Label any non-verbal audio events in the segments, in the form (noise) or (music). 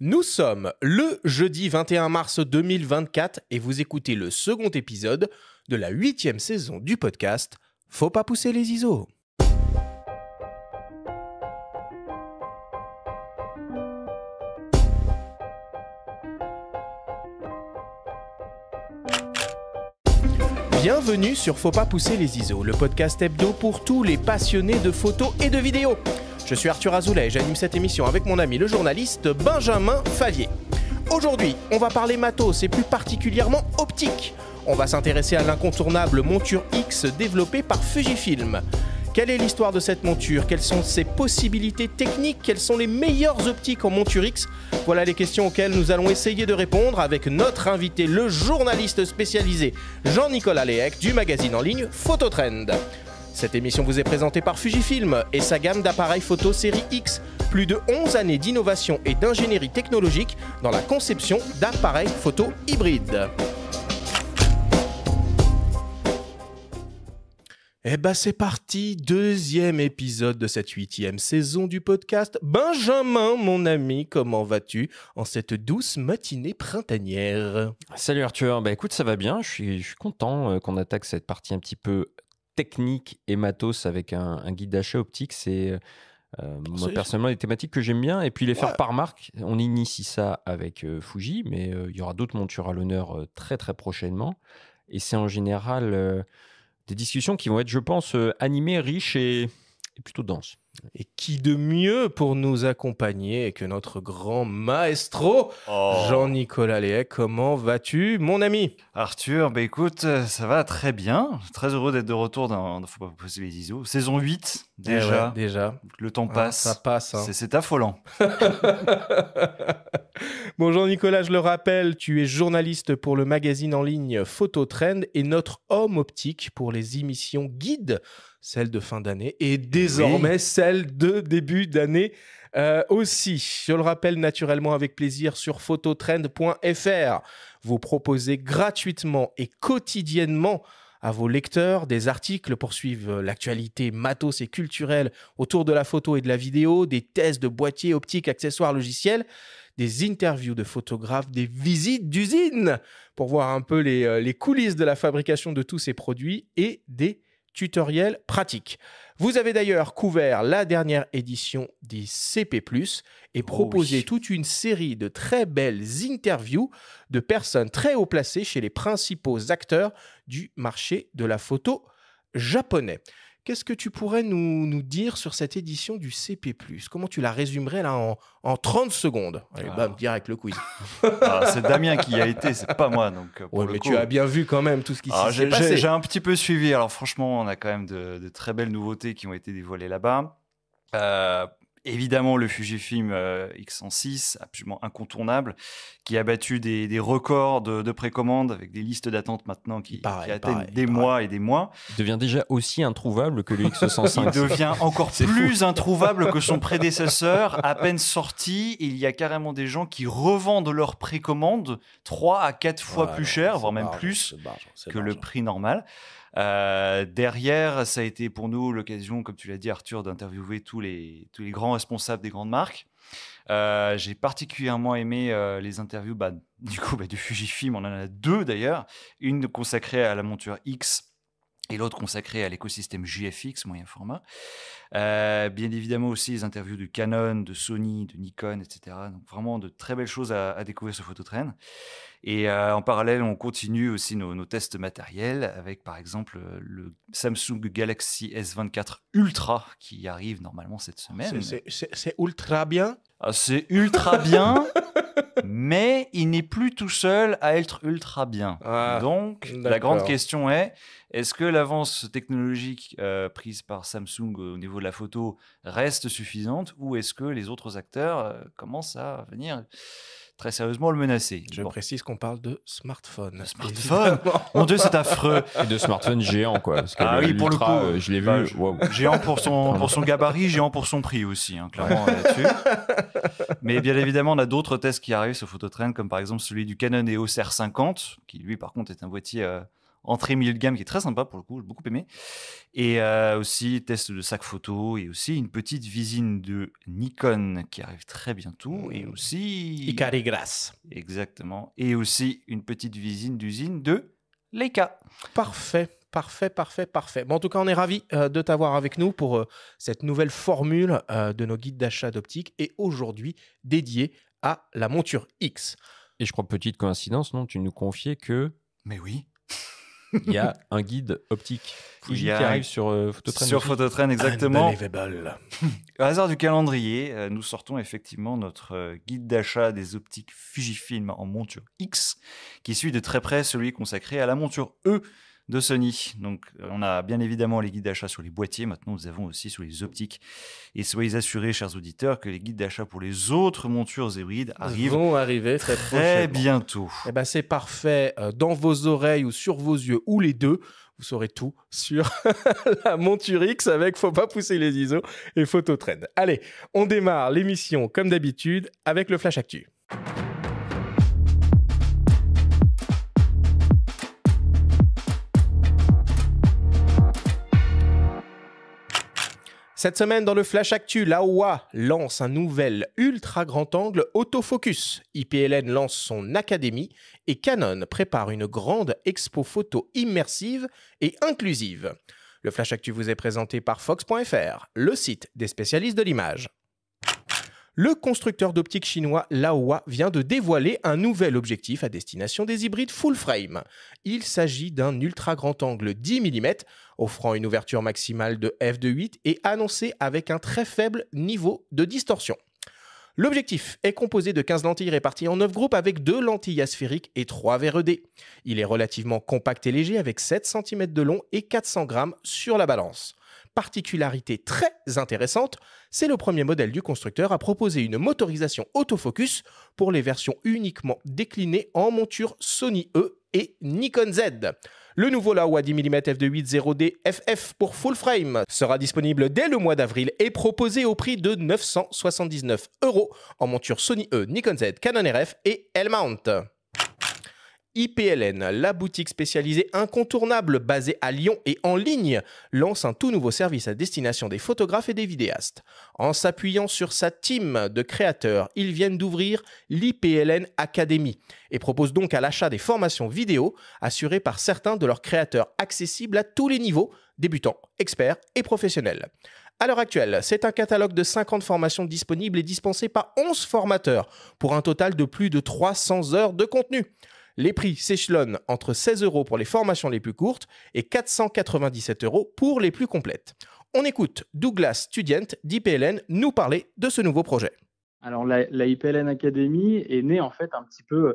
Nous sommes le jeudi 21 mars 2024 et vous écoutez le second épisode de la huitième saison du podcast Faut pas pousser les ISO. bienvenue sur Faut pas pousser les ISO, le podcast hebdo pour tous les passionnés de photos et de vidéos. Je suis Arthur Azoulay et j'anime cette émission avec mon ami le journaliste Benjamin Favier. Aujourd'hui, on va parler matos et plus particulièrement optique. On va s'intéresser à l'incontournable monture X développée par Fujifilm, quelle est l'histoire de cette monture Quelles sont ses possibilités techniques Quelles sont les meilleures optiques en monture X Voilà les questions auxquelles nous allons essayer de répondre avec notre invité, le journaliste spécialisé Jean-Nicolas Léhec du magazine en ligne Phototrend. Cette émission vous est présentée par Fujifilm et sa gamme d'appareils photo série X. Plus de 11 années d'innovation et d'ingénierie technologique dans la conception d'appareils photo hybrides. Eh ben c'est parti, deuxième épisode de cette huitième saison du podcast. Benjamin, mon ami, comment vas-tu en cette douce matinée printanière Salut Arthur, bah écoute ça va bien, je suis, suis content euh, qu'on attaque cette partie un petit peu technique et matos avec un, guide d'achat optique, c'est... Euh, euh, moi, personnellement, les thématiques que j'aime bien, et puis les faire par marque. On initie ça avec Fuji, mais il y aura d'autres montures à l'honneur très très prochainement. Et c'est en général des discussions qui vont être, je pense, euh, animées, riches et, plutôt denses. Et qui de mieux pour nous accompagner que notre grand maestro oh. Jean-Nicolas Léa? Comment vas-tu, mon ami Arthur, bah, écoute, euh, ça va très bien. Très heureux d'être de retour dans Faut pas les ISO. Saison 8, eh déjà. déjà. Le temps ah, passe. ça passe. Hein. C'est affolant. (laughs) Bonjour Nicolas, je le rappelle, tu es journaliste pour le magazine en ligne Photo Trend et notre homme optique pour les émissions guide, celle de fin d'année et désormais celles celle de début d'année euh, aussi. Je le rappelle naturellement avec plaisir sur phototrend.fr. Vous proposez gratuitement et quotidiennement à vos lecteurs. Des articles suivre l'actualité matos et culturelle autour de la photo et de la vidéo, des thèses de boîtiers, optiques, accessoires, logiciels des interviews de photographes, des visites d'usines pour voir un peu euh, les, coulisses de la fabrication de tous ces produits et des tutoriels pratiques. Vous avez d'ailleurs couvert la dernière édition des CP+, et oh proposé toute une série de très belles interviews de personnes très haut placées chez les principaux acteurs du marché de la photo japonais. Qu'est-ce que tu pourrais nous, dire sur cette édition du CP ⁇ Comment tu la résumerais là en, en 30 secondes Allez, bam, ah. direct le quiz. Ah, c'est Damien qui a été, c'est pas moi. Donc, euh, mais tu as bien vu quand même tout ce qui ah, s'est passé. J'ai un petit peu suivi. Alors franchement, on a quand même de, très belles nouveautés qui ont été dévoilées là-bas. Euh, évidemment le Fujifilm euh, X106, absolument incontournable, qui a battu des, records de, de précommande avec des listes d'attente maintenant qui, atteignent des mois et des mois. Il devient déjà aussi introuvable que le (laughs) X105. Il devient encore plus introuvable que son prédécesseur, à peine sorti. Il y a carrément des gens qui revendent leur précommande 3 à 4 fois plus cher, voire même plus, que le prix normal. Euh, derrière, ça a été pour nous l'occasion, comme tu l'as dit Arthur, d'interviewer tous les, grands responsables des grandes marques. Euh, j'ai particulièrement aimé euh, les interviews bah, (laughs) du coup bah, de Fujifilm, on en a deux d'ailleurs, une consacrée à la monture X et l'autre consacré à l'écosystème JFX, moyen format. Euh, bien évidemment aussi les interviews de Canon, de Sony, de Nikon, etc. Donc vraiment de très belles choses à, découvrir sur Phototrain. Et euh, en parallèle, on continue aussi nos, tests matériels avec par exemple le Samsung Galaxy S24 Ultra qui arrive normalement cette semaine. C'est ultra bien ah, C'est ultra bien (laughs) mais il n'est plus tout seul à être ultra bien. Ah, Donc, la grande question est est-ce que l'avance technologique euh, prise par Samsung au niveau de la photo reste suffisante ou est-ce que les autres acteurs euh, commencent à venir très sérieusement le menacer. Je précise qu'on parle de smartphone. smartphone Mon Dieu, c'est affreux. Et de smartphone géant, quoi. ah oui, pour le coup. Euh, je l'ai bah, vu. Géant pour son, pour son gabarit, géant pour son prix aussi, hein, clairement euh, là-dessus. Mais bien évidemment, on a d'autres tests qui arrivent sur Phototrain, comme par exemple celui du Canon EOS R50, qui lui, par contre, est un boîtier. Euh, entrée milieu de gamme qui est très sympa pour le coup, j'ai beaucoup aimé. Et euh, aussi test de sac photo et aussi une petite visine de Nikon qui arrive très bientôt et mmh. aussi Ikari Exactement. Et aussi une petite visine d'usine de Leica. Parfait. Parfait, parfait, parfait. Bon, en tout cas, on est ravis euh, de t'avoir avec nous pour euh, cette nouvelle formule de nos guides d'achat d'optique et aujourd'hui dédiée à la monture X. Et je crois, petite coïncidence, non Tu nous confiais que. Mais oui il y a un guide optique Fujifilm qui arrive sur euh, Phototrain. Sur Phototrain, exactement. Au hasard du calendrier, euh, nous sortons effectivement notre euh, guide d'achat des optiques Fujifilm en monture X, qui suit de très près celui consacré à la monture E de Sony. Donc, euh, on a bien évidemment les guides d'achat sur les boîtiers. Maintenant, nous avons aussi sur les optiques. Et soyez assurés, chers auditeurs, que les guides d'achat pour les autres montures hybrides arrivent vont arriver très, bientôt. Eh ben, c'est parfait. Euh, dans vos oreilles ou sur vos yeux ou les deux, vous saurez tout sur (laughs) la monture X avec Faut pas pousser les ISO et Phototrend. Allez, on démarre l'émission comme d'habitude avec le Flash Actu. Cette semaine, dans le Flash Actu, l'AOA lance un nouvel ultra grand angle autofocus. IPLN lance son académie et Canon prépare une grande expo photo immersive et inclusive. Le Flash Actu vous est présenté par Fox.fr, le site des spécialistes de l'image. Le constructeur d'optique chinois Laowa vient de dévoiler un nouvel objectif à destination des hybrides full frame. Il s'agit d'un ultra grand angle 10 mm offrant une ouverture maximale de f2.8 et annoncé avec un très faible niveau de distorsion. L'objectif est composé de 15 lentilles réparties en 9 groupes avec 2 lentilles asphériques et 3 VRED. E Il est relativement compact et léger avec 7 cm de long et 400 g sur la balance particularité très intéressante, c'est le premier modèle du constructeur à proposer une motorisation autofocus pour les versions uniquement déclinées en monture Sony E et Nikon Z. Le nouveau Laowa 10mm f 280 d FF pour full frame sera disponible dès le mois d'avril et proposé au prix de 979 euros en monture Sony E, Nikon Z, Canon RF et L-Mount. IPLN, la boutique spécialisée incontournable basée à Lyon et en ligne, lance un tout nouveau service à destination des photographes et des vidéastes. En s'appuyant sur sa team de créateurs, ils viennent d'ouvrir l'IPLN Academy et proposent donc à l'achat des formations vidéo assurées par certains de leurs créateurs accessibles à tous les niveaux, débutants, experts et professionnels. À l'heure actuelle, c'est un catalogue de 50 formations disponibles et dispensées par 11 formateurs pour un total de plus de 300 heures de contenu. Les prix s'échelonnent entre 16 euros pour les formations les plus courtes et 497 euros pour les plus complètes. On écoute Douglas Student d'IPLN nous parler de ce nouveau projet. Alors la, IPLN Academy est née en fait un petit peu euh,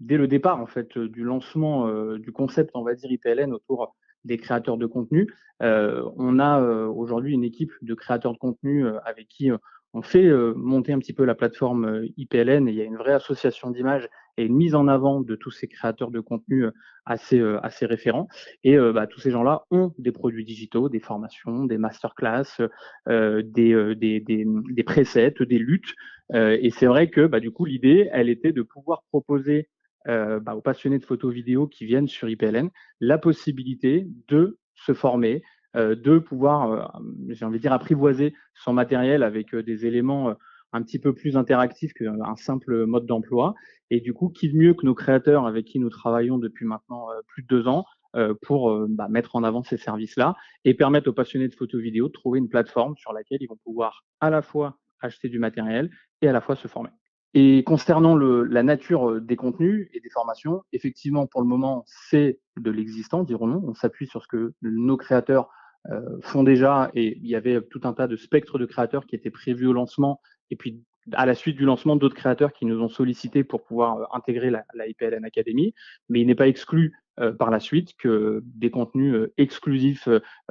dès le départ en fait euh, du lancement euh, du concept on va dire IPLN autour des créateurs de contenu. on a aujourd'hui une équipe de créateurs de contenu avec qui on fait monter un petit peu la plateforme IPLN et il y a une vraie association d'images et une mise en avant de tous ces créateurs de contenu euh, assez, euh, assez référents. Et euh, bah, tous ces gens-là ont des produits digitaux, des formations, des masterclass, des, des, des, des, presets, des luttes. et c'est vrai que bah, du coup, l'idée, elle était de pouvoir proposer bah, aux passionnés de photo vidéo qui viennent sur IPLN la possibilité de se former, de pouvoir, j'ai envie de dire, apprivoiser son matériel avec des éléments un petit peu plus interactif qu'un simple mode d'emploi. Et du coup, qui de mieux que nos créateurs avec qui nous travaillons depuis maintenant euh, plus de deux ans euh, pour euh, bah, mettre en avant ces services-là et permettre aux passionnés de photo vidéo de trouver une plateforme sur laquelle ils vont pouvoir à la fois acheter du matériel et à la fois se former. Et concernant le, la nature des contenus et des formations, effectivement, pour le moment, c'est de l'existant, dirons-nous. On s'appuie sur ce que nos créateurs font déjà et il y avait tout un tas de spectres de créateurs qui étaient prévus au lancement et puis à la suite du lancement d'autres créateurs qui nous ont sollicité pour pouvoir euh, intégrer la, IPLN Academy, mais il n'est pas exclu euh, par la suite que des contenus euh, exclusifs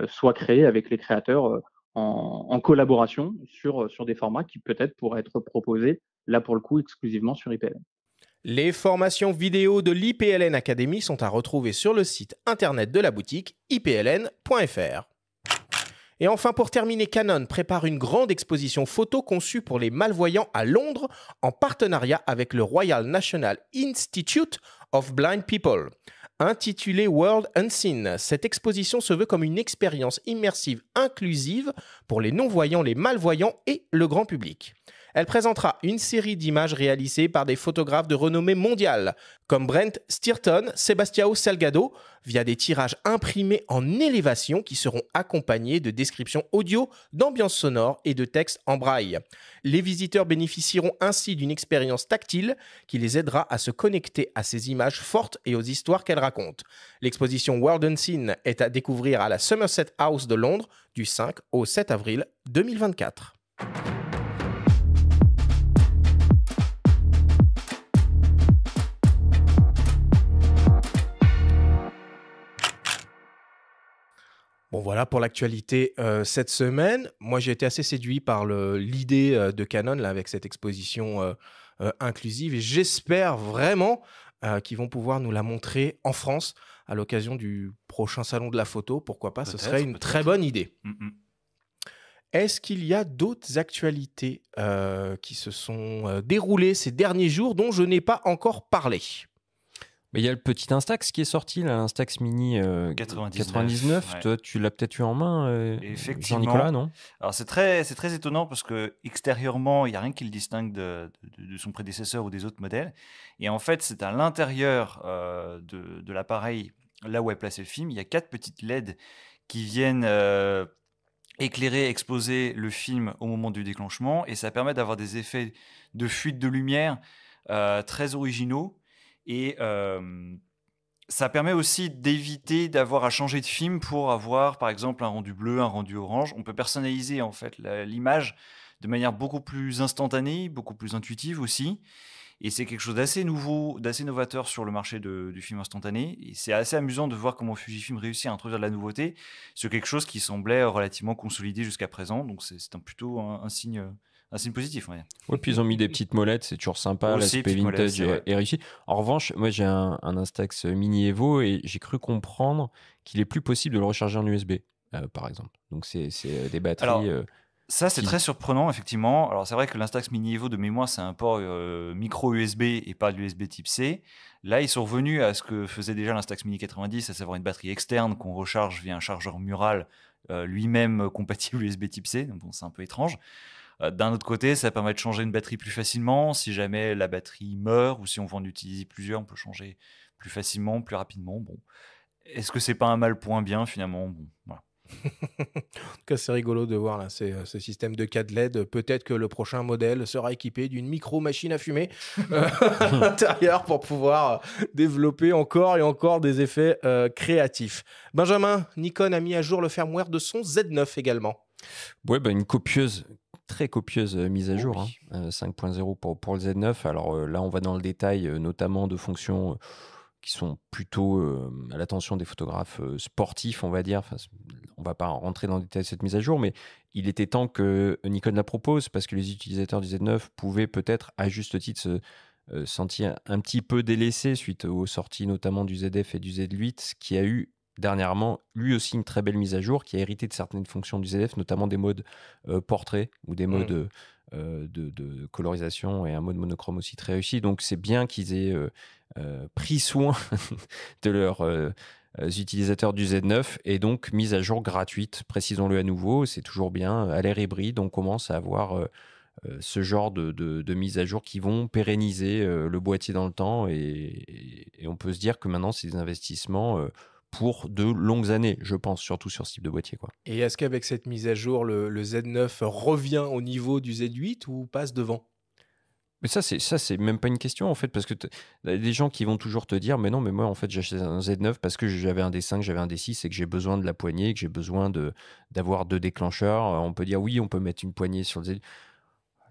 soient créés avec les créateurs en, collaboration sur, sur des formats qui peut-être pourraient être proposés, là pour le coup, exclusivement sur IPLN. Les formations vidéo de l'IPLN Academy sont à retrouver sur le site internet de la boutique ipln.fr. Et enfin, pour terminer, Canon prépare une grande exposition photo conçue pour les malvoyants à Londres en partenariat avec le Royal National Institute of Blind People. Intitulée World Unseen, cette exposition se veut comme une expérience immersive inclusive pour les non-voyants, les malvoyants et le grand public. Elle présentera une série d'images réalisées par des photographes de renommée mondiale, comme Brent Stirton, Sebastiao Salgado, via des tirages imprimés en élévation qui seront accompagnés de descriptions audio, d'ambiances sonores et de textes en braille. Les visiteurs bénéficieront ainsi d'une expérience tactile qui les aidera à se connecter à ces images fortes et aux histoires qu'elles racontent. L'exposition World Scene est à découvrir à la Somerset House de Londres du 5 au 7 avril 2024. Bon voilà pour l'actualité euh, cette semaine. Moi j'ai été assez séduit par l'idée euh, de Canon avec cette exposition euh, inclusive et j'espère vraiment qu'ils vont pouvoir nous la montrer en France à l'occasion du prochain salon de la photo. Pourquoi pas Ce serait une très bonne idée. Mm, mm. Est-ce qu'il y a d'autres actualités qui se sont déroulées ces derniers jours dont je n'ai pas encore parlé il y a le petit Instax qui est sorti, l'Instax Mini 99. Euh, Toi, tu l'as peut-être eu en main, euh, Jean-Nicolas, non Alors c'est très, c'est très étonnant parce que extérieurement, il n'y a rien qui le distingue de, son prédécesseur ou des autres modèles. Et en fait, c'est à l'intérieur euh, de, de l'appareil, là où est placé le film, il y a quatre petites LED qui viennent éclairer, exposer le film au moment du déclenchement. Et ça permet d'avoir des effets de fuite de lumière très originaux et euh, ça permet aussi d'éviter d'avoir à changer de film pour avoir, par exemple, un rendu bleu, un rendu orange. On peut personnaliser en fait l'image de manière beaucoup plus instantanée, beaucoup plus intuitive aussi. Et c'est quelque chose d'assez nouveau, d'assez novateur sur le marché du film instantané. Et c'est assez amusant de voir comment Fujifilm réussit à introduire de la nouveauté sur quelque chose qui semblait relativement consolidé jusqu'à présent. Donc c'est plutôt un signe ah, c'est une positive, puis ils ont mis des petites molettes, c'est toujours sympa, l'aspect vintage est, En revanche, moi j'ai un, Instax mini Evo et j'ai cru comprendre qu'il est plus possible de le recharger en USB, euh, par exemple. Donc c'est euh, des batteries. Alors, euh, ça, c'est très surprenant, effectivement. Alors, c'est vrai que l'Instax Mini Evo, de mémoire, c'est un port micro USB et pas de USB type C. Là, ils sont revenus à ce que faisait déjà l'Instax Mini 90, à savoir une batterie externe qu'on recharge via un chargeur mural lui-même compatible USB type C. Donc, c'est un peu étrange. Euh, d'un autre côté, ça permet de changer une batterie plus facilement. Si jamais la batterie meurt ou si on veut en utiliser plusieurs, on peut changer plus facilement, plus rapidement. Bon, est-ce que c'est pas un mal point bien finalement Bon, (laughs) en tout cas, c'est rigolo de voir là, ces, euh, ce système de cas de LED. Peut-être que le prochain modèle sera équipé d'une micro-machine à fumer (laughs) euh, à l'intérieur pour pouvoir développer encore et encore des effets créatifs. Benjamin, Nikon a mis à jour le firmware de son Z9 également. Oui, bah, une copieuse très copieuse euh, mise à oh jour, 5.0 hein. euh, pour, le Z9. Alors euh, là, on va dans le détail, notamment de fonctions qui sont plutôt à l'attention des photographes sportifs, on va dire. Enfin, on va pas rentrer dans le détail de cette mise à jour, mais il était temps que Nikon la propose parce que les utilisateurs du Z9 pouvaient peut-être, à juste titre, se sentir un petit peu délaissés suite aux sorties notamment du ZF et du Z8, ce qui a eu dernièrement, lui aussi, une très belle mise à jour qui a hérité de certaines fonctions du ZF, notamment des modes euh, portrait ou des modes mm. euh, de, colorisation et un mode monochrome aussi très réussi. Donc, c'est bien qu'ils aient euh, pris soin (laughs) de leurs utilisateurs du Z9 et donc mise à jour gratuite. Précisons-le à nouveau, c'est toujours bien. À l'air hybride, on commence à avoir. ce genre de, de, à jour qui vont pérenniser le boîtier dans le temps et, on peut se dire que maintenant c'est des investissements pour de longues années, je pense, surtout sur ce type de boîtier. Quoi. Et est-ce qu'avec cette mise à jour, le, Z9 revient au niveau du Z8 ou passe devant mais ça, c'est ça, c'est même pas une question en fait, parce que bah, des gens qui vont toujours te dire, mais non, mais moi en fait j'achète un Z9 parce que j'avais un D5, j'avais un D6 et que j'ai besoin de la poignée, que j'ai besoin de d'avoir deux déclencheurs. On peut dire oui, on peut mettre une poignée sur le Z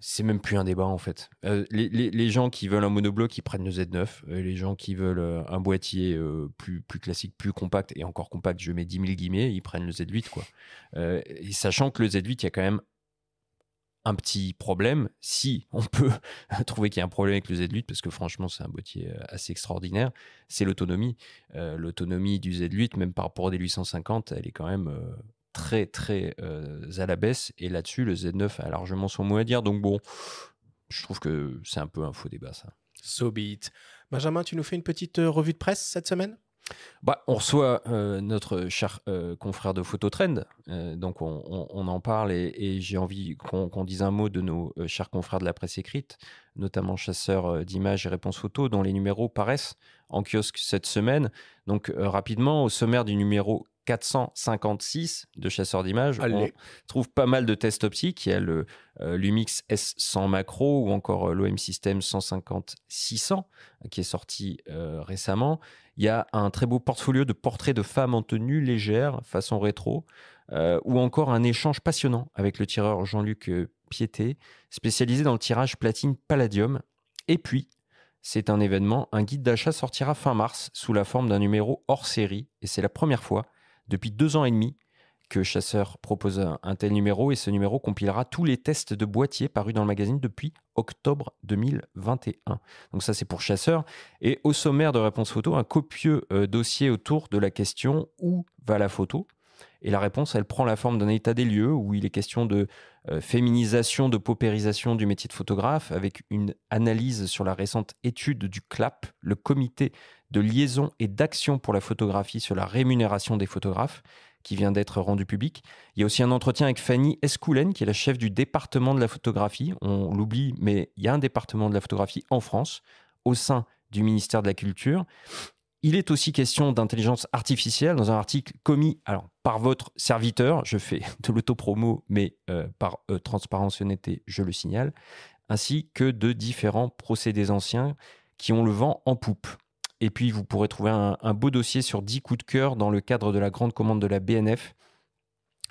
c'est même plus un débat en fait. Euh, les, gens qui veulent un monobloc, ils prennent le Z9. Euh, les gens qui veulent euh, un boîtier plus, plus classique, plus compact, et encore compact, je mets 10 000 guillemets, ils prennent le Z8. Quoi. sachant que le Z8, il y a quand même un petit problème, si on (laughs) peut trouver qu'il y a un problème avec le Z8, parce que franchement, c'est un boîtier assez extraordinaire, c'est l'autonomie. l'autonomie du Z8, même par rapport à des 850, elle est quand même très très euh, à la baisse et là-dessus le Z9 a largement son mot à dire donc bon je trouve que c'est un peu un faux débat ça. So beat. Benjamin, tu nous fais une petite euh, revue de presse cette semaine bah, on reçoit euh, notre cher euh, confrère de Photo Trend, euh, donc on, en parle et, j'ai envie qu'on dise un mot de nos chers confrères de la presse écrite, notamment chasseurs d'images et réponses photo, dont les numéros paraissent en kiosque cette semaine. Donc rapidement, au sommaire du numéro 456 de chasseurs d'images. On trouve pas mal de tests optiques. Il y a le Lumix S100 macro ou encore l'OM System 150 qui est sorti récemment. Il y a un très beau portfolio de portraits de femmes en tenue légère, façon rétro, euh, ou encore un échange passionnant avec le tireur Jean-Luc euh, Piété, spécialisé dans le tirage platine palladium. Et puis, c'est un événement, un guide d'achat sortira fin mars sous la forme d'un numéro hors série, et c'est la première fois depuis deux ans et demi que Chasseur propose un tel numéro et ce numéro compilera tous les tests de boîtier parus dans le magazine depuis octobre 2021. Donc ça c'est pour Chasseur. Et au sommaire de Réponse Photo, un copieux euh, dossier autour de la question où va la photo et la réponse, elle prend la forme d'un état des lieux où il est question de euh, féminisation, de paupérisation du métier de photographe, avec une analyse sur la récente étude du CLAP, le comité de liaison et d'action pour la photographie sur la rémunération des photographes, qui vient d'être rendu public. Il y a aussi un entretien avec Fanny Escoulen, qui est la chef du département de la photographie. On l'oublie, mais il y a un département de la photographie en France, au sein du ministère de la Culture. Il est aussi question d'intelligence artificielle dans un article commis alors, par votre serviteur, je fais (laughs) de l'autopromo, mais euh, par euh, transparence et honnêteté, je le signale, ainsi que de différents procédés anciens qui ont le vent en poupe. Et puis, vous pourrez trouver un, beau dossier sur 10 coups de cœur dans le cadre de la grande commande de la BNF.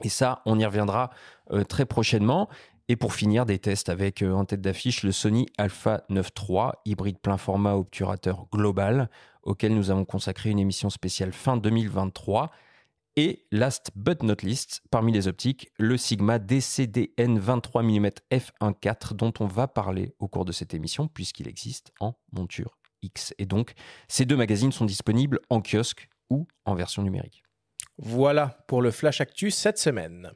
Et ça, on y reviendra euh, très prochainement. Et pour finir, des tests avec euh, en tête d'affiche le Sony Alpha 9.3, hybride plein format obturateur global, auquel nous avons consacré une émission spéciale fin 2023. Et last but not least, parmi les optiques, le Sigma DCDN 23 mm f1.4 dont on va parler au cours de cette émission puisqu'il existe en monture et donc, ces deux magazines sont disponibles en kiosque ou en version numérique. Voilà pour le Flash Actu cette semaine.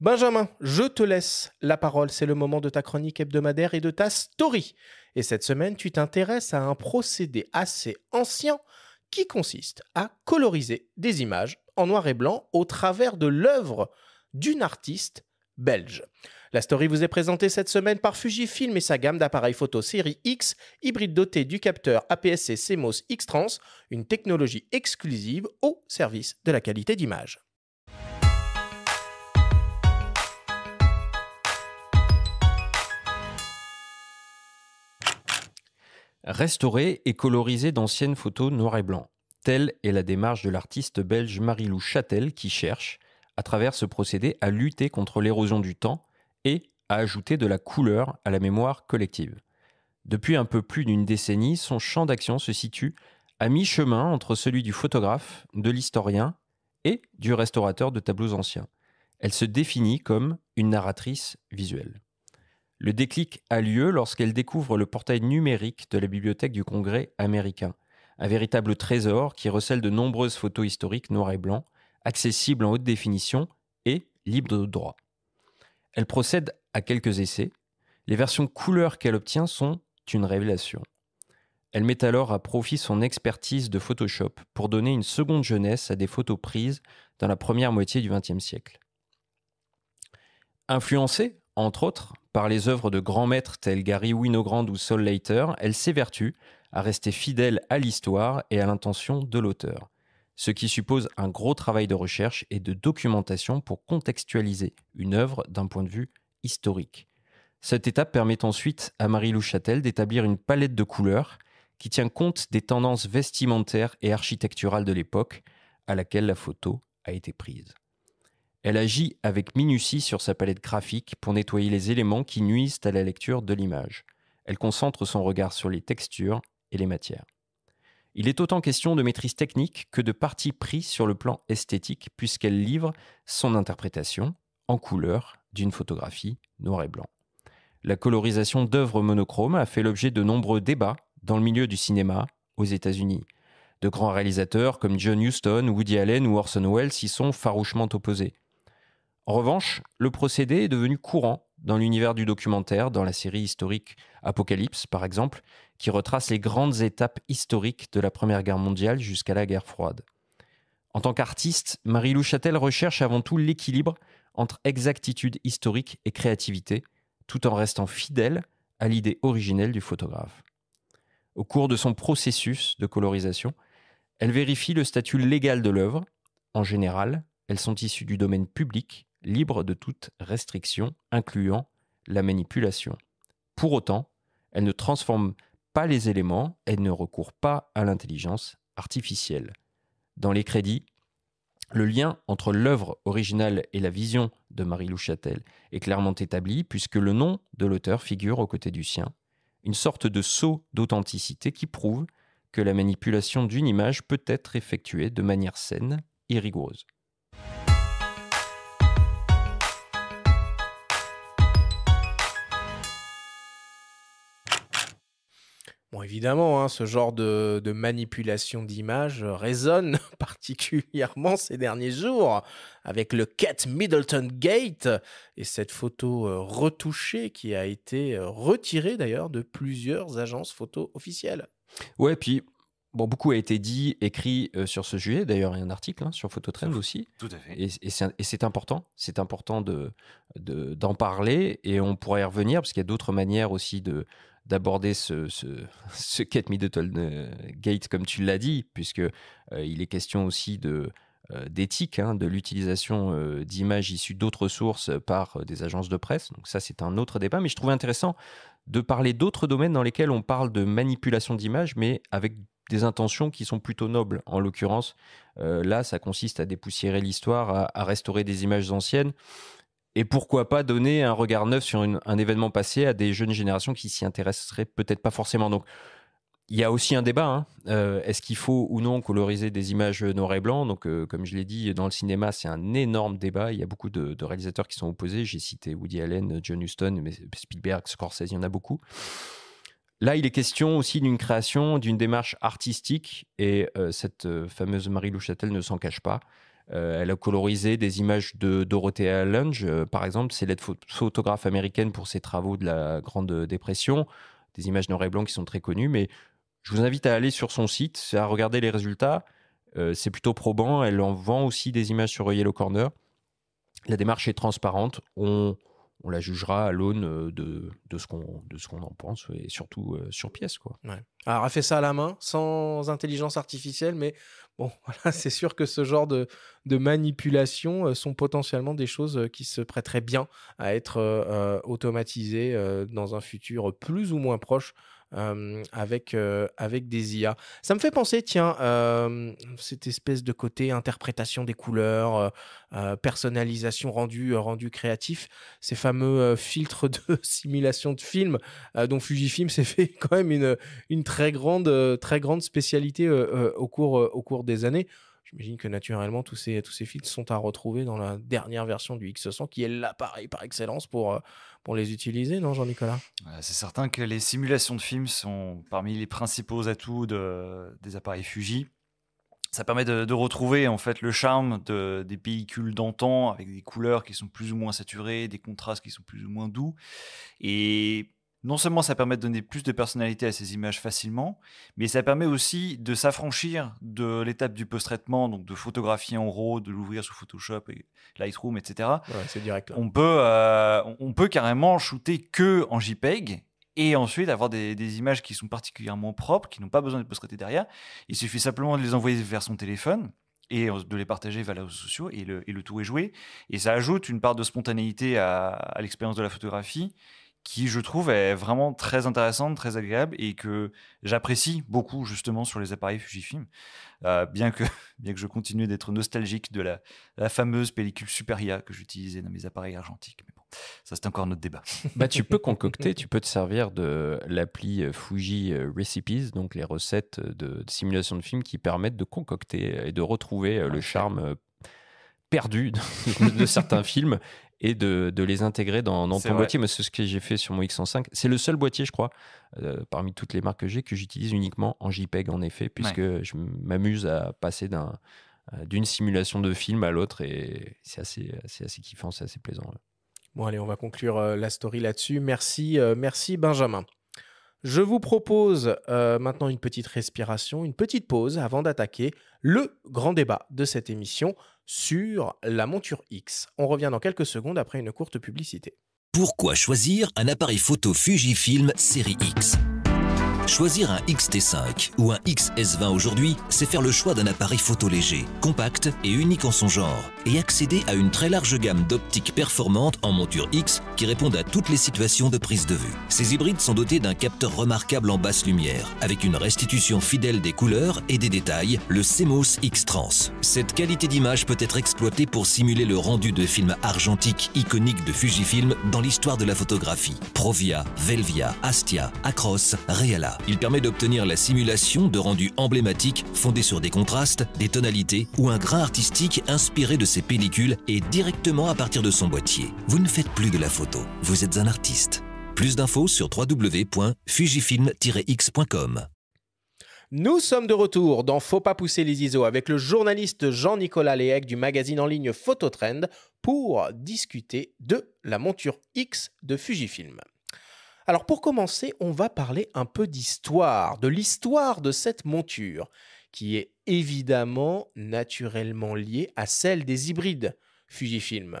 Benjamin, je te laisse la parole. C'est le moment de ta chronique hebdomadaire et de ta story. Et cette semaine, tu t'intéresses à un procédé assez ancien qui consiste à coloriser des images en noir et blanc au travers de l'œuvre d'une artiste belge. La story vous est présentée cette semaine par Fujifilm et sa gamme d'appareils photo série X, hybride doté du capteur APS-C CMOS X-Trans, une technologie exclusive au service de la qualité d'image. Restaurer et coloriser d'anciennes photos noir et blanc, Telle est la démarche de l'artiste belge Marie-Lou Châtel qui cherche, à travers ce procédé, à lutter contre l'érosion du temps et à ajouter de la couleur à la mémoire collective. Depuis un peu plus d'une décennie, son champ d'action se situe à mi-chemin entre celui du photographe, de l'historien et du restaurateur de tableaux anciens. Elle se définit comme une narratrice visuelle. Le déclic a lieu lorsqu'elle découvre le portail numérique de la Bibliothèque du Congrès américain, un véritable trésor qui recèle de nombreuses photos historiques noires et blancs, accessibles en haute définition et libres de droit. Elle procède à quelques essais. Les versions couleurs qu'elle obtient sont une révélation. Elle met alors à profit son expertise de Photoshop pour donner une seconde jeunesse à des photos prises dans la première moitié du XXe siècle. Influencée, entre autres, par les œuvres de grands maîtres tels Gary Winogrand ou Sol Leiter, elle s'évertue à rester fidèle à l'histoire et à l'intention de l'auteur ce qui suppose un gros travail de recherche et de documentation pour contextualiser une œuvre d'un point de vue historique. Cette étape permet ensuite à Marie-Lou Châtel d'établir une palette de couleurs qui tient compte des tendances vestimentaires et architecturales de l'époque à laquelle la photo a été prise. Elle agit avec minutie sur sa palette graphique pour nettoyer les éléments qui nuisent à la lecture de l'image. Elle concentre son regard sur les textures et les matières. Il est autant question de maîtrise technique que de parti pris sur le plan esthétique, puisqu'elle livre son interprétation en couleur d'une photographie noir et blanc. La colorisation d'œuvres monochromes a fait l'objet de nombreux débats dans le milieu du cinéma aux États-Unis. De grands réalisateurs comme John Huston, Woody Allen ou Orson Welles y sont farouchement opposés. En revanche, le procédé est devenu courant dans l'univers du documentaire, dans la série historique Apocalypse par exemple, qui retrace les grandes étapes historiques de la Première Guerre mondiale jusqu'à la guerre froide. En tant qu'artiste, Marie-Lou Châtel recherche avant tout l'équilibre entre exactitude historique et créativité, tout en restant fidèle à l'idée originelle du photographe. Au cours de son processus de colorisation, elle vérifie le statut légal de l'œuvre. En général, elles sont issues du domaine public, libres de toute restriction, incluant la manipulation. Pour autant, elles ne transforment pas les éléments, elle ne recourt pas à l'intelligence artificielle. Dans les crédits, le lien entre l'œuvre originale et la vision de Marie Châtel est clairement établi puisque le nom de l'auteur figure aux côtés du sien, une sorte de sceau d'authenticité qui prouve que la manipulation d'une image peut être effectuée de manière saine et rigoureuse. évidemment, hein, ce genre de, manipulation d'image résonne (laughs) particulièrement ces derniers jours avec le Cat Middleton Gate et cette photo euh, retouchée qui a été euh, retirée d'ailleurs de plusieurs agences photo officielles. Ouais, puis Bon, beaucoup a été dit, écrit euh, sur ce sujet. D'ailleurs, il y a un article hein, sur Phototrend aussi. Tout à fait. Et, c'est important. C'est important d'en de, parler. Et on pourrait y revenir, parce qu'il y a d'autres manières aussi de, d'aborder ce, ce, (laughs) ce euh, Gate, comme tu l'as dit, puisque euh, il est question aussi de euh, d'éthique, hein, de l'utilisation d'images issues d'autres sources par des agences de presse. Donc ça, c'est un autre débat, mais je trouvais intéressant de parler d'autres domaines dans lesquels on parle de manipulation d'images, mais avec des intentions qui sont plutôt nobles. En l'occurrence, là, ça consiste à dépoussiérer l'histoire, à, restaurer des images anciennes et pourquoi pas donner un regard neuf sur un événement passé à des jeunes générations qui s'y intéresseraient peut-être pas forcément. Donc, il y a aussi un débat. Hein. Euh, est-ce qu'il faut ou non coloriser des images noir et blanc Donc, euh, comme je l'ai dit, dans le cinéma, c'est un énorme débat. Il y a beaucoup de, réalisateurs qui sont opposés. J'ai cité Woody Allen, John Huston, mais Spielberg, Scorsese, il y en a beaucoup. Là, il est question aussi d'une création, d'une démarche artistique, et euh, cette fameuse Marie Châtel ne s'en cache pas. Euh, elle a colorisé des images de Dorothea Lange, euh, par exemple, c'est l'aide photographe américaine pour ses travaux de la Grande Dépression, des images noir et blanc qui sont très connues, mais je vous invite à aller sur son site, à regarder les résultats, euh, c'est plutôt probant, elle en vend aussi des images sur Yellow Corner. La démarche est transparente, on, la jugera à l'aune de, de, ce qu'on en pense, et surtout sur pièce. Quoi. Ouais. Alors, elle fait ça à la main, sans intelligence artificielle, mais Bon, (laughs) c'est sûr que ce genre de, de manipulations euh, sont potentiellement des choses euh, qui se prêteraient bien à être euh, automatisées dans un futur plus ou moins proche euh, avec, euh, avec des IA. Ça me fait penser, tiens, euh, cette espèce de côté interprétation des couleurs, personnalisation rendu, rendu créatif, ces fameux filtres de (laughs) simulation de films dont Fujifilm s'est fait (laughs) quand même une, une très, grande, très grande spécialité au, cours, au cours des années. J'imagine que naturellement, tous ces, tous ces filtres sont à retrouver dans la dernière version du X100, qui est l'appareil par excellence pour, pour les utiliser, non, Jean-Nicolas euh, C'est certain que les simulations de films sont parmi les principaux atouts des appareils Fuji. Ça permet de, retrouver en fait le charme de, des pellicules d'antan avec des couleurs qui sont plus ou moins saturées, des contrastes qui sont plus ou moins doux. Et non seulement ça permet de donner plus de personnalité à ces images facilement, mais ça permet aussi de s'affranchir de l'étape du post-traitement, donc de photographier en RAW, de l'ouvrir sous Photoshop et Lightroom, etc. c'est direct. Euh, on peut, carrément shooter que en JPEG et ensuite avoir des, images qui sont particulièrement propres, qui n'ont pas besoin de post-traiter derrière. Il suffit simplement de les envoyer vers son téléphone et de les partager vers les réseaux sociaux et le, tout est joué. Et ça ajoute une part de spontanéité à l'expérience de la photographie qui, je trouve, est vraiment très intéressante, très agréable et que j'apprécie beaucoup justement sur les appareils Fujifilm. Euh, bien, que, (laughs) bien que je continue d'être nostalgique de la, fameuse pellicule Superia que j'utilisais dans mes appareils argentiques. Mais bon, ça c'est encore notre débat. (laughs) bah, tu peux concocter, (laughs) tu peux te servir de l'appli Fuji Recipes, donc les recettes de, de simulation de films qui permettent de concocter et de retrouver le charme perdu de certains films et de, les intégrer dans, ton boîtier. C'est ce que j'ai fait sur mon X105. C'est le seul boîtier, je crois, euh, parmi toutes les marques que j'ai, que j'utilise uniquement en JPEG, en effet, puisque je m'amuse à passer euh, d'une simulation de film à l'autre et c'est assez, assez kiffant, c'est assez plaisant. Bon, allez, on va conclure euh, la story là-dessus. Merci, merci Benjamin. Je vous propose maintenant une petite respiration, une petite pause avant d'attaquer le grand débat de cette émission sur la monture X. On revient dans quelques secondes après une courte publicité. Pourquoi choisir un appareil photo Fujifilm série X Choisir un XT5 ou un XS20 aujourd'hui, c'est faire le choix d'un appareil photo léger, compact et unique en son genre, et accéder à une très large gamme d'optiques performantes en monture X qui répondent à toutes les situations de prise de vue. Ces hybrides sont dotés d'un capteur remarquable en basse lumière, avec une restitution fidèle des couleurs et des détails, le CMOS X-Trans. Cette qualité d'image peut être exploitée pour simuler le rendu de films argentiques iconiques de Fujifilm dans l'histoire de la photographie. Provia, Velvia, Astia, Acros, Reala. Il permet d'obtenir la simulation de rendus emblématiques fondés sur des contrastes, des tonalités ou un grain artistique inspiré de ses pellicules et directement à partir de son boîtier. Vous ne faites plus de la photo, vous êtes un artiste. Plus d'infos sur www.fujifilm-x.com. Nous sommes de retour dans Faut pas pousser les ISO avec le journaliste Jean-Nicolas Léhec du magazine en ligne Phototrend pour discuter de la monture X de Fujifilm. Alors pour commencer, on va parler un peu d'histoire, de l'histoire de cette monture, qui est évidemment naturellement liée à celle des hybrides Fujifilm.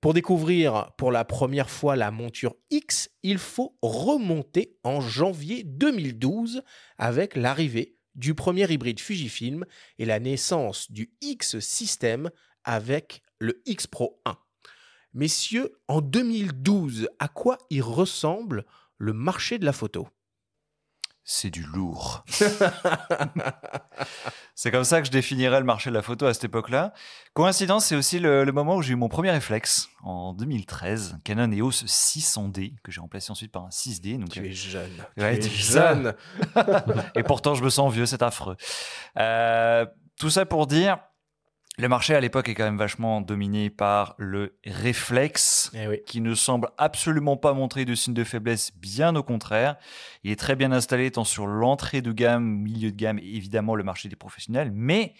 Pour découvrir pour la première fois la monture X, il faut remonter en janvier 2012 avec l'arrivée du premier hybride Fujifilm et la naissance du X System avec le X Pro 1. Messieurs, en 2012, à quoi il ressemble le marché de la photo c'est du lourd. (laughs) c'est comme ça que je définirais le marché de la photo à cette époque-là. Coïncidence, c'est aussi le, moment où j'ai eu mon premier réflexe en 2013, Canon EOS 600D, que j'ai remplacé ensuite par un 6D. Donc, euh, tu es jeune. tu jeune. (laughs) Et pourtant, je me sens vieux, c'est affreux. Euh, tout ça pour dire, le marché à l'époque est quand même vachement dominé par le réflexe, eh qui ne semble absolument pas montrer de signes de faiblesse, bien au contraire. Il est très bien installé tant sur l'entrée de gamme, milieu de gamme, et évidemment le marché des professionnels, mais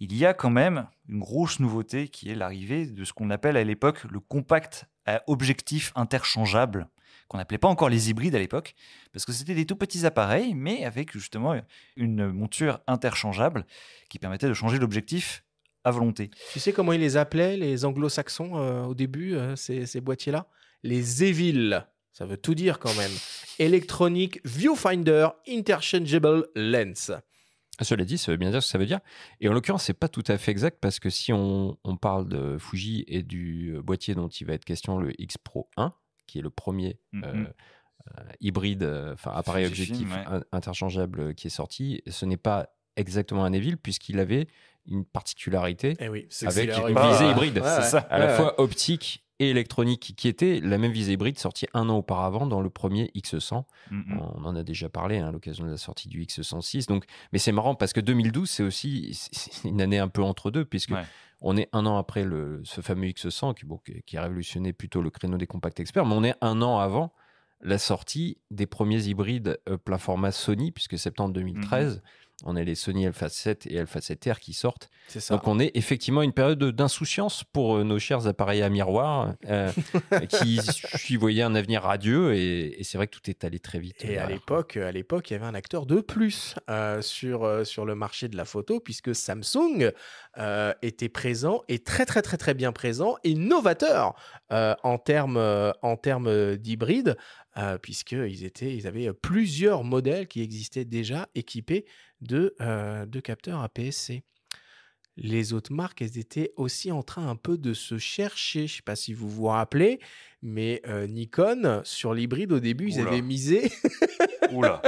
il y a quand même une grosse nouveauté qui est l'arrivée de ce qu'on appelle à l'époque le compact à objectif interchangeable, qu'on n'appelait pas encore les hybrides à l'époque, parce que c'était des tout petits appareils, mais avec justement une monture interchangeable qui permettait de changer l'objectif volonté. Tu sais comment ils les appelaient, les anglo-saxons, euh, au début, euh, ces, boîtiers-là Les Evil. Ça veut tout dire quand même. (laughs) Electronic Viewfinder Interchangeable Lens. Cela dit, ça veut bien dire ce que ça veut dire. Et en l'occurrence, c'est pas tout à fait exact parce que si on, parle de Fuji et du euh, boîtier dont il va être question, le X Pro 1, qui est le premier mm-hmm. hybride, enfin appareil objectif interchangeable qui est sorti, ce n'est pas exactement un Evil puisqu'il avait une particularité eh avec une visée hybride, à la fois optique et électronique, qui était la même visée hybride sortie un an auparavant dans le premier X100. Mm-hmm. On en a déjà parlé hein, à l'occasion de la sortie du X106. Donc, mais c'est marrant parce que 2012, c'est aussi une année un peu entre deux, puisque on est un an après ce fameux X100 qui, bon, a révolutionné plutôt le créneau des compacts experts, mais on est un an avant la sortie des premiers hybrides euh, plein format Sony, puisque septembre 2013 on a les Sony Alpha 7 et Alpha 7R qui sortent. Donc on est effectivement une période d'insouciance pour euh, nos chers appareils à miroir euh, (laughs) qui voyaient un avenir radieux et, c'est vrai que tout est allé très vite. Et à l'époque, euh, à l'époque, il y avait un acteur de plus sur, sur le marché de la photo puisque Samsung était présent et très très très très bien présent et novateur en termes en termes d'hybride puisqu'ils étaient ils avaient plusieurs modèles qui existaient déjà équipés euh, de, capteurs APS-C. Les autres marques, elles étaient aussi en train un peu de se chercher. Je ne sais pas si vous vous rappelez, mais euh, Nikon, sur l'hybride au début, ils avaient misé Oula.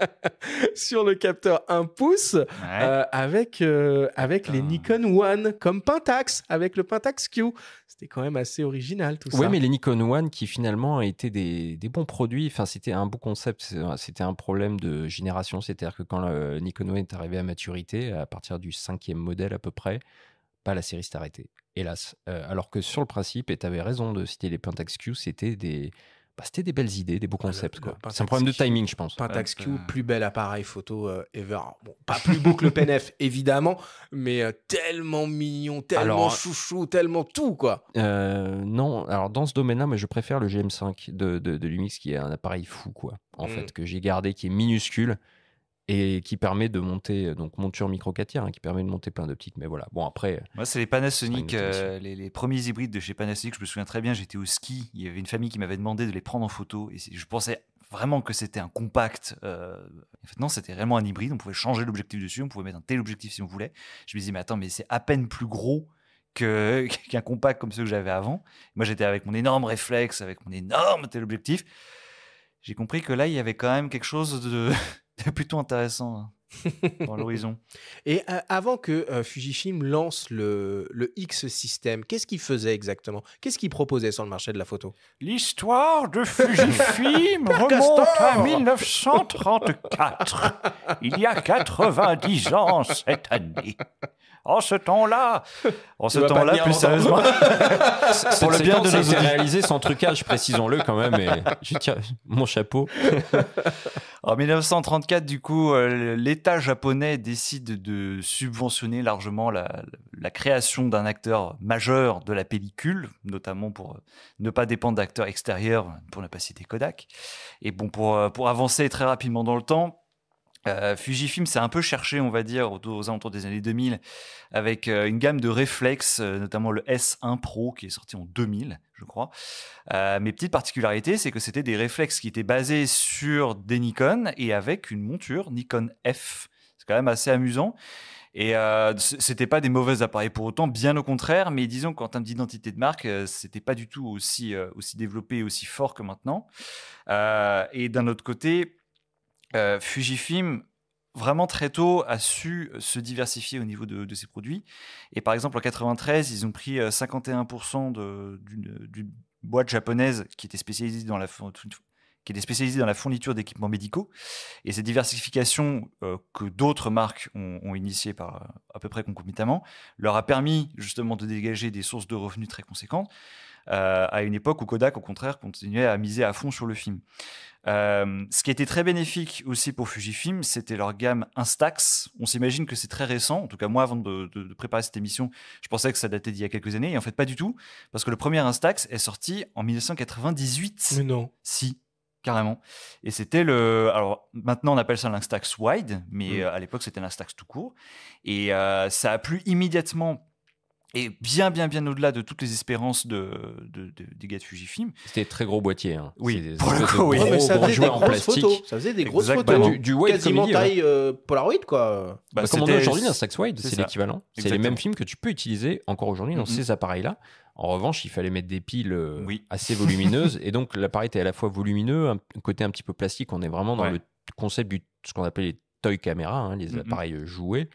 (laughs) sur le capteur 1 pouce euh, avec, euh, avec les Nikon One, comme Pentax, avec le Pentax Q. C'était quand même assez original tout ça. Oui, mais les Nikon One qui finalement étaient des, des bons produits, enfin, c'était un beau concept, c'était un problème de génération. C'est-à-dire que quand le Nikon One est arrivé à maturité, à partir du cinquième modèle à peu près, pas bah, la série s'est arrêtée, hélas. Euh, alors que sur le principe, et tu avais raison de citer les Pentax Q, c'était des bah, c'était des belles idées, des beaux concepts. quoi. C'est un problème de timing, je pense. Pentax Q, plus bel appareil photo euh, ever. pas plus beau que le PNF, (laughs) évidemment, mais euh, tellement mignon, tellement chouchou, tellement tout, quoi. Euh, non, alors dans ce domaine-là, mais je préfère le GM5 de, Lumix, qui est un appareil fou, quoi, en mm. fait, que j'ai gardé, qui est minuscule et qui permet de monter, euh, donc monture micro hein, qui permet de monter plein de petites. Mais voilà, bon après. Euh, Moi, c'est les Panasonic, euh, les, premiers hybrides de chez Panasonic. Je me souviens très bien, j'étais au ski. Il y avait une famille qui m'avait demandé de les prendre en photo. Et je pensais vraiment que c'était un compact. En fait, non, c'était réellement un hybride. On pouvait changer l'objectif dessus. On pouvait mettre un tel objectif si on voulait. Je me disais, mais attends, mais c'est à peine plus gros (laughs) qu'un compact comme ceux que j'avais avant. Moi, j'étais avec mon énorme réflexe, avec mon énorme tel objectif. J'ai compris que là, il y avait quand même quelque chose de. (laughs) plutôt intéressant hein, dans l'horizon. (laughs) Et euh, avant que euh, Fujifilm lance le, le X système, qu'est-ce qu'il faisait exactement Qu'est-ce qu'il proposait sur le marché de la photo L'histoire de Fujifilm (laughs) remonte à 1934, il y a 90 ans cette année. En ce temps-là, en ce temps-là, plus sérieusement, pour le bien de nos réalisé sans trucage, précisons-le quand même. Et je tiens mon chapeau. En 1934, du coup, euh, l'État japonais décide de subventionner largement la, création d'un acteur majeur de la pellicule, notamment pour euh, ne pas dépendre d'acteurs extérieurs, pour ne pas citer Kodak. Et bon, pour, euh, pour avancer très rapidement dans le temps, Fujifilm s'est un peu cherché, on va dire, aux, alentours des années 2000, avec une gamme de réflexes, notamment le S1 Pro qui est sorti en 2000, je crois. Euh, mes petites particularités, c'est que c'était des réflexes qui étaient basés sur des Nikon et avec une monture Nikon F. C'est quand même assez amusant. Et euh, c'était pas des mauvais appareils pour autant, bien au contraire. Mais disons qu'en termes d'identité de marque, euh, c'était pas du tout aussi euh, aussi développé, aussi fort que maintenant. et d'un autre côté, Fujifilm vraiment très tôt a su euh, se diversifier au niveau de, ses produits. Et par exemple, en 93, ils ont pris 51% euh, d'une boîte japonaise qui était spécialisée dans la qui était spécialisée dans la fourniture d'équipements médicaux. Et cette diversification euh, que d'autres marques ont, initiée par à peu près concomitamment leur a permis justement de dégager des sources de revenus très conséquentes. Euh, à une époque où Kodak, au contraire, continuait à miser à fond sur le film. Euh, ce qui était très bénéfique aussi pour Fujifilm, c'était leur gamme Instax. On s'imagine que c'est très récent. En tout cas, moi, avant de, préparer cette émission, je pensais que ça datait d'il y a quelques années. Et en fait, pas du tout. Parce que le premier Instax est sorti en 1998. Mais non. Si carrément. Et c'était le. Alors maintenant, on appelle ça l'Instax Wide, mais euh, à l'époque, c'était l'Instax tout court. Et ça a plu immédiatement et bien, bien, bien au-delà de toutes les espérances de, de des gars de Fujifilm. C'était très gros boîtier. Hein. Oui, pour le coup, ça, faisait des grosses Photos. ça faisait des grosses photos. Bah, du, du Quasiment hein. taille euh, Polaroid, quoi. Bah, comme on a aujourd'hui un Sax Wide, c'est l'équivalent. C'est les mêmes films que tu peux utiliser encore aujourd'hui dans ces appareils-là. En revanche, il fallait mettre des piles euh, assez volumineuses. et donc, l'appareil était à la fois volumineux, un côté un petit peu plastique. On est vraiment dans le concept de ce qu'on appelle les toy caméras, hein, les appareils euh, jouets.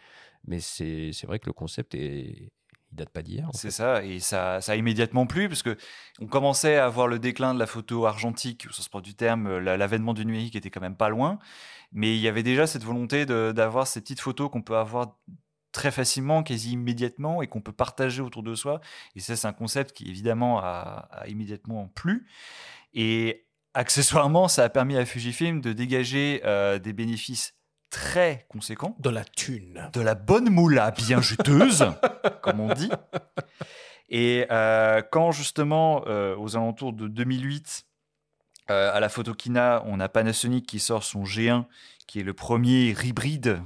Mais c'est vrai que le concept est, il date pas d'hier. C'est ça, et ça, a immédiatement plu, parce que on commençait à voir le déclin de la photo argentique, au sens propre du terme, euh, l'avènement du numérique était quand même pas loin, mais il y avait déjà cette volonté d'avoir ces petites photos qu'on peut avoir très facilement, quasi immédiatement, et qu'on peut partager autour de soi. Et ça, c'est un concept qui, évidemment, a, immédiatement plu. Et accessoirement, ça a permis à Fujifilm de dégager euh, des bénéfices très conséquent. De la thune. De la bonne moula bien juteuse, (laughs) comme on dit. Et euh, quand justement, euh, aux alentours de 2008, euh, à la Photokina, on a Panasonic qui sort son G1, qui est le premier hybride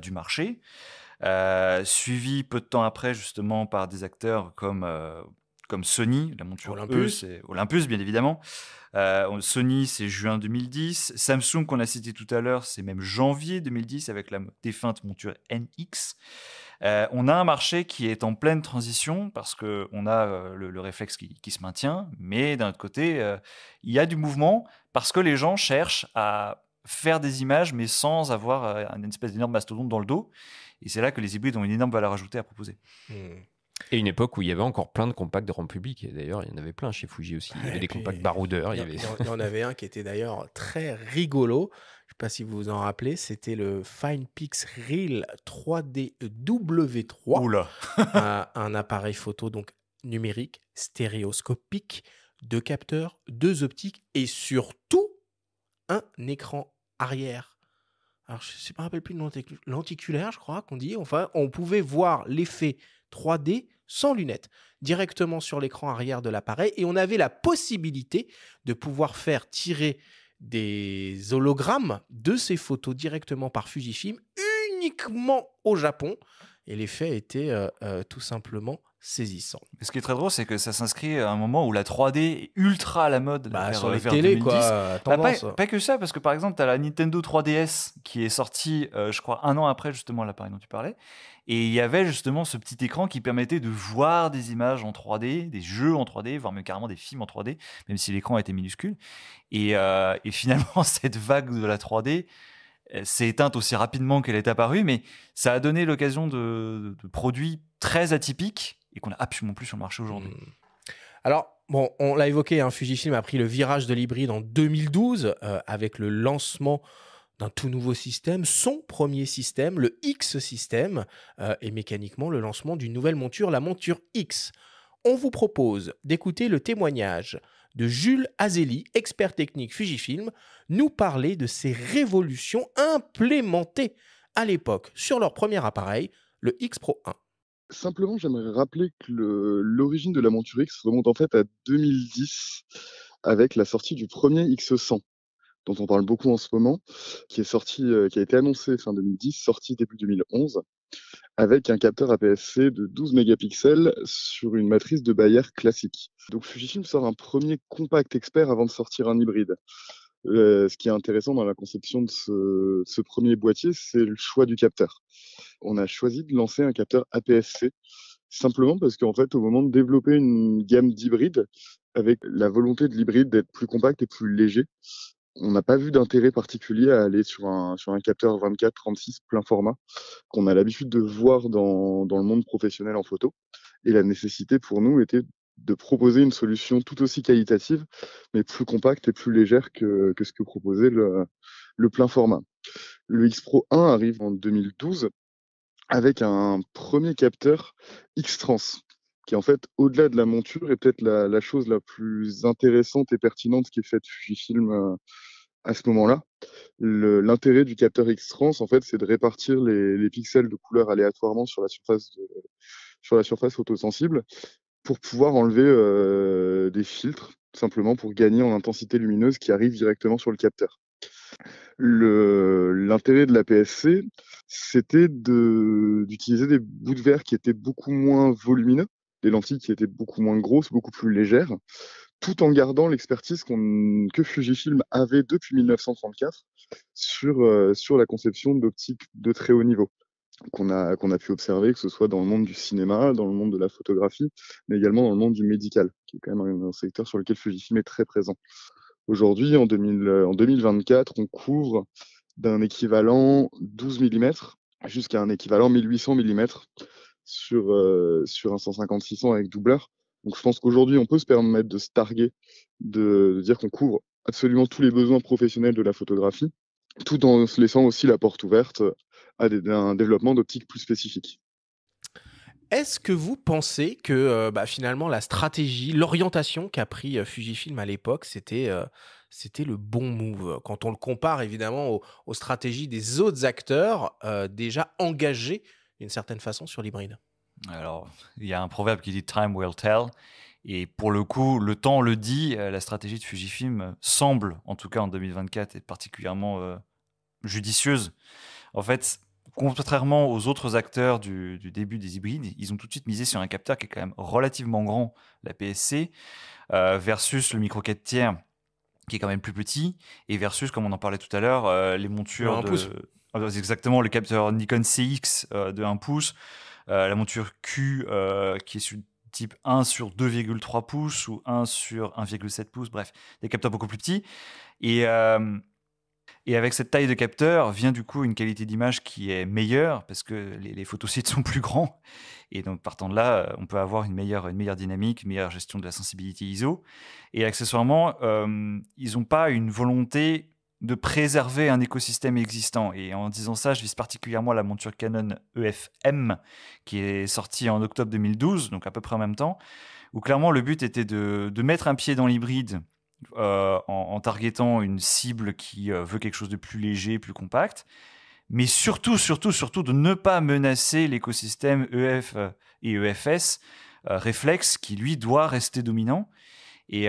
du marché, suivi peu de temps après justement par des acteurs comme comme Sony, la monture e, Olympus, Olympus bien évidemment. Euh, Sony, c'est juin 2010. Samsung, qu'on a cité tout à l'heure, c'est même janvier 2010 avec la défunte monture NX. Euh, on a un marché qui est en pleine transition parce qu'on a euh, le, réflexe qui, se maintient, mais d'un autre côté, il y a du mouvement parce que les gens cherchent à faire des images, mais sans avoir une espèce d'énorme mastodonte dans le dos. Et c'est là que les hybrides ont une énorme valeur ajoutée à proposer. Hmm. Et une époque où il y avait encore plein de compacts de rang public. Et d'ailleurs, il y en avait plein chez Fuji aussi. Il y avait des compacts baroudeurs. Il y, en avait un qui était d'ailleurs très rigolo. Je ne sais pas si vous vous en rappelez. C'était le FinePix Reel 3D W3. Oula (laughs) (laughs) un, appareil photo donc numérique, stéréoscopique, deux capteurs, deux optiques et surtout un écran arrière. Alors, je ne me rappelle plus de l'anticulaire, je crois qu'on dit. Enfin, on pouvait voir l'effet 3D sans lunettes, directement sur l'écran arrière de l'appareil. Et on avait la possibilité de pouvoir faire tirer des hologrammes de ces photos directement par Fujifilm uniquement au Japon. Et l'effet était euh, euh, tout simplement saisissant. ce qui est très drôle, c'est que ça s'inscrit à un moment où la 3D est ultra à la mode. Bah, sur les télé, quoi. Bah, pas, que ça, parce que par exemple, tu as la Nintendo 3DS qui est sortie, euh, je crois, un an après justement l'appareil dont tu parlais. Et il y avait justement ce petit écran qui permettait de voir des images en 3D, des jeux en 3D, voire même carrément des films en 3D, même si l'écran était minuscule. Et, euh, finalement, (laughs) cette vague de la 3D, s'est éteinte aussi rapidement qu'elle est apparue, mais ça a donné l'occasion de, produits très atypiques et qu'on n'a absolument plus sur le marché aujourd'hui. Hmm. Alors, bon, on l'a évoqué, hein, Fujifilm a pris le virage de l'hybride en 2012 euh, avec le lancement d'un tout nouveau système, son premier système, le X système, euh, et mécaniquement le lancement d'une nouvelle monture, la monture X. On vous propose d'écouter le témoignage de Jules Azeli, expert technique Fujifilm, nous parler de ces révolutions implémentées à l'époque sur leur premier appareil, le X Pro 1. Simplement, j'aimerais rappeler que l'origine de la Monture X remonte en fait à 2010 avec la sortie du premier X100 dont on parle beaucoup en ce moment, qui est sorti, euh, qui a été annoncé fin 2010, sorti début 2011, avec un capteur APS-C de 12 mégapixels sur une matrice de Bayer classique. Donc Fujifilm sort un premier compact expert avant de sortir un hybride. Euh, ce qui est intéressant dans la conception de ce, premier boîtier, c'est le choix du capteur. On a choisi de lancer un capteur APS-C simplement parce qu'en fait, au moment de développer une gamme d'hybrides, avec la volonté de l'hybride d'être plus compact et plus léger, on n'a pas vu d'intérêt particulier à aller sur un, sur un capteur 24-36 plein format qu'on a l'habitude de voir dans, dans le monde professionnel en photo. Et la nécessité pour nous était de proposer une solution tout aussi qualitative, mais plus compacte et plus légère que, ce que proposait le, plein format. Le X Pro 1 arrive en 2012 avec un premier capteur X-Trans, qui en fait, au-delà de la monture, est peut-être la, chose la plus intéressante et pertinente qui est faite Fujifilm euh, à ce moment-là. L'intérêt du capteur X-Trans, en fait, c'est de répartir les, pixels de couleur aléatoirement sur la surface autosensible sur la surface pour pouvoir enlever des filtres, simplement pour gagner en intensité lumineuse qui arrive directement sur le capteur. L'intérêt de la PSC, c'était d'utiliser des bouts de verre qui étaient beaucoup moins volumineux, des lentilles qui étaient beaucoup moins grosses, beaucoup plus légères, tout en gardant l'expertise que Fujifilm avait depuis 1934 sur, sur la conception d'optiques de très haut niveau qu'on a, qu'on a pu observer, que ce soit dans le monde du cinéma, dans le monde de la photographie, mais également dans le monde du médical, qui est quand même un, secteur sur lequel Fujifilm est très présent. Aujourd'hui, en, 2024, euh, on couvre d'un équivalent 12 mm jusqu'à un équivalent 1800 mm sur, euh, sur un 150 avec doubleur. Donc je pense qu'aujourd'hui, on peut se permettre de se targuer, de, de dire qu'on couvre absolument tous les besoins professionnels de la photographie, tout en se laissant aussi la porte ouverte à un développement d'optique plus spécifique. Est-ce que vous pensez que euh, bah, finalement la stratégie, l'orientation qu'a pris euh, Fujifilm à l'époque, c'était euh, c'était le bon move Quand on le compare évidemment aux, stratégies des autres acteurs déjà engagés d'une certaine façon sur l'hybride. Alors, il y a un proverbe qui dit Time will tell. Et pour le coup, le temps le dit, la stratégie de Fujifilm semble, en tout cas en 2024, être particulièrement judicieuse. En fait, contrairement aux autres acteurs du, début des hybrides, ils ont tout de suite misé sur un capteur qui est quand même relativement grand, la PSC, euh, versus le micro 4 tiers qui est quand même plus petit, et versus, comme on en parlait tout à l'heure, euh, les montures ah, bah, Exactement, le capteur Nikon CX euh, de 1 pouce, la monture Q qui est sur type 1 sur 2,3 pouces ou 1 sur 1,7 pouces, bref, des capteurs beaucoup plus petits. Et et avec cette taille de capteur vient du coup une qualité d'image qui est meilleure parce que les, photosites sont plus grands. Et donc partant de là, euh, on peut avoir une meilleure, une meilleure dynamique, une meilleure gestion de la sensibilité ISO. Et accessoirement, euh, ils n'ont pas une volonté de préserver un écosystème existant. Et en disant ça, je vise particulièrement la monture Canon EF-M qui est sortie en octobre 2012, donc à peu près en même temps, où clairement le but était de mettre un pied dans l'hybride euh, en, en, targetant une cible qui euh, veut quelque chose de plus léger, plus compact, mais surtout, surtout, surtout de ne pas menacer l'écosystème EF euh, et EFS réflexe qui, lui, doit rester dominant. Et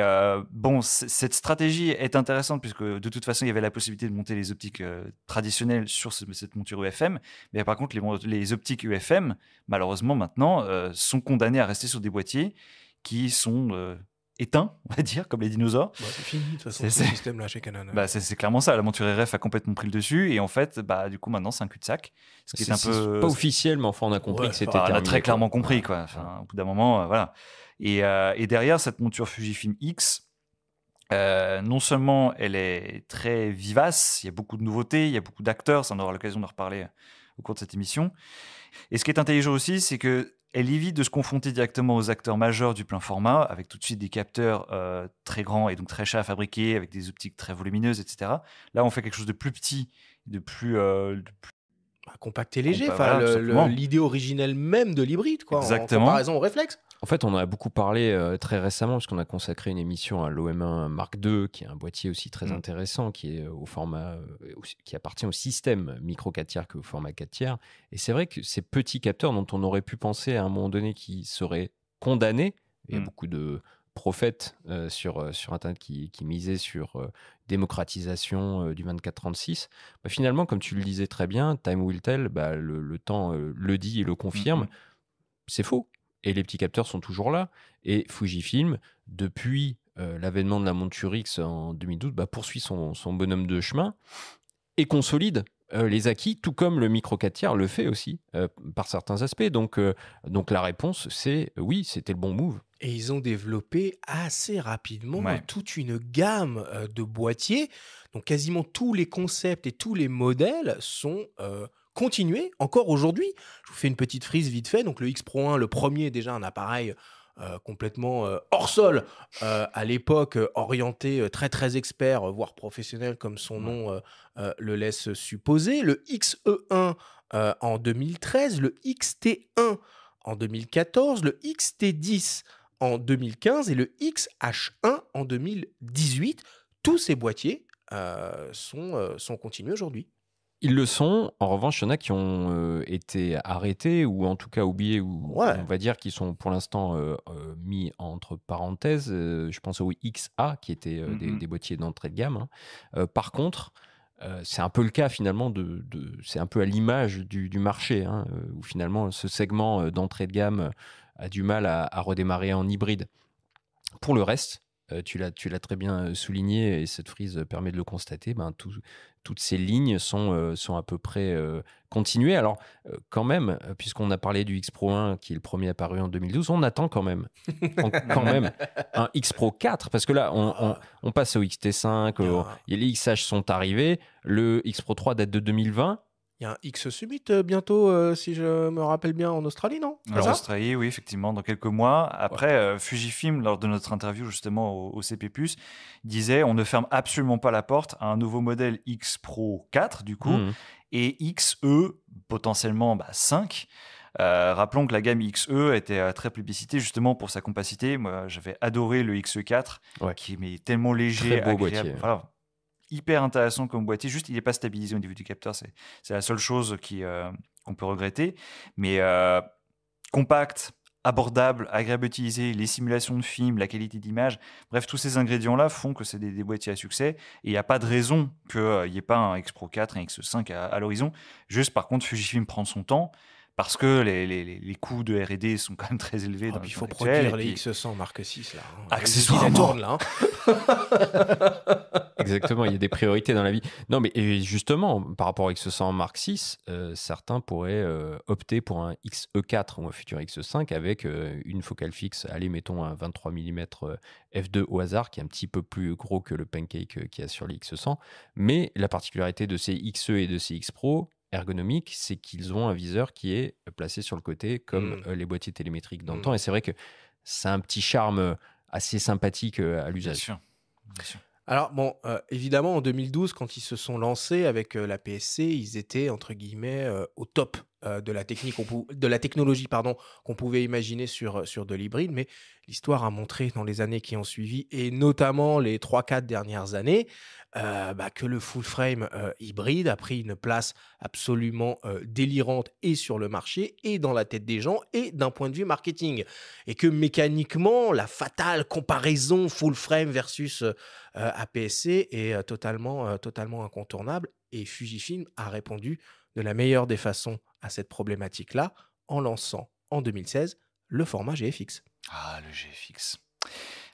bon, cette stratégie est intéressante puisque de toute façon, il y avait la possibilité de monter les optiques traditionnelles sur cette monture UFM. E mais par contre, les, les optiques UFM, e malheureusement maintenant, sont condamnées à rester sur des boîtiers qui sont éteint, on va dire, comme les dinosaures. Bah, c'est fini, de toute façon, ce système-là chez Canon. Hein. Bah, c'est clairement ça. la monture RF a complètement pris le dessus. Et en fait, bah, du coup, maintenant, c'est un cul-de-sac. Ce qui est, un peu. pas officiel, mais enfin, on a compris que c'était. on a très clairement compris, quoi. au bout d'un moment, euh, voilà. Euh, et, derrière cette monture Fujifilm X, euh, non seulement elle est très vivace, il y a beaucoup de nouveautés, il y a beaucoup d'acteurs, ça on aura l'occasion de reparler au cours de cette émission. Et ce qui est intelligent aussi, c'est que elle évite de se confronter directement aux acteurs majeurs du plein format, avec tout de suite des capteurs euh, très grands et donc très chers à fabriquer, avec des optiques très volumineuses, etc. Là, on fait quelque chose de plus petit, de plus euh, bah, compact et léger, bah, l'idée originelle même de l'hybride, quoi, Exactement. en au réflexe. En fait, on en a beaucoup parlé euh, très récemment, qu'on a consacré une émission à l'OM1 Mark II, qui est un boîtier aussi très mm. intéressant, qui est euh, au format, euh, qui appartient au système micro 4 tiers au format 4 tiers. Et c'est vrai que ces petits capteurs dont on aurait pu penser à un moment donné qui seraient condamnés, il y a mm. beaucoup de prophète euh, sur, euh, sur Internet qui, misait sur euh, démocratisation du 24-36, bah, finalement, comme tu le disais très bien, Time Will Tell, bah, le, temps le dit et le confirme, mm-hmm. c'est faux. Et les petits capteurs sont toujours là. Et Fujifilm, depuis l'avènement de la monture X en 2012, bah, poursuit son, son bonhomme de chemin et consolide euh, les acquis, tout comme le micro 4 le fait aussi euh, par certains aspects. Donc, euh, donc la réponse, c'est oui, c'était le bon move. Et ils ont développé assez rapidement toute une gamme de boîtiers. Donc quasiment tous les concepts et tous les modèles sont continués encore aujourd'hui. Je vous fais une petite frise vite fait. Donc le X Pro 1, le premier, déjà un appareil euh, complètement euh, hors sol euh, à l'époque, orienté très très expert, voire professionnel comme son nom le laisse supposer, le XE1 en 2013, le XT1 en 2014, le XT10 en 2015 et le XH1 en 2018. Tous ces boîtiers sont, sont continués aujourd'hui. Ils le sont. En revanche, il y en a qui ont euh, été arrêtés ou en tout cas oubliés ou on va dire qui sont pour l'instant euh, euh, mis entre parenthèses. je pense aux XA qui étaient mm-hmm. des, boîtiers d'entrée de gamme. Hein. par contre, c'est un peu le cas finalement de, c'est un peu à l'image du, marché hein, où finalement ce segment d'entrée de gamme a du mal à redémarrer en hybride. Pour le reste, euh, tu l'as très bien euh, souligné et cette frise permet de le constater, ben, toutes ces lignes sont, euh, à peu près continuées. Alors, quand même, puisqu'on a parlé du X Pro 1 qui est le premier apparu en 2012, on attend quand même, un X Pro 4 parce que là, on, ah. passe au XT5, les XH sont arrivés, le X Pro 3 date de 2020. Il y a un X Summit euh, bientôt, euh, si je me rappelle bien, en Australie, non En Australie, oui, effectivement, dans quelques mois. Après, euh, Fujifilm, lors de notre interview justement au, CP+, disait on ne ferme absolument pas la porte à un nouveau modèle X Pro 4, du coup, hmm. et XE, potentiellement 5. Bah, rappelons que la gamme XE était très publicité justement pour sa compacité. Moi, j'avais adoré le XE4, qui est tellement léger, très beau Boîtier hyper intéressant comme boîtier. Juste, il n'est pas stabilisé au niveau du capteur. C'est, la seule chose qui, euh, qu'on peut regretter. Mais euh, compact, abordable, agréable à utiliser, les simulations de films, la qualité d'image, bref, tous ces ingrédients-là font que c'est des, boîtiers à succès. Et il n'y a pas de raison qu'il euh, n'y ait pas un X-Pro 4, un X5 à l'horizon. Juste, par contre, Fujifilm prend son temps parce que les, les, les coûts de R&D sont quand même très élevés. Ah, donc il faut produire les X100 Mark 6 là. Hein. Accessoirement. Tourne, là. Hein. (laughs) Exactement, il y a des priorités dans la vie. Non, mais justement, par rapport aux X100 Mark 6, euh, certains pourraient euh, opter pour un XE4 ou un futur x 5 avec euh, une focale fixe, allez, mettons un 23 mm f2 au hasard, qui est un petit peu plus gros que le pancake qu'il y a sur les X100. Mais la particularité de ces XE et de ces X Pro, ergonomique, c'est qu'ils ont un viseur qui est euh, placé sur le côté, comme mmh. euh, les boîtiers télémétriques d'antan. Mmh. Et c'est vrai que c'est un petit charme euh, assez sympathique à l'usage. Alors, bon, évidemment, en 2012, quand ils se sont lancés avec la PSC, ils étaient, entre guillemets, au top euh, de la technique, de la technologie pardon, qu'on pouvait imaginer sur, euh, sur de l'hybride, mais l'histoire a montré dans les années qui ont suivi, et notamment les 3-4 dernières années, euh, bah, que le full frame hybride a pris une place absolument délirante et sur le marché, et dans la tête des gens, et d'un point de vue marketing. Et que mécaniquement, la fatale comparaison full frame versus APS-C est totalement, totalement incontournable, et Fujifilm a répondu de la meilleure des façons à cette problématique-là en lançant en 2016 le format GFX. Ah, le GFX.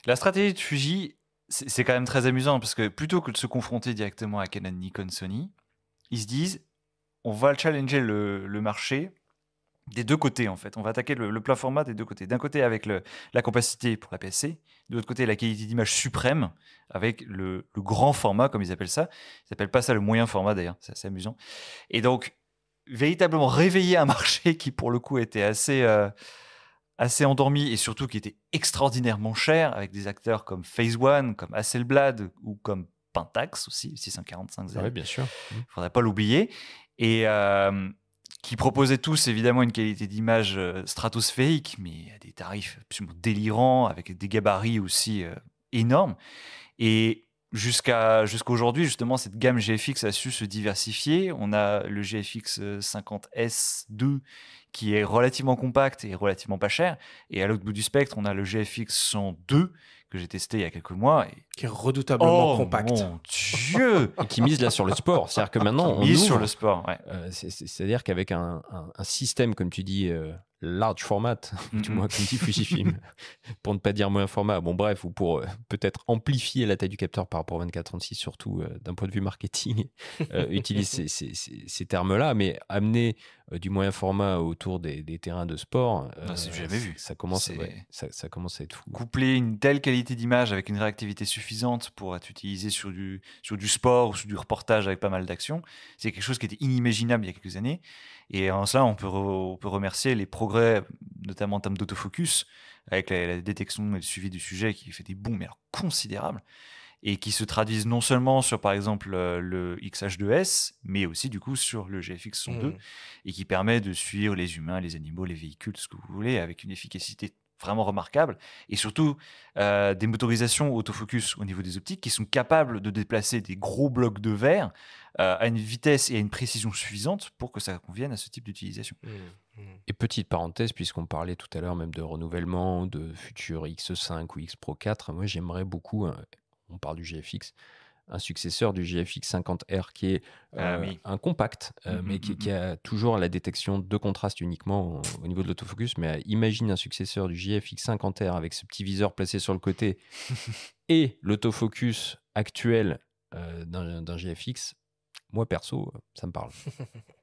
La stratégie de Fuji, c'est quand même très amusant parce que plutôt que de se confronter directement à Canon, Nikon, Sony, ils se disent on va challenger le, marché des deux côtés en fait. On va attaquer le, plein format des deux côtés. D'un côté avec la capacité pour la PSC, de l'autre côté la qualité d'image suprême avec le, le, grand format comme ils appellent ça. Ils n'appellent pas ça le moyen format d'ailleurs, c'est assez amusant. Et donc véritablement réveiller un (laughs) marché qui, pour le coup, était assez, euh, assez endormi et surtout qui était extraordinairement cher, avec des acteurs comme Phase One, comme Hasselblad ou comme Pentax aussi, 645 ah Oui, bien sûr. Il ne faudrait pas l'oublier. Et euh, qui proposaient tous, évidemment, une qualité d'image euh, stratosphérique, mais à des tarifs absolument délirants, avec des gabarits aussi énormes. Et jusqu'à aujourd'hui, justement cette gamme GFX a su se diversifier. On a le GFX 50S2 euh, qui est relativement compact et relativement pas cher et à l'autre bout du spectre, on a le GFX 102 que j'ai testé il y a quelques mois. Et... Qui est redoutablement oh, compact. Mon Dieu (laughs) Et qui mise là sur le sport. C'est-à-dire que maintenant. on mise sur le sport, euh, C'est-à-dire qu'avec un, système, comme tu dis, euh, large format, (laughs) du moins comme dit Fujifilm, (laughs) pour ne pas dire moins format, bon bref, ou pour euh, peut-être amplifier la taille du capteur par rapport au 24-36, surtout euh, d'un point de vue marketing, euh, (laughs) utilise ces termes-là, mais amener euh, du moyen format autour des, terrains de sport. Ça commence, à être fou. Coupler une telle qualité d'image avec une réactivité suffisante pour être utilisée sur du, sur du sport ou sur du reportage avec pas mal d'actions, c'est quelque chose qui était inimaginable il y a quelques années. Et en cela, on peut, remercier les progrès, notamment en termes d'autofocus, avec la, détection et le suivi du sujet qui fait des bons, mais considérables et qui se traduisent non seulement sur par exemple euh, le XH2S, mais aussi du coup sur le GFX 102, hmm. et qui permet de suivre les humains, les animaux, les véhicules, ce que vous voulez, avec une efficacité vraiment remarquable, et surtout euh, des motorisations autofocus au niveau des optiques qui sont capables de déplacer des gros blocs de verre euh, à une vitesse et à une précision suffisante pour que ça convienne à ce type d'utilisation. Hmm, hmm. Et petite parenthèse, puisqu'on parlait tout à l'heure même de renouvellement, de futur X5 ou X Pro 4, moi j'aimerais beaucoup hein, on parle du GFX, un successeur du GFX 50R qui est ah euh, un compact, euh, mmh, mais mmh, qui, mmh, a toujours la détection de contraste uniquement au, niveau de l'autofocus. Mais euh, imagine un successeur du GFX 50R avec ce petit viseur placé sur le côté (laughs) et l'autofocus actuel d'un GFX. Moi perso, ça me parle. (laughs)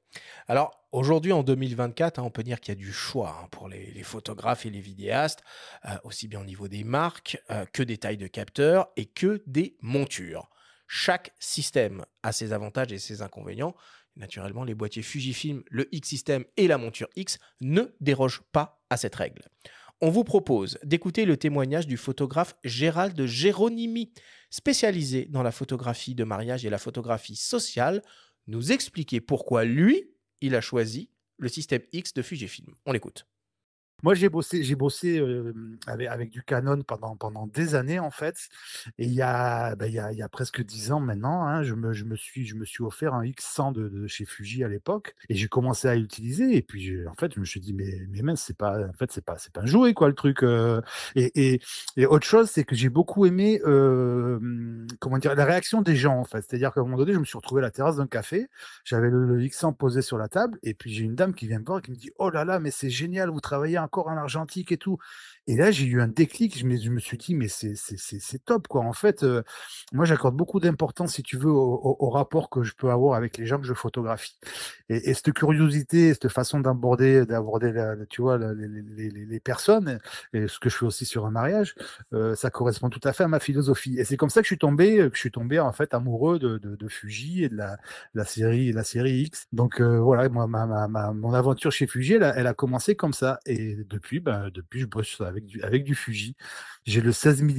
Alors, Aujourd'hui, en 2024, hein, on peut dire qu'il y a du choix hein, pour les, photographes et les vidéastes, euh, aussi bien au niveau des marques euh, que des tailles de capteurs et que des montures. Chaque système a ses avantages et ses inconvénients. Naturellement, les boîtiers Fujifilm, le X-System et la monture X ne dérogent pas à cette règle. On vous propose d'écouter le témoignage du photographe Gérald Géronimi, spécialisé dans la photographie de mariage et la photographie sociale nous expliquer pourquoi lui, il a choisi le système X de Fujifilm. On l'écoute. Moi, j'ai bossé, j'ai bossé euh, avec, du Canon pendant, pendant des années, en fait. Et il y a, bah, il y a, presque dix ans maintenant, hein, je, me, suis, je me suis offert un X100 de, chez Fuji à l'époque. Et j'ai commencé à l'utiliser. Et puis, en fait, je me suis dit, mais, mais mince, c'est pas, en fait, c'est pas, c'est pas un jouet, quoi, le truc. Euh. et, autre chose, c'est que j'ai beaucoup aimé, euh, hum, comment dire, la réaction des gens, en fait. C'est-à-dire qu'à un moment donné, je me suis retrouvé à la terrasse d'un café. J'avais le, X100 posé sur la table. Et puis, j'ai une dame qui vient me voir et qui me dit, oh là là, mais c'est génial, vous travaillez encore en argentique et tout. Et là, j'ai eu un déclic. Je me, me suis dit, mais c'est top, quoi. En fait, euh, moi, j'accorde beaucoup d'importance, si tu veux, au, au, rapport que je peux avoir avec les gens que je photographie. Et, et cette curiosité, cette façon d'aborder, d'aborder, tu vois, les, les, les, personnes, et ce que je fais aussi sur un mariage, euh, ça correspond tout à fait à ma philosophie. Et c'est comme ça que je suis tombé, euh, que je suis tombé en fait amoureux de, de, de Fuji et de la, la série, la série X. Donc voilà, moi, ma, mon aventure chez Fuji, elle a, elle a, commencé comme ça. Et depuis, ben depuis, je bosse ça avec du, avec Fuji. J'ai le 16 mm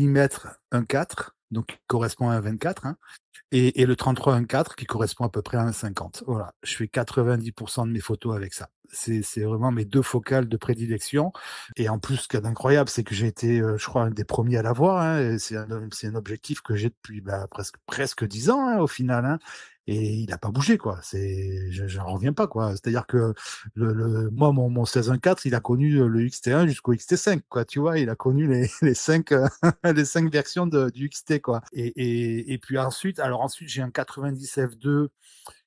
1.4, donc qui correspond à un 24, hein, et, le 33 1.4 qui correspond à peu près à un 50. Voilà, je fais 90% de mes photos avec ça. C'est vraiment mes deux focales de prédilection. Et en plus, ce qu'il y a d'incroyable, c'est que j'ai été, euh, je crois, un des premiers à l'avoir. Hein, c'est un, objectif que j'ai depuis bah, presque, presque 10 ans hein, au final et il n'a pas bougé quoi. C'est, n'en reviens pas quoi. C'est-à-dire que le, le... moi mon, mon il a connu euh, le XT1 jusqu'au XT5 quoi. Tu vois, il a connu les, (laughs) les cinq euh, (laughs) les cinq versions du XT quoi. Et, et, puis ensuite, alors ensuite j'ai un 90 F2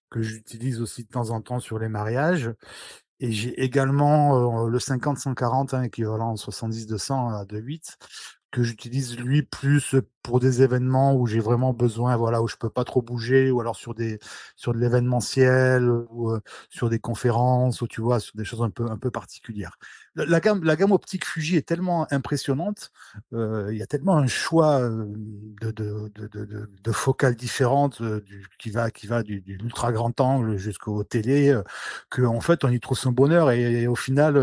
que j'utilise aussi de temps en temps sur les mariages. Et j'ai également euh, le 50-140, équivalent en 70-200 à 2.8, que j'utilise lui plus pour des événements où j'ai vraiment besoin, voilà, où je peux pas trop bouger, ou alors sur des sur de l'événementiel, ou euh, sur des conférences, ou tu vois, sur des choses un peu un peu particulières. La, gamme la gamme optique Fuji est tellement impressionnante, euh, il y a tellement un choix euh, de de, de, focales différentes du, qui va qui va du, ultra grand angle jusqu'au télé, que en fait on y trouve son bonheur et, au final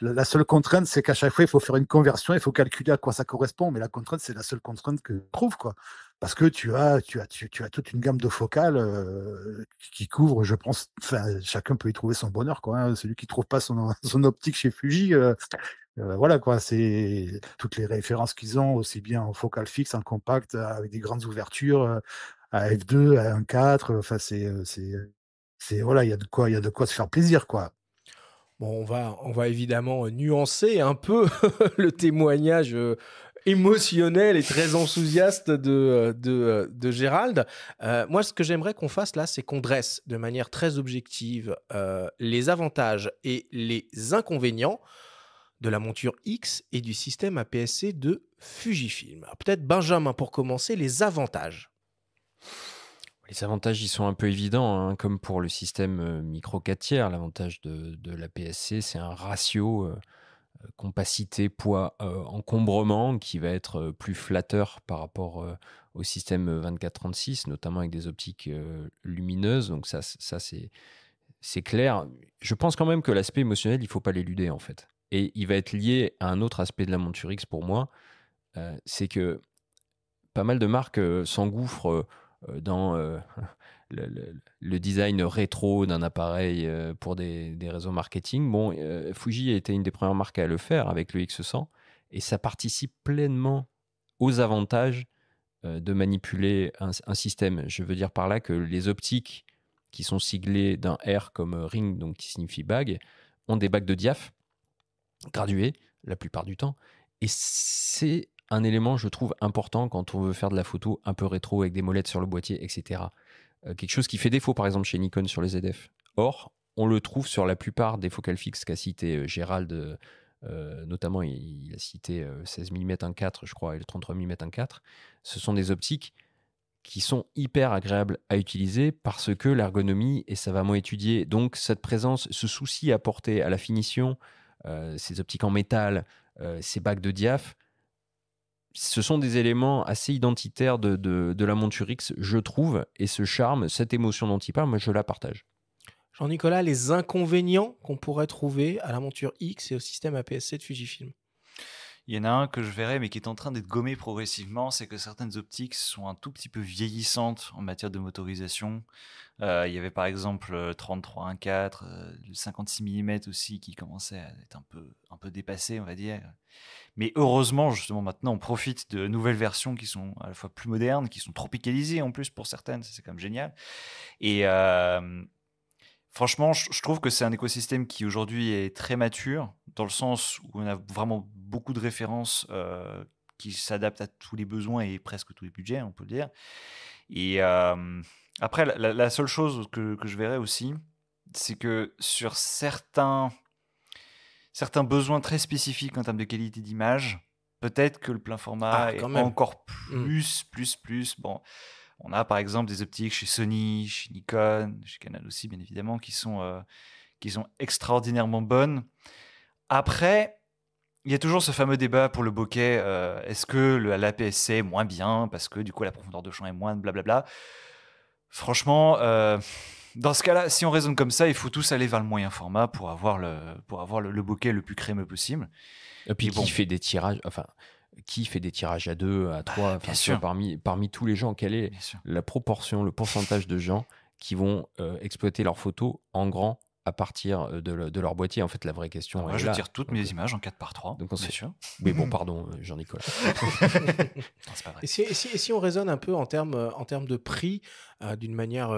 la, la seule contrainte c'est qu'à chaque fois il faut faire une conversion, il faut calculer à quoi ça correspond, mais la contrainte c'est la seule que tu trouves, quoi. Parce que tu as, tu as, tu, as toute une gamme de focales euh, qui couvre, je pense, chacun peut y trouver son bonheur, quoi. Hein. Celui qui trouve pas son, (laughs) son optique chez Fuji, euh, euh, voilà quoi, c'est toutes les références qu'ils ont, aussi bien en focale fixe, en compact, avec des grandes ouvertures, à f2, à 1.4, enfin c'est, c'est, c'est voilà, il y a de quoi, il y a de quoi se faire plaisir quoi. Bon, on va, on va évidemment nuancer un peu (laughs) le témoignage émotionnel et très enthousiaste de, euh, de, euh, de Gérald. Euh, moi, ce que j'aimerais qu'on fasse là, c'est qu'on dresse de manière très objective les avantages et les inconvénients de la monture X et du système APS-C de Fujifilm. Peut-être Benjamin, pour commencer, les avantages. Les avantages, ils sont un peu évidents, hein. comme pour le système micro 4 tiers. L'avantage de, de la c'est un ratio compacité, euh, poids, euh, encombrement qui va être euh, plus flatteur par rapport au système 24-36, notamment avec des optiques lumineuses. Donc ça, ça c'est clair. Je pense quand même que l'aspect émotionnel, il faut pas l'éluder en fait. Et il va être lié à un autre aspect de la monture X pour moi, c'est que pas mal de marques s'engouffrent dans le, design rétro d'un appareil euh, pour des, réseaux marketing. Bon, euh, Fuji a été une des premières marques à le faire avec le X100 et ça participe pleinement aux avantages euh, de manipuler un, système. Je veux dire par là que les optiques qui sont siglées d'un R comme ring, donc qui signifie bague, ont des bagues de diaph graduées la plupart du temps. Et c'est un élément, je trouve, important quand on veut faire de la photo un peu rétro avec des molettes sur le boîtier, etc. Euh, quelque chose qui fait défaut par exemple chez Nikon sur les ZF. Or, on le trouve sur la plupart des focales fixes qu'a cité euh, Gérald, euh, notamment il, a cité 16 mm 1.4 je crois et le 33 mm 1.4. Ce sont des optiques qui sont hyper agréables à utiliser parce que l'ergonomie est savamment étudiée. Donc cette présence, ce souci apporté à la finition, ces optiques en métal, ces bacs de diaf, ce sont des éléments assez identitaires de, la monture X, je trouve, et ce charme, cette émotion dont il parle, moi je la partage. Jean-Nicolas, les inconvénients qu'on pourrait trouver à la monture X et au système APS-C de Fujifilm il y en a un que je verrai, mais qui est en train d'être gommé progressivement, c'est que certaines optiques sont un tout petit peu vieillissantes en matière de motorisation. Euh, il y avait par exemple 33 euh, 1.4, euh, le 56 mm aussi, qui commençait à être un peu, un peu dépassé, on va dire. Mais heureusement, justement, maintenant, on profite de nouvelles versions qui sont à la fois plus modernes, qui sont tropicalisées en plus pour certaines, c'est quand même génial. Et, Franchement, je trouve que c'est un écosystème qui aujourd'hui est très mature, dans le sens où on a vraiment beaucoup de références euh, qui s'adaptent à tous les besoins et presque tous les budgets, on peut le dire. Et euh, après, la, seule chose que, je verrais aussi, c'est que sur certains, besoins très spécifiques en termes de qualité d'image, peut-être que le plein format ah, est encore mmh. plus, plus, plus. Bon, on a par exemple des optiques chez Sony, chez Nikon, chez Canon aussi, bien évidemment, qui sont, euh, qui extraordinairement bonnes. Après, il y a toujours ce fameux débat pour le bokeh. Euh, est-ce que le, est moins bien parce que du coup la profondeur de champ est moins, blablabla. Franchement, euh, dans ce cas-là, si on raisonne comme ça, il faut tous aller vers le moyen format pour avoir le, pour avoir le, bokeh le plus crémeux possible. Et puis, qui fait des tirages, enfin, qui fait des tirages à deux, à bah, trois, parmi, parmi tous les gens, quelle est la proportion, le pourcentage de gens qui vont euh, exploiter leurs photos en grand à partir euh, de, leur boîtier. En fait, la vraie question Moi, je tire toutes mes euh, images en 4 par 3 Donc on bien sûr. Mais bon, (laughs) pardon, Jean-Nicolas. et, si, on raisonne un peu en termes en termes de prix d'une manière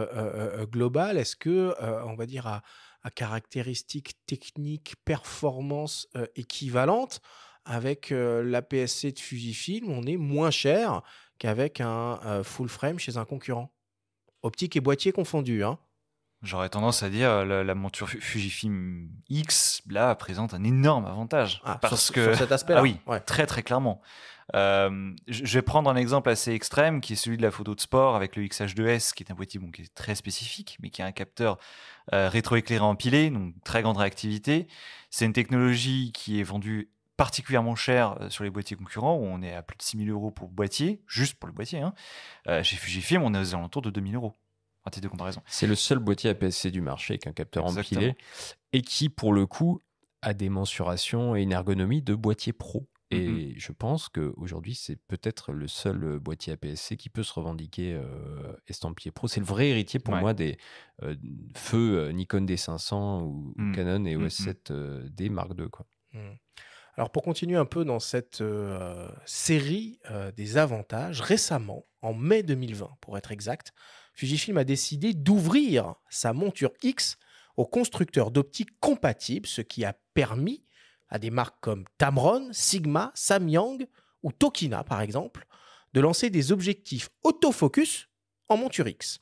globale, est-ce que, on va dire, à, à caractéristiques techniques, performances équivalentes, avec euh, la PSC de Fujifilm, on est moins cher qu'avec un euh, full frame chez un concurrent. Optique et boîtier confondus. Hein. J'aurais tendance à dire la, euh, la, monture Fujifilm X là présente un énorme avantage ah, parce que cet aspect -là. Ah oui, très très clairement. je vais prendre un exemple assez extrême qui est celui de la photo de sport avec le XH2S qui est un boîtier bon, qui est très spécifique mais qui a un capteur rétro rétroéclairé empilé donc très grande réactivité. C'est une technologie qui est vendue particulièrement cher euh, sur les boîtiers concurrents, où on est à plus de 6000 euros pour boîtier, juste pour le boîtier. Hein. Euh, chez Fujifilm, on est aux alentours de 2000 euros. De comparaison. C'est le seul boîtier APS-C du marché avec un capteur empilé et qui, pour le coup, a des mensurations et une ergonomie de boîtier pro. Et mm-hmm. je pense qu'aujourd'hui, c'est peut-être le seul euh, boîtier APS-C qui peut se revendiquer euh, estampillé pro. C'est le vrai héritier pour moi des feux Nikon D500 ou mm. Canon et OS 7D Mark II. Quoi. Mm. Alors pour continuer un peu dans cette euh, série euh, des avantages, récemment, en mai 2020 pour être exact, Fujifilm a décidé d'ouvrir sa monture X aux constructeurs d'optiques compatibles, ce qui a permis à des marques comme Tamron, Sigma, Samyang ou Tokina par exemple, de lancer des objectifs autofocus en monture X.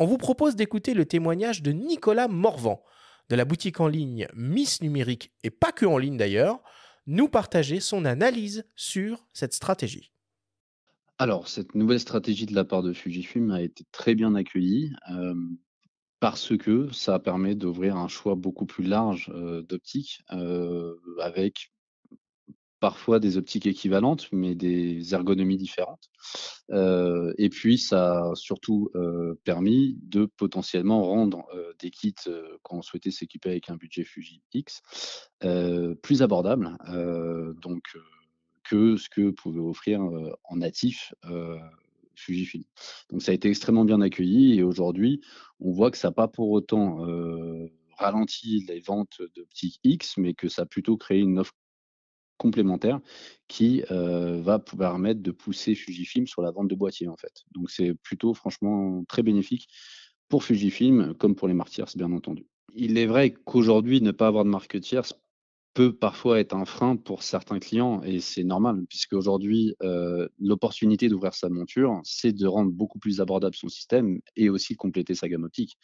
On vous propose d'écouter le témoignage de Nicolas Morvan de la boutique en ligne Miss Numérique, et pas que en ligne d'ailleurs, nous partager son analyse sur cette stratégie. Alors, cette nouvelle stratégie de la part de Fujifilm a été très bien accueillie euh, parce que ça permet d'ouvrir un choix beaucoup plus large euh, d'optiques euh, avec parfois des optiques équivalentes, mais des ergonomies différentes. Euh, et puis, ça a surtout euh, permis de potentiellement rendre euh, des kits, quand on souhaitait s'équiper avec un budget Fuji X, plus abordables donc, que ce que pouvait offrir en natif. Fujifilm. Donc ça a été extrêmement bien accueilli et aujourd'hui on voit que ça n'a pas pour autant ralenti les ventes d'optiques X, mais que ça a plutôt créé une offre complémentaire qui euh, va permettre de pousser Fujifilm sur la vente de boîtiers en fait. Donc c'est plutôt franchement très bénéfique pour Fujifilm comme pour les marques tierces bien entendu. Il est vrai qu'aujourd'hui ne pas avoir de marque tierce peut parfois être un frein pour certains clients et c'est normal puisque aujourd'hui euh, l'opportunité d'ouvrir sa monture c'est de rendre beaucoup plus abordable son système et aussi de compléter sa gamme optique.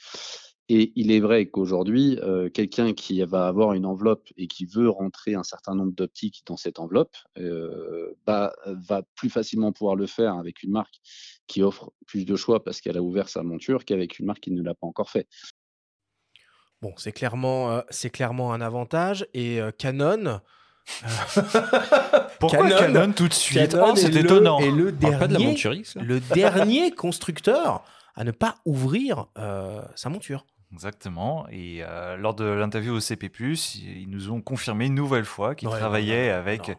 Et il est vrai qu'aujourd'hui, euh, quelqu'un qui va avoir une enveloppe et qui veut rentrer un certain nombre d'optiques dans cette enveloppe, euh, bah, va plus facilement pouvoir le faire avec une marque qui offre plus de choix parce qu'elle a ouvert sa monture qu'avec une marque qui ne l'a pas encore fait. Bon, c'est clairement, euh, clairement un avantage. Et Canon, (laughs) Pourquoi Canon, tout de suite oh, C'est étonnant. Et le dernier, le dernier constructeur à ne pas ouvrir sa monture. Exactement. Et euh, lors de l'interview au CP+, ils nous ont confirmé une nouvelle fois qu'ils travaillaient avec. Euh,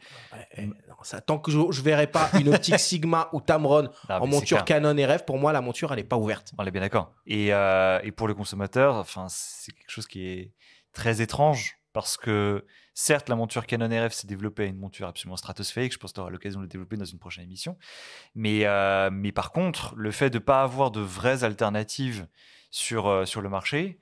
eh, ça, tant que je ne verrai pas une optique (laughs) Sigma ou Tamron ah, en monture Canon RF, pour moi, la monture, elle n'est pas ouverte. On est bien d'accord. Et, euh, et, pour le consommateur, enfin, c'est quelque chose qui est très étrange parce que, certes, la monture Canon RF s'est développée à une monture absolument stratosphérique. Je pense que tu auras l'occasion de le développer dans une prochaine émission. Mais, euh, par contre, le fait de ne pas avoir de vraies alternatives sur euh, le marché,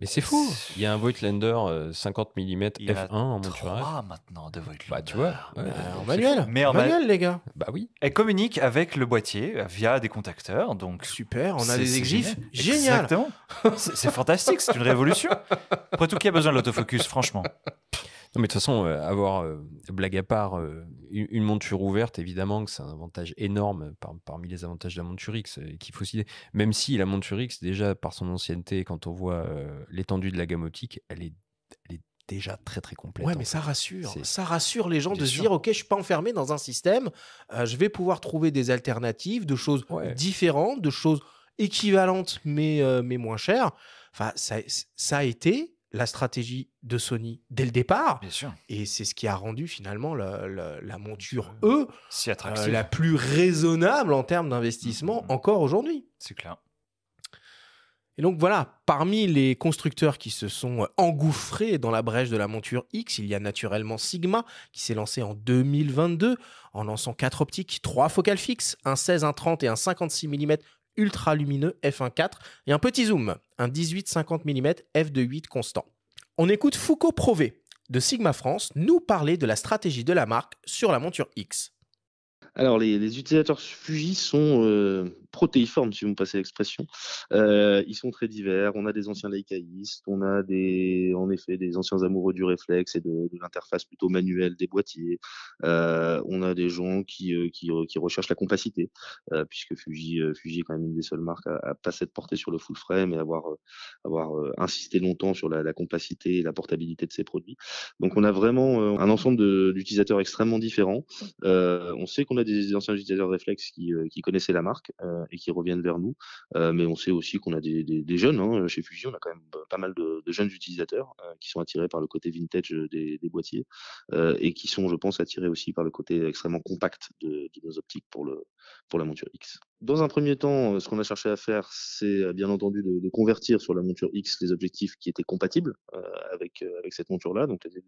mais c'est fou. Il y a un Voigtlander 50 mm F1 en monture. trois maintenant de Voigtlander. Bah, tu vois, ah, bah, en manuel. Mais en manuel, les gars. Bah oui. Elle communique avec le boîtier via des contacteurs, donc Super, on a des Génial. Exactement. C'est c'est fantastique, c'est une révolution. Après tout, qui a besoin de l'autofocus, franchement mais de toute façon, euh, avoir, euh, blague à part, euh, une, monture ouverte, évidemment que c'est un avantage énorme parmi les avantages de la monture X qu'il faut Même si la monture X, déjà par son ancienneté, quand on voit l'étendue de la gamme optique, elle est, déjà très très complète. Ouais, mais ça rassure. Ça rassure les gens de se dire, ok, je suis pas enfermé dans un système. je vais pouvoir trouver des alternatives, de choses différentes, de choses équivalentes mais mais moins chères. Enfin, ça a été la stratégie de Sony dès le départ. Bien sûr. Et c'est ce qui a rendu finalement la, monture E la plus raisonnable en termes d'investissement mm-hmm. encore aujourd'hui. C'est clair. Et donc voilà, parmi les constructeurs qui se sont engouffrés dans la brèche de la monture X, il y a naturellement Sigma qui s'est lancé en 2022 en lançant quatre optiques, trois focales fixes, un 16, un 30 et un 56 mm ultra lumineux f1.4 et un petit zoom, un 18-50 mm f2.8 constant. On écoute Foucault Prové de Sigma France nous parler de la stratégie de la marque sur la monture X. Alors les, utilisateurs Fuji sont euh, protéiformes, si vous me passez l'expression. Euh, ils sont très divers. On a des anciens laïcaïstes, on a des, en effet des anciens amoureux du réflexe et de, l'interface plutôt manuelle des boîtiers. Euh, on a des gens qui, euh, recherchent la compacité, puisque Fuji, Fuji est quand même une des seules marques à, ne pas s'être portée sur le full frame et avoir, avoir insisté longtemps sur la, compacité et la portabilité de ses produits. Donc on a vraiment un ensemble d'utilisateurs extrêmement différents. on sait qu'on a des anciens utilisateurs réflexes qui, qui connaissaient la marque. Euh, et qui reviennent vers nous. Euh, mais on sait aussi qu'on a des, jeunes hein. chez Fusion, on a quand même pas mal de, jeunes utilisateurs euh, qui sont attirés par le côté vintage des, boîtiers et qui sont, je pense, attirés aussi par le côté extrêmement compact de, nos optiques pour la monture X dans un premier temps, euh, ce qu'on a cherché à faire, c'est euh, bien entendu de, convertir sur la monture X les objectifs qui étaient compatibles euh, avec, cette monture-là, donc les,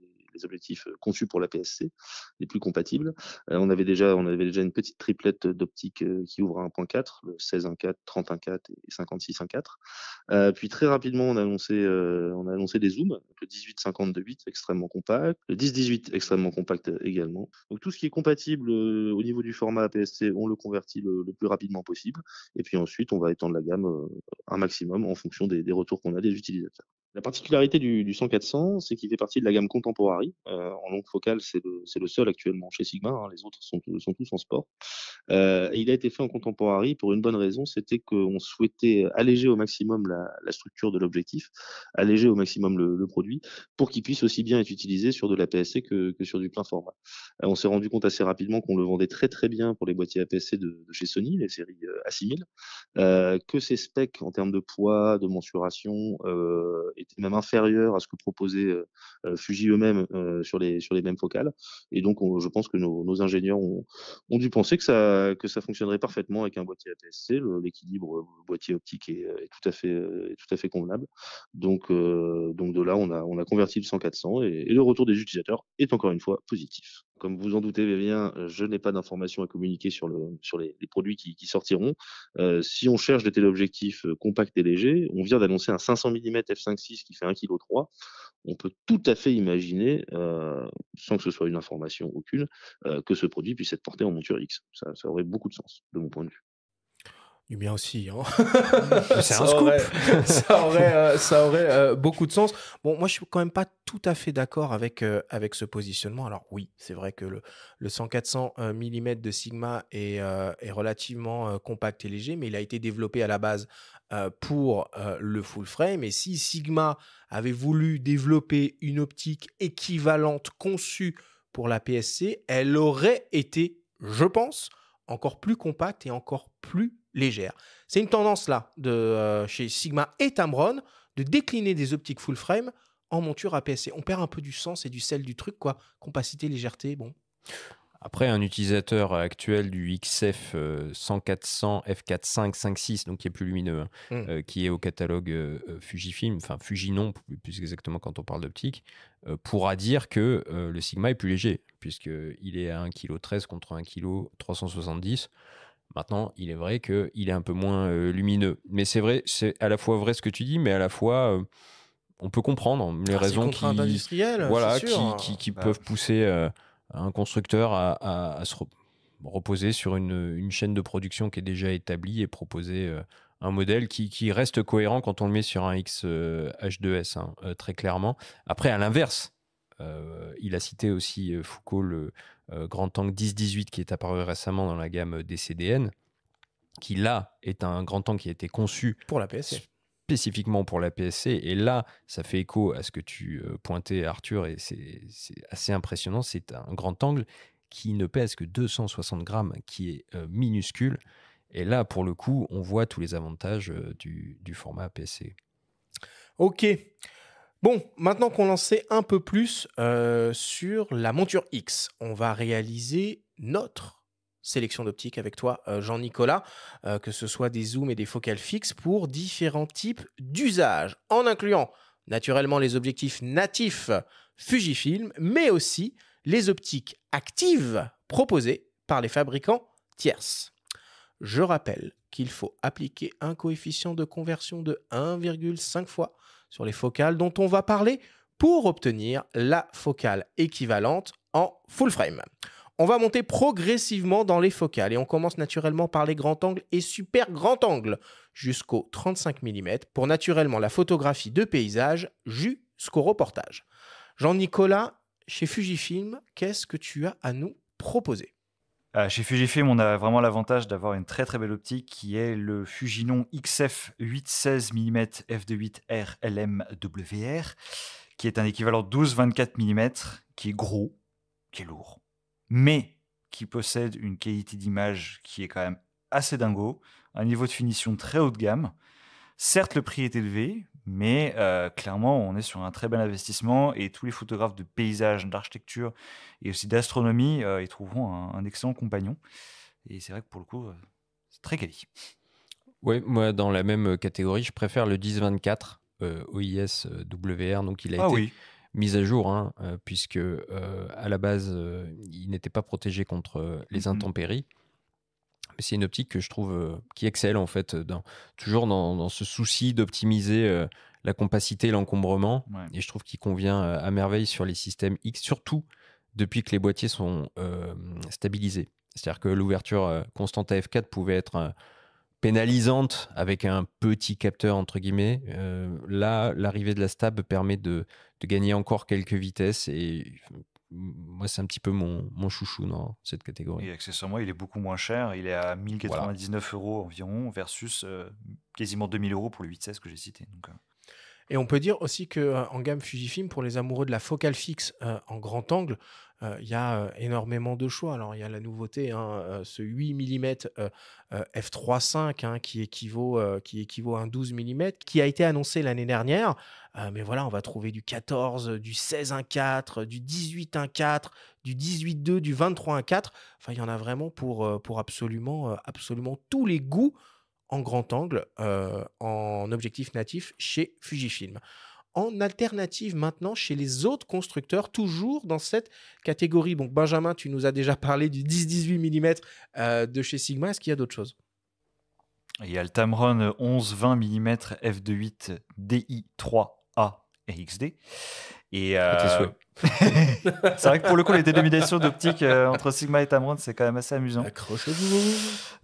objectifs conçus pour la PSC, les plus compatibles. on, avait déjà, on avait déjà une petite triplette d'optique qui ouvre à 1.4, le 16.1.4, 30.1.4 et 56.1.4. puis très rapidement, on a annoncé, on a annoncé des zooms, le 18.52.8 extrêmement compact, le 10.18 extrêmement compact également. Donc tout ce qui est compatible au niveau du format PSC, on le convertit le plus rapidement possible, Et puis ensuite, on va étendre la gamme euh, un maximum en fonction des retours qu'on a des utilisateurs. La particularité du, du 100-400, c'est qu'il fait partie de la gamme Contemporary. Euh, en longue focale, c'est le, le, seul actuellement chez Sigma. Hein. les autres sont, euh, sont, tous en sport. Euh, et il a été fait en Contemporary pour une bonne raison, c'était qu'on souhaitait alléger au maximum la, la structure de l'objectif, alléger au maximum le, le produit, pour qu'il puisse aussi bien être utilisé sur de la PSC que, que sur du plein format. Euh, on s'est rendu compte assez rapidement qu'on le vendait très très bien pour les boîtiers APSC de, de chez Sony, les séries euh, A6000, euh, que ses specs en termes de poids, de mensuration était même inférieur à ce que proposait euh, euh, Fuji eux-mêmes euh, sur, les, sur les mêmes focales. Et donc, je pense que nos, ingénieurs ont, dû penser que ça, fonctionnerait parfaitement avec un boîtier ATSC. L'équilibre boîtier optique est, tout à fait, tout à fait convenable. Donc, donc de là, on a, converti le 100 et le retour des utilisateurs est encore une fois positif comme vous en doutez bien, euh, je n'ai pas d'informations à communiquer sur, les, produits qui, sortiront. Euh, si on cherche des téléobjectifs euh, compacts et légers, on vient d'annoncer un 500 mm f5.6 qui fait 1,3 kg. On peut tout à fait imaginer, sans que ce soit une information aucune, que ce produit puisse être porté en monture X. ça aurait beaucoup de sens, de mon point de vue. Eh bien aussi. Hein. (laughs) C'est un scoop. (laughs) ça aurait, euh, euh, beaucoup de sens. Bon, moi, je suis quand même pas tout à fait d'accord avec, euh, avec ce positionnement. Alors oui, c'est vrai que le, le 100 mm de Sigma est, est relativement compact et léger, mais il a été développé à la base pour le full frame. Et si Sigma avait voulu développer une optique équivalente conçue pour la PSC, elle aurait été, je pense, encore plus compacte et encore plus légère. C'est une tendance là de, euh, chez Sigma et Tamron de décliner des optiques full frame en monture APS-C. On perd un peu du sens et du sel du truc, quoi. Compacité, légèreté, bon. Après, un utilisateur actuel du XF 100-400, F4.5, 5.6, donc qui est plus lumineux, hein, hmm. euh, qui est au catalogue euh, Fujifilm, enfin Fujinon, plus exactement quand on parle d'optique, pourra dire que le Sigma est plus léger, puisque il est à 1,13 kg contre 1,370 kg. Maintenant, il est vrai qu'il est un peu moins euh, lumineux. Mais c'est vrai, c'est à la fois vrai ce que tu dis, mais à la fois, euh, on peut comprendre les ah, raisons qui, voilà, qui, qui bah peuvent pousser euh, un constructeur à, se reposer sur une, chaîne de production qui est déjà établie et proposer un modèle qui, reste cohérent quand on le met sur un h 2 s hein, très clairement. Après, à l'inverse, il a cité aussi Foucault le, euh, grand angle 10-18 qui est apparu récemment dans la gamme euh, DCDN, qui là est un Grand Tank qui a été conçu pour la spécifiquement pour la PSC. Et là, ça fait écho à ce que tu euh, pointais, Arthur, et c'est assez impressionnant. C'est un grand angle qui ne pèse que 260 grammes, qui est minuscule. Et là, pour le coup, on voit tous les avantages du, du, format PSC. Ok. Bon, maintenant qu'on en sait un peu plus euh, sur la monture X, on va réaliser notre sélection d'optiques avec toi, euh, Jean-Nicolas, euh, que ce soit des zooms et des focales fixes pour différents types d'usages, en incluant naturellement les objectifs natifs Fujifilm, mais aussi les optiques actives proposées par les fabricants tierces. Je rappelle qu'il faut appliquer un coefficient de conversion de 1,5 fois sur les focales dont on va parler pour obtenir la focale équivalente en full frame. On va monter progressivement dans les focales et on commence naturellement par les grands angles et super grands angles jusqu'au 35 mm pour naturellement la photographie de paysage jusqu'au reportage. Jean-Nicolas, chez Fujifilm, qu'est-ce que tu as à nous proposer euh, chez Fujifilm, on a vraiment l'avantage d'avoir une très très belle optique qui est le Fujinon XF 816 mm f2.8 RLMWR, qui est un équivalent 12-24 mm, qui est gros, qui est lourd, mais qui possède une qualité d'image qui est quand même assez dingo, un niveau de finition très haut de gamme. Certes, le prix est élevé, mais euh, clairement, on est sur un très bel investissement et tous les photographes de paysages, d'architecture et aussi d'astronomie, euh, ils trouveront un, excellent compagnon. Et c'est vrai que pour le coup, euh, c'est très quali. Oui, moi, dans la même euh, catégorie, je préfère le 1024 OIS WR. Donc, il a ah été mis à jour, hein, puisque à la base, il n'était pas protégé contre les intempéries c'est une optique que je trouve euh, qui excelle en fait, toujours dans, ce souci d'optimiser euh, la compacité, l'encombrement. Et je trouve qu'il convient euh, à merveille sur les systèmes X, surtout depuis que les boîtiers sont stabilisés. C'est-à-dire que l'ouverture constante à F4 pouvait être pénalisante avec un petit capteur, entre guillemets. là, l'arrivée de la stab permet de, de, gagner encore quelques vitesses et moi, c'est un petit peu mon, chouchou dans cette catégorie. Et accessoirement, il est beaucoup moins cher. Il est à 1099 euros environ versus euh, quasiment 2000 euros pour le 816 que j'ai cité. Euh. Et on peut dire aussi que euh, en gamme Fujifilm, pour les amoureux de la focale fixe en grand angle, euh, il y a euh, énormément de choix. Alors, il y a la nouveauté, hein, euh, ce 8 mm f3.5 qui, équivaut, qui équivaut à un 12 mm, qui a été annoncé l'année dernière. mais voilà, on va trouver du 14, du 16 du 18 du 18.2, du 23 Enfin, il y en a vraiment pour, pour absolument, absolument tous les goûts en grand angle, en objectif natif chez Fujifilm en alternative maintenant chez les autres constructeurs, toujours dans cette catégorie. Donc Benjamin, tu nous as déjà parlé du 10-18 mm euh, de chez Sigma. Est-ce qu'il y a d'autres choses Il y a le Tamron 11-20 mm f2.8 DI3A XD. Et ah, euh, (laughs) c'est vrai que pour le coup, les dénominations d'optique euh, entre Sigma et Tamron, c'est quand même assez amusant.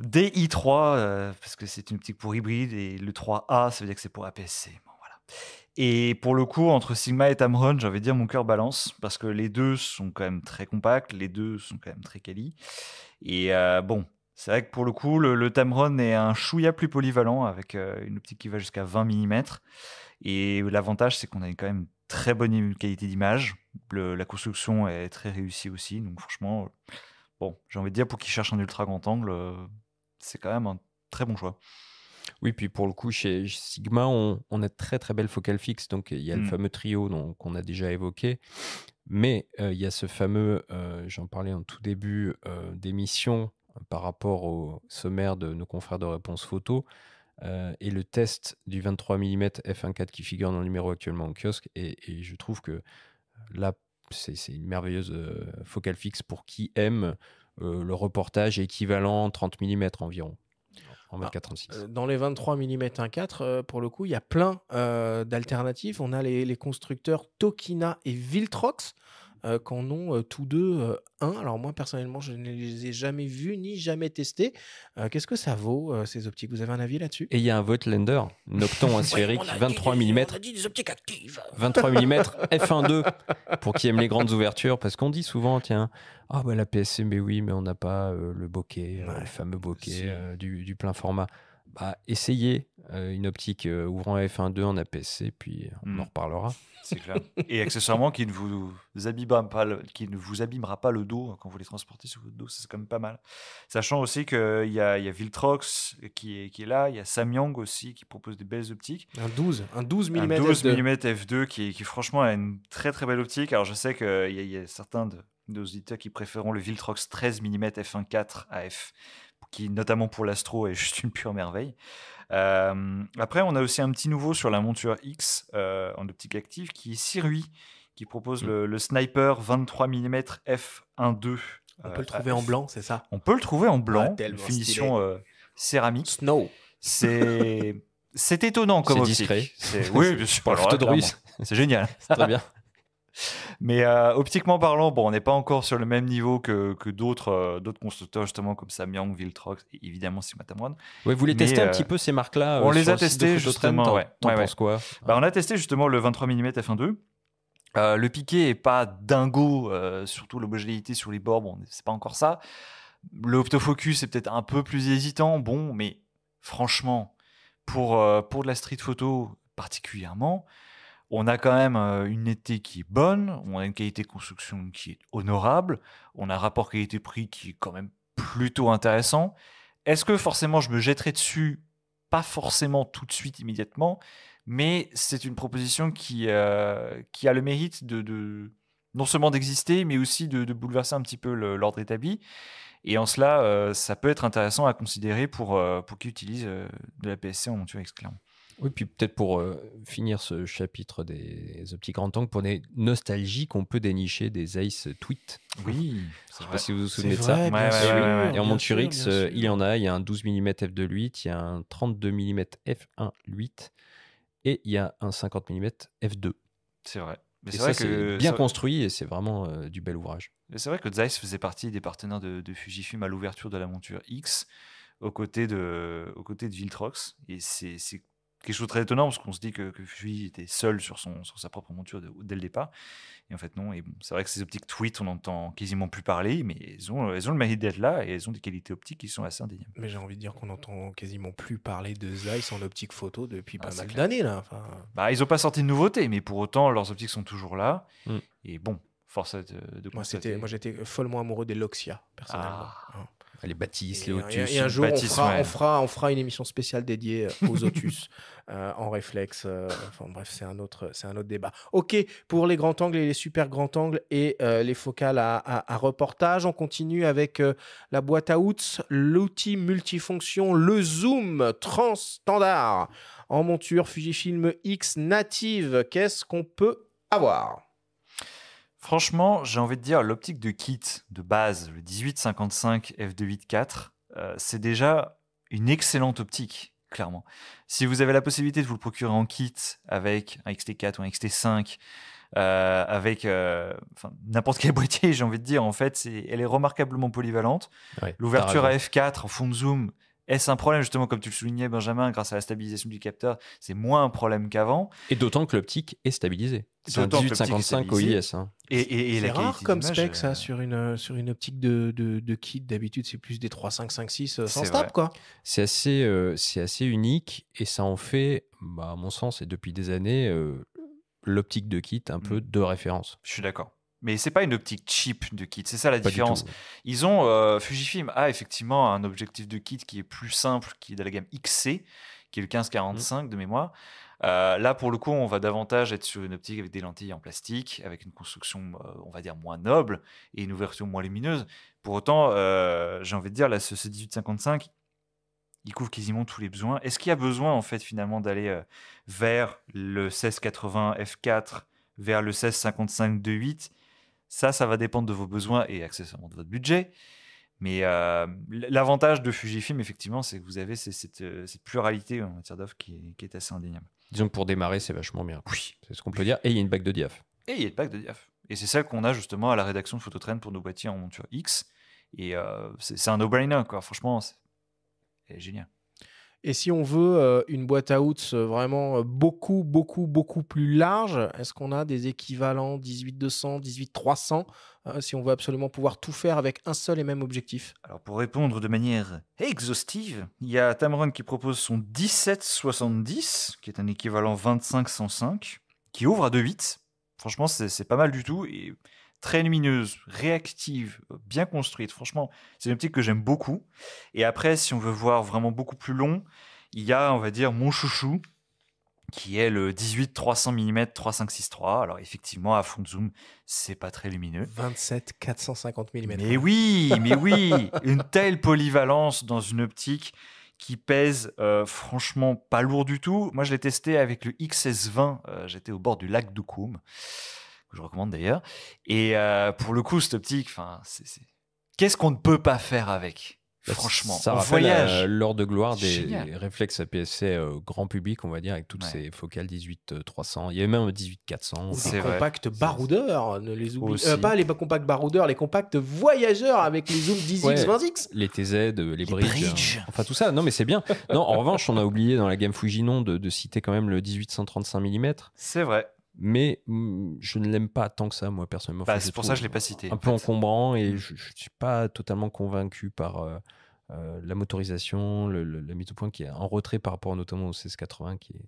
DI3, parce que c'est une optique pour hybride, et le 3A, ça veut dire que c'est pour APS-C. Bon, voilà. Et pour le coup, entre Sigma et Tamron, j'avais dire mon cœur balance parce que les deux sont quand même très compacts, les deux sont quand même très quali. Et euh, bon, c'est vrai que pour le coup, le, Tamron est un chouïa plus polyvalent avec euh, une optique qui va jusqu'à 20 mm. Et l'avantage, c'est qu'on a quand même très bonne qualité d'image. La construction est très réussie aussi. Donc franchement, bon, j'ai envie de dire pour qui cherche un ultra grand angle, euh, c'est quand même un très bon choix. Oui, puis pour le coup, chez Sigma, on, a de très très belles focales fixes. Donc il y a le mm. fameux trio qu'on a déjà évoqué. Mais euh, il y a ce fameux, euh, j'en parlais en tout début euh, d'émission par rapport au sommaire de nos confrères de réponse photo. et le test du 23 mm f1.4 qui figure dans le numéro actuellement en kiosque. Et, et je trouve que là, c'est une merveilleuse focale fixe pour qui aime le reportage équivalent 30 mm environ en ah, euh, dans les 23 mm 1.4, pour le coup, il y a plein euh, d'alternatives. On a les constructeurs Tokina et Viltrox euh, qu'en ont euh, tous deux euh, un. Alors moi personnellement, je ne les ai jamais vus ni jamais testés. Qu'est-ce que ça vaut ces optiques Vous avez un avis là-dessus Et il y a un Voigtlander, Nocton (laughs) sphérique, 23 mm. 23 mm f1.2 pour qui aime les grandes ouvertures, parce qu'on dit souvent, tiens, ah bah, la PSC, mais oui, mais on n'a pas le bokeh, le fameux bokeh du plein format bah, essayez euh, une optique euh, ouvrant F1.2 en aps puis on hmm. en reparlera. C'est Et accessoirement, qui ne vous abîmera pas, le, qui ne vous abîmera pas le dos quand vous les transportez sur votre dos, c'est quand même pas mal. Sachant aussi qu'il y, y a, Viltrox qui est, qui est là, il y a Samyang aussi qui propose des belles optiques. Un 12, un 12 mm, un F2. f qui, qui, franchement a une très très belle optique. Alors je sais qu'il y, y, a certains de nos auditeurs qui préféreront le Viltrox 13 mm F1.4 AF qui notamment pour l'Astro est (laughs) juste une pure merveille. Euh, après, on a aussi un petit nouveau sur la monture X euh, en optique active qui est Sirui, qui propose mm. le, sniper 23 mm f1.2. On peut le trouver en blanc, c'est ah, ça On peut le trouver en blanc, finition euh, céramique. Snow. C'est. (laughs) C'est étonnant comme optique. C'est discret Oui, c'est pas (laughs) C'est génial. Très bien. Mais euh, optiquement parlant, bon, on n'est pas encore sur le même niveau que, que d'autres euh, d'autres constructeurs, justement, comme Samyang, Viltrox, et évidemment Sigmatamron. vous les tester testez un euh, petit peu ces marques-là On les a testés justement. ouais. quoi bah, On a testé justement le 23 mm f1.2. Euh, le piqué est pas dingo, surtout l'homogénéité sur les bords, bon, c'est pas encore ça. l'optofocus est peut-être un peu plus hésitant, bon, mais franchement, pour, pour de la street photo particulièrement, on a quand même euh, une netteté qui est bonne, on a une qualité de construction qui est honorable, on a un rapport qualité-prix qui est quand même plutôt intéressant. Est-ce que forcément je me jetterai dessus Pas forcément tout de suite, immédiatement, mais c'est une proposition qui, euh, a le mérite de, non seulement d'exister, mais aussi de, bouleverser un petit peu l'ordre établi. Et en cela, euh, ça peut être intéressant à considérer pour, qui utilise de la PSC en monture X, oui, puis peut-être pour euh, finir ce chapitre des, optiques grands pour des nostalgiques, on peut dénicher des ZEISS tweets. Oui. Je sais pas si vous vous souvenez de ça. et en monture X, euh, il y en a. Il y a un 12 mm f2.8, il y a un 32 mm f1.8 et il y a un 50 mm f2. C'est vrai. c'est bien construit et c'est vraiment euh, du bel ouvrage. C'est vrai que Zeiss faisait partie des partenaires de, de Fujifilm à l'ouverture de la monture X aux côtés de, aux côtés de Viltrox. Et c'est quelque chose de très étonnant parce qu'on se dit que, que Fuji était seul sur, son, sur sa propre monture dès le départ. Et en fait, non. Et c'est vrai que ces optiques tweets on n'entend quasiment plus parler, mais elles ont, elles ont le mérite d'être là et elles ont des qualités optiques qui sont assez indéniables. Mais j'ai envie de dire qu'on n'entend quasiment plus parler de Zeiss en optique photo depuis ah, pas mal d'années. Là. Bah, ils n'ont pas sorti de nouveautés, mais pour autant, leurs optiques sont toujours là. Mm. Et bon, force de, de moi, moi j'étais follement amoureux des Loxia, personnellement. Ah. Hein les bâtisses, les Otus. Et, un jour, on, fera, on, fera, une émission spéciale dédiée euh, aux Otus (laughs) euh, en réflexe. Euh, enfin, bref, c'est un, autre, c'est un autre débat. OK, pour les grands angles et les super grands angles et les focales à, reportage, on continue avec la boîte à outs, l'outil multifonction, le zoom trans en monture Fujifilm X native. Qu'est-ce qu'on peut avoir Franchement, j'ai envie de dire, l'optique de kit de base, le 1855 f2.8.4, euh, c'est déjà une excellente optique, clairement. Si vous avez la possibilité de vous le procurer en kit avec un XT4 ou un XT5, euh, avec euh, n'importe quel (laughs) boîtier, j'ai envie de dire, en fait, elle est remarquablement polyvalente. L'ouverture à f4 en fond de zoom, est-ce un problème, justement, comme tu le soulignais, Benjamin, grâce à la stabilisation du capteur, c'est moins un problème qu'avant Et d'autant que l'optique est stabilisée. C'est un 18-55 OIS. Hein. Et, c'est rare comme spec, ça, euh, sur une, euh, sur une optique de, kit. D'habitude, c'est plus des 3-5-5-6 euh, sans stable, quoi. C'est assez, c'est assez unique et ça en fait, bah, à mon sens, et depuis des années, l'optique de kit un mm. peu de référence. Je suis d'accord. Mais c'est pas une optique cheap de kit, c'est ça la différence. Ils ont euh, Fujifilm a effectivement un objectif de kit qui est plus simple, qui est de la gamme XC, qui est le 1545 45 mm. de mémoire. Euh, là, pour le coup, on va davantage être sur une optique avec des lentilles en plastique, avec une construction, euh, on va dire, moins noble et une ouverture moins lumineuse. Pour autant, j'ai envie de dire, là, ce, ce 1855, il couvre quasiment tous les besoins. Est-ce qu'il y a besoin, en fait, finalement, d'aller vers le 1680 f4, vers le 1655 2.8 ça, ça va dépendre de vos besoins et accessoirement de votre budget. Mais euh, l'avantage de Fujifilm, effectivement, c'est que vous avez euh, cette, pluralité en matière d'offres qui, est assez indéniable. Disons que pour démarrer, c'est vachement bien. Oui. C'est ce qu'on peut dire. Et il y a une bague de diaf. Et il y a une bague de diaf. Et c'est celle qu'on a justement à la rédaction de Phototrain pour nos boîtiers en monture X. Et euh, c'est un no-brainer, quoi. Franchement, c'est génial. Et si on veut euh, une boîte à outs euh, vraiment euh, beaucoup, beaucoup, beaucoup plus large, est-ce qu'on a des équivalents 18 18200, 18-300 si on veut absolument pouvoir tout faire avec un seul et même objectif Alors pour répondre de manière exhaustive, il y a Tamron qui propose son 17-70, qui est un équivalent 25-105, qui ouvre à 2.8. Franchement, c'est pas mal du tout. Et très lumineuse, réactive, bien construite. Franchement, c'est une optique que j'aime beaucoup. Et après, si on veut voir vraiment beaucoup plus long, il y a, on va dire, mon chouchou, qui est le 18 300 mm 3563. Alors effectivement, à fond de zoom, c'est pas très lumineux. 27 450 mm. Mais oui, mais oui, (laughs) une telle polyvalence dans une optique qui pèse euh, franchement pas lourd du tout. Moi, je l'ai testé avec le XS20. Euh, j'étais au bord du lac de que je recommande d'ailleurs. Et euh, pour le coup, cette optique, qu'est-ce qu'on ne peut pas faire avec bah, Franchement, ça on voyage. Euh, l'heure de gloire des réflexes APS-C euh, grand public, on va dire, avec toutes ces focales 18-300. Il y a même 18-400. Les compacts baroudeurs, ne les oublie pas les compacts baroudeurs, les compacts voyageurs avec les zooms 10X, 20X. Les TZ, les, bridge bridges. Enfin, tout ça. Non, mais c'est bien. non, en revanche, on a oublié dans la gamme Fujinon de, de citer quand même le 18 mm. C'est vrai mais mm, je ne l'aime pas tant que ça, moi, personnellement. Bah, c'est pour ça que je ne l'ai pas cité. Un peu encombrant et mm. je ne suis pas totalement convaincu par euh, euh, la motorisation, la mise au point qui est en retrait par rapport notamment au 1680 qui est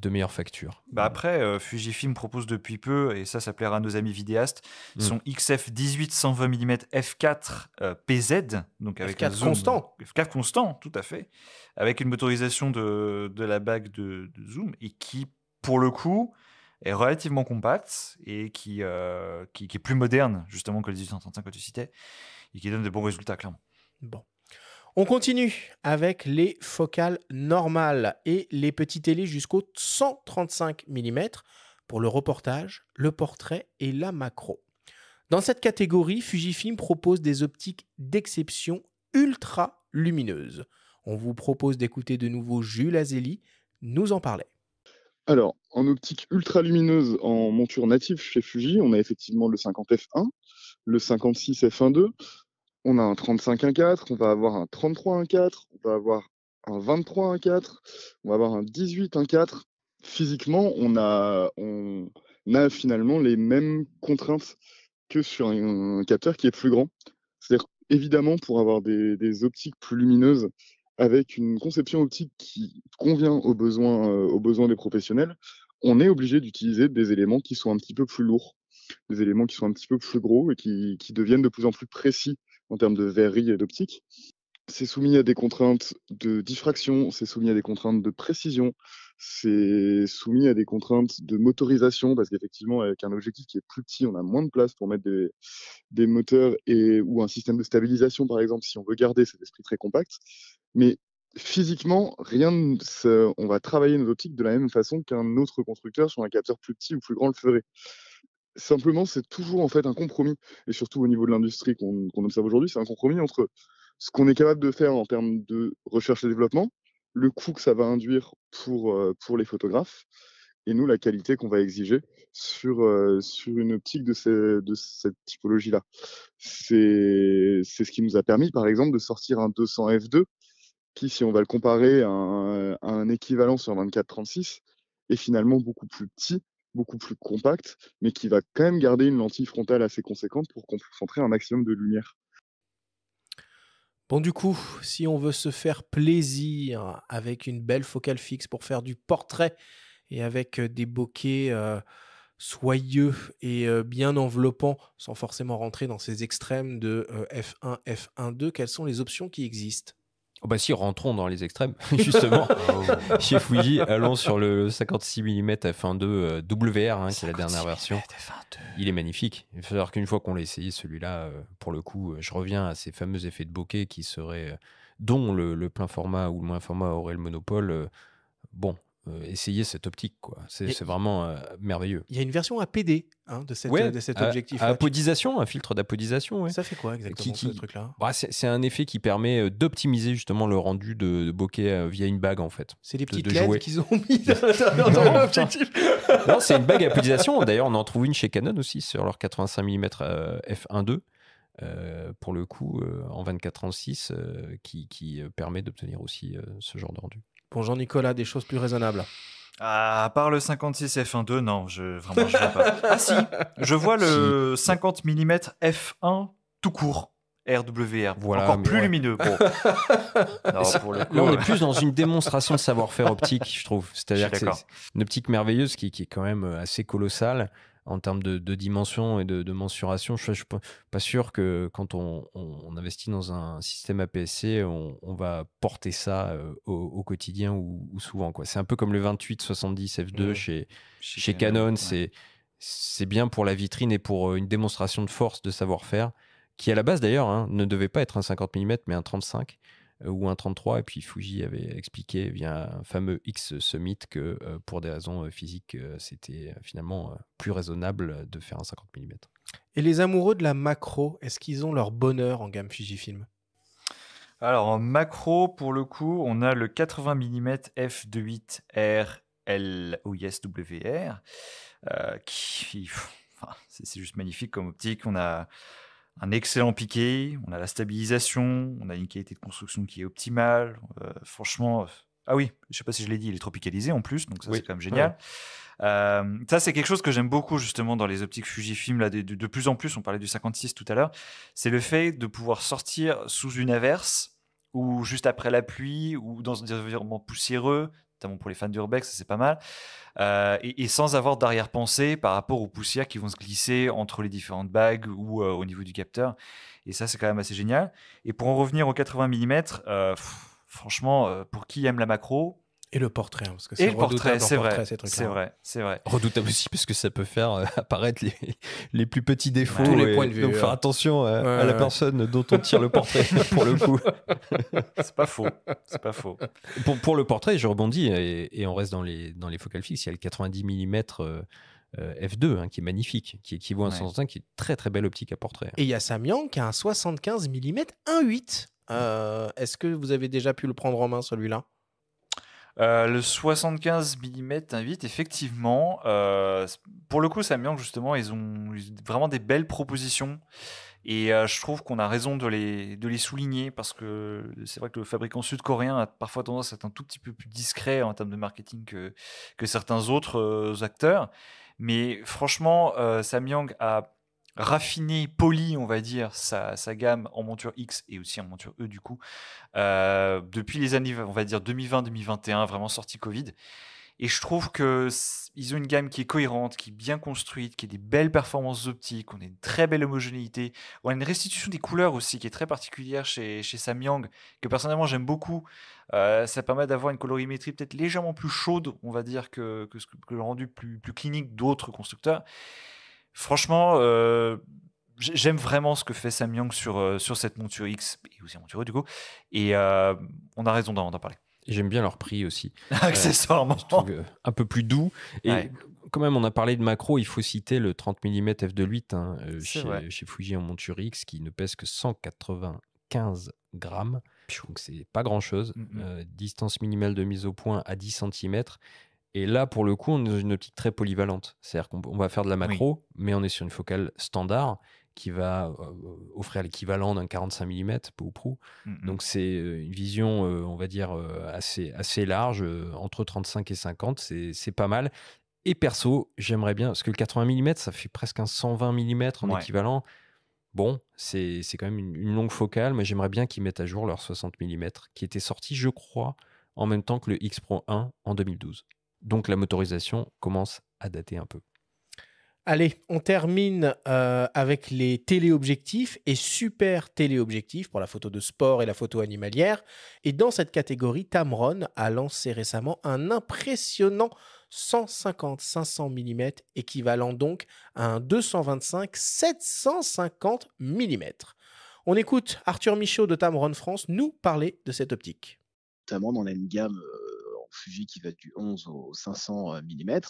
de meilleure facture. Bah après, euh, Fujifilm propose depuis peu, et ça, ça plaira à nos amis vidéastes, mm. son XF 18 120 mm f4 PZ, donc avec F4 constant. F4 constant, tout à fait, avec une motorisation de, de la bague de zoom, et qui, pour le coup, est relativement compacte et euh, qui, qui, est plus moderne justement que les 1835 que tu citais et qui donne de bons résultats clairement. Bon. On continue avec les focales normales et les petits télés jusqu'au 135 mm pour le reportage, le portrait et la macro. Dans cette catégorie, Fujifilm propose des optiques d'exception ultra lumineuses. On vous propose d'écouter de nouveau Jules Azeli nous en parler. Alors, en optique ultra-lumineuse en monture native chez Fuji, on a effectivement le 50F1, le 56F1.2, on a un 35-1.4, on va avoir un 33-1.4, on va avoir un 23-1.4, on va avoir un 18-1.4. Physiquement, on a, finalement les mêmes contraintes que sur un capteur qui est plus grand. C'est-à-dire, évidemment, pour avoir des optiques plus lumineuses, avec une conception optique qui convient euh, aux besoins, des professionnels, on est obligé d'utiliser des éléments qui sont un petit peu plus lourds, des éléments qui sont un petit peu plus gros et qui, qui deviennent de plus en plus précis en termes de verrerie et d'optique c'est soumis à des contraintes de diffraction, c'est soumis à des contraintes de précision, c'est soumis à des contraintes de motorisation, parce qu'effectivement, avec un objectif qui est plus petit, on a moins de place pour mettre des, moteurs et, ou un système de stabilisation, par exemple, si on veut garder cet esprit très compact. Mais physiquement, rien, on va travailler nos optiques de la même façon qu'un autre constructeur sur un capteur plus petit ou plus grand le ferait. Simplement, c'est toujours en fait un compromis, et surtout au niveau de l'industrie qu'on observe aujourd'hui, c'est un compromis entre ce qu'on est capable de faire en termes de recherche et développement, le coût que ça va induire pour, euh, pour les photographes, et nous, la qualité qu'on va exiger sur, euh, sur une optique de, de cette typologie-là. C'est ce qui nous a permis, par exemple, de sortir un 200 F2, qui, si on va le comparer à un, à un équivalent sur 24-36, est finalement beaucoup plus petit, beaucoup plus compact, mais qui va quand même garder une lentille frontale assez conséquente pour concentrer un maximum de lumière. Bon, du coup, si on veut se faire plaisir avec une belle focale fixe pour faire du portrait et avec euh, des bokeh euh, soyeux et euh, bien enveloppants, sans forcément rentrer dans ces extrêmes de F1, f 12 quelles sont les options qui existent Oh, bah si, rentrons dans les extrêmes, (laughs) justement. Oh. Chez Fuji, allons sur le 56 mm f1.2 WR, c'est qui la dernière version. Il est magnifique. Il faut savoir qu'une fois qu'on l'a essayé, celui-là, euh, pour le coup, euh, je reviens à ces fameux effets de bokeh qui seraient, euh, dont le, plein format ou le moins format aurait le monopole. Bon, euh, essayer cette optique. quoi. C'est vraiment euh, merveilleux. Il y a une version APD hein, de, cet objectif. apodisation, un filtre d'apodisation. Ça fait quoi exactement ce truc-là bah, C'est un effet qui permet euh, d'optimiser justement le rendu de, bokeh via une bague en fait. C'est les petites de, qu'ils ont mis (laughs) dans, l'objectif. (laughs) non, c'est une bague à apodisation. D'ailleurs, on en trouve une chez Canon aussi sur leur 85 mm f1.2. pour le coup, en 24 36 qui permet d'obtenir aussi ce genre de rendu. Jean-Nicolas, des choses plus raisonnables. Ah, à part le 56 F1.2, non, je, vraiment, je vois pas. (laughs) ah si, je vois le 50 mm F1 tout court. RWR, voilà, encore plus lumineux. (laughs) là, on est euh, plus dans une démonstration de savoir-faire (laughs) optique, je trouve. C'est-à-dire que c'est une optique merveilleuse qui, qui, est quand même euh, assez colossale en termes de, de dimension et de, mensuration. Je ne suis pas sûr que quand on, investit dans un système APSC, on, on va porter ça euh, au, quotidien ou, souvent. C'est un peu comme le 2870 F2 chez, Canon. C'est bien pour la vitrine et pour euh, une démonstration de force, de savoir-faire, qui à la base d'ailleurs hein, ne devait pas être un 50 mm, mais un 35. Euh, ou un 33. Et puis Fuji avait expliqué via un fameux X Summit que euh, pour des raisons euh, physiques, c'était finalement plus raisonnable de faire un 50 mm. Et les amoureux de la macro, est-ce qu'ils ont leur bonheur en gamme Fujifilm Alors en macro, pour le coup, on a le 80 mm f2.8 OIS euh, qui. (laughs) c'est juste magnifique comme optique. On a un excellent piqué, on a la stabilisation, on a une qualité de construction qui est optimale. Euh, franchement, euh, ah oui, je sais pas si je l'ai dit, il est tropicalisé en plus, donc ça c'est quand même génial. Euh, ça, c'est quelque chose que j'aime beaucoup justement dans les optiques Fujifilm. Là, de, de plus en plus, on parlait du 56 tout à l'heure, c'est le fait de pouvoir sortir sous une averse ou juste après la pluie ou dans un environnement poussiéreux, notamment pour les fans d'Urbex, c'est pas mal, euh, et, sans avoir d'arrière-pensée par rapport aux poussières qui vont se glisser entre les différentes bagues ou euh, au niveau du capteur. Et ça, c'est quand même assez génial. Et pour en revenir aux 80 mm, franchement, euh, pour qui aime la macro, et le portrait, hein, parce que c'est le portrait, c'est vrai, c'est vrai, c'est vrai. Redoutable aussi parce que ça peut faire euh, apparaître les, les, plus petits défauts. tous les points de vue. Donc faire hein. attention euh, à, la personne dont on tire le portrait (laughs) pour le coup. c'est pas faux, c'est pas faux. Pour, pour, le portrait, je rebondis et, on reste dans les dans les focales fixes. Il y a le 90 mm. F2 qui est magnifique, qui équivaut à un 105, qui est très très belle optique à portrait. Et il y a Samyang qui a un 75 mm 1.8. Est-ce que vous avez déjà pu le prendre en main celui-là euh, le 75 mm invite, effectivement. Euh, pour le coup, Samyang, justement, ils ont vraiment des belles propositions. Et euh, je trouve qu'on a raison de les, de les souligner parce que c'est vrai que le fabricant sud-coréen a parfois tendance à être un tout petit peu plus discret en termes de marketing que, que certains autres acteurs. Mais franchement, Samyang a raffiné, poli, on va dire, sa, gamme en monture X et aussi en monture E du coup, euh, depuis les années, on va dire 2020-2021, vraiment sortie Covid. Et je trouve que ont une gamme qui est cohérente, qui est bien construite, qui a des belles performances optiques, on a une très belle homogénéité, on a une restitution des couleurs aussi qui est très particulière chez, Samyang, que personnellement j'aime beaucoup. Euh, ça permet d'avoir une colorimétrie peut-être légèrement plus chaude, on va dire, que, que, que le rendu plus clinique d'autres constructeurs. Franchement, euh, j'aime vraiment ce que fait Sam Young sur, euh, sur cette monture X et aussi monture e, du coup. Et euh, on a raison d'en parler. J'aime bien leur prix aussi. (laughs) Accessoirement. un peu plus doux. Et quand même, on a parlé de macro, il faut citer le 30 mm f2.8 8 chez, Fuji en monture X qui ne pèse que 195 grammes. Donc c'est pas grand chose. distance minimale de mise au point à 10 cm. Et là, pour le coup, on est dans une optique très polyvalente. C'est-à-dire qu'on va faire de la macro, mais on est sur une focale standard qui va euh, euh, offrir l'équivalent d'un 45 mm, peu ou prou. Mm, mm. Donc c'est euh, une vision, on va dire, assez, assez large, entre 35 et 50, c'est pas mal. Et perso, j'aimerais bien, parce que le 80 mm, ça fait presque un 120 mm en équivalent. Bon, c'est quand même une, une, longue focale, mais j'aimerais bien qu'ils mettent à jour leur 60 mm, qui était sorti, je crois, en même temps que le X-Pro 1 en 2012. Donc la motorisation commence à dater un peu. Allez, on termine euh, avec les téléobjectifs et super téléobjectifs pour la photo de sport et la photo animalière. Et dans cette catégorie, Tamron a lancé récemment un impressionnant 150-500 mm, équivalent donc à un 225-750 mm. On écoute Arthur Michaud de Tamron France nous parler de cette optique. Tamron, on a une gamme euh, Fuji qui va du 11 au 500 euh, mm,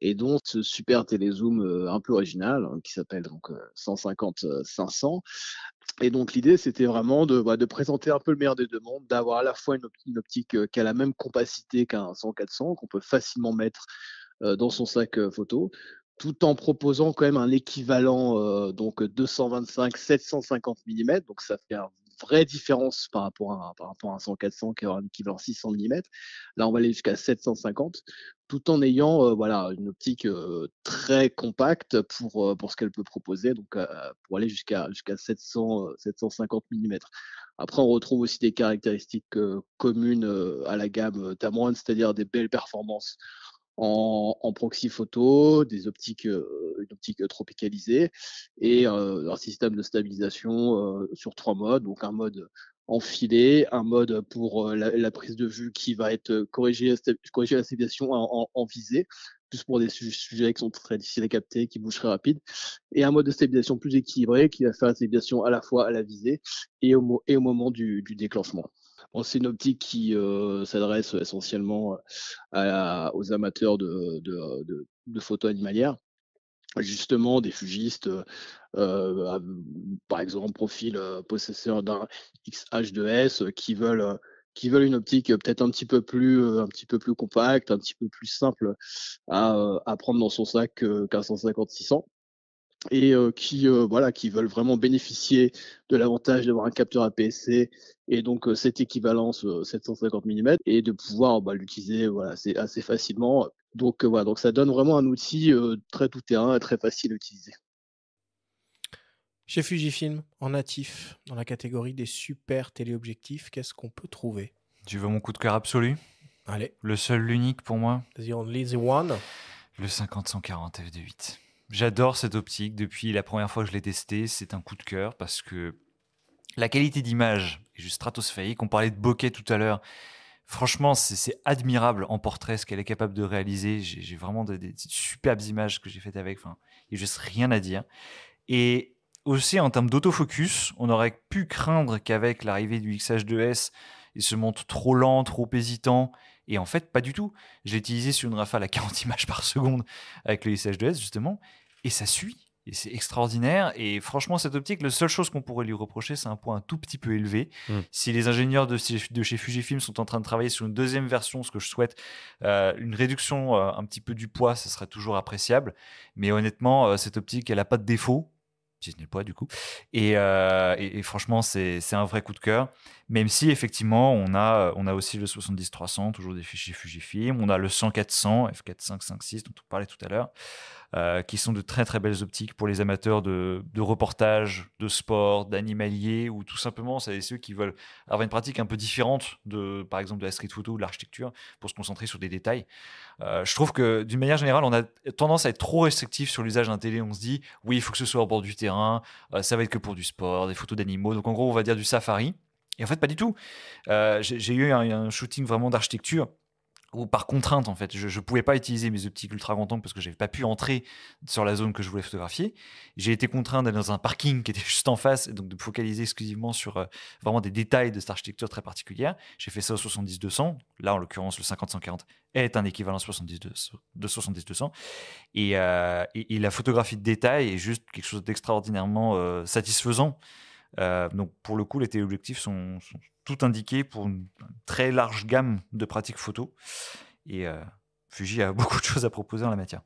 et donc ce super télézoom euh, un peu original hein, qui s'appelle donc 150-500. Euh, et donc l'idée, c'était vraiment de, bah, de, présenter un peu le meilleur des deux mondes, d'avoir à la fois une, optique, qui a la même compacité qu'un 100-400, qu'on peut facilement mettre dans son sac photo, tout en proposant quand même un équivalent donc 225 750 mm donc ça fait un vraie différence par rapport à, par rapport à un 100-400 qui aura un équivalent 600 mm. Là, on va aller jusqu'à 750 tout en ayant voilà une optique très compacte pour pour ce qu'elle peut proposer donc pour aller jusqu'à jusqu'à 700 750 mm. Après on retrouve aussi des caractéristiques communes à la gamme Tamron, c'est-à-dire des belles performances en, proxy photo, des optiques, euh, une optique euh, tropicalisée et euh, un système de stabilisation sur trois modes, donc un mode enfilé, un mode pour la, prise de vue qui va être corrigée, la stabilisation en, visée, plus pour des sujets qui sont très difficiles à capter, qui bougent très rapide, et un mode de stabilisation plus équilibré qui va faire la stabilisation à la fois à la visée et au, et au moment du, du déclenchement c'est une optique qui euh, s'adresse essentiellement aux amateurs de, photos animalières justement des fugistes, euh, euh, par exemple profil possesseur d'un XH2S qui veulent une optique peut-être un petit peu plus compacte, un petit peu plus simple à, à prendre dans son sac qu'un 150 600 et euh, qui euh, voilà qui veulent vraiment bénéficier de l'avantage d'avoir un capteur APS-C et donc euh, cette équivalence 750 mm et de pouvoir bah, l'utiliser voilà assez, assez, facilement donc voilà donc ça donne vraiment un outil très tout terrain et très facile à utiliser chez Fujifilm en natif dans la catégorie des super téléobjectifs qu'est-ce qu'on peut trouver tu veux mon coup de cœur absolu allez le seul l'unique pour moi the only one le 50 140 f 28 J'adore cette optique. Depuis la première fois que je l'ai testée, c'est un coup de cœur parce que la qualité d'image est juste stratosphérique. On parlait de bokeh tout à l'heure. Franchement, c'est admirable en portrait ce qu'elle est capable de réaliser. J'ai vraiment des, superbes images que j'ai faites avec. Enfin, il n'y a juste rien à dire. Et aussi en termes d'autofocus, on aurait pu craindre qu'avec l'arrivée du XH2S, il se montre trop lent, trop hésitant et en fait, pas du tout. J'ai utilisé sur une rafale à 40 (laughs) images par seconde avec le SH2S, justement, et ça suit. Et c'est extraordinaire. Et franchement, cette optique, la seule chose qu'on pourrait lui reprocher, c'est un point un tout petit peu élevé. Hmm. Si les ingénieurs de chez, Fujifilm sont en train de travailler sur une deuxième version, ce que je souhaite, euh, une réduction euh, un petit peu du poids, ça serait toujours appréciable. Mais honnêtement, euh, cette optique, elle a pas de défaut n'est pas du coup. Et, euh, franchement, c'est un vrai coup de cœur. Même si, effectivement, on a, euh, on a aussi le 70-300, toujours des fichiers Fujifilm. On a le 100-400, f 4 F4-5-5-6 dont on parlait tout à l'heure. Euh, qui sont de très très belles optiques pour les amateurs de, reportage, de sport, d'animalier, ou tout simplement ceux qui veulent avoir une pratique un peu différente de, par exemple, de la street photo ou de l'architecture, pour se concentrer sur des détails. Euh, je trouve que d'une manière générale, on a tendance à être trop restrictif sur l'usage d'un télé. On se dit, oui, il faut que ce soit au bord du terrain, euh, ça va être que pour du sport, des photos d'animaux. Donc en gros, on va dire du safari. Et en fait, pas du tout. j'ai eu un shooting vraiment d'architecture ou par contrainte en fait, je ne pouvais pas utiliser mes optiques ultra grand angle parce que je n'avais pas pu entrer sur la zone que je voulais photographier. J'ai été contraint d'aller dans un parking qui était (laughs) juste en face et donc de focaliser exclusivement sur euh, vraiment des détails de cette architecture très particulière. J'ai fait ça au 70-200. Là, en l'occurrence, le 50-140 est un équivalent de, 70-200. Euh, et, la photographie de détail est juste quelque chose d'extraordinairement euh, satisfaisant. donc pour le coup, les téléobjectifs sont tout indiqué pour une très large gamme de pratiques photo. Et euh, Fuji a (laughs) beaucoup de choses à proposer en la matière.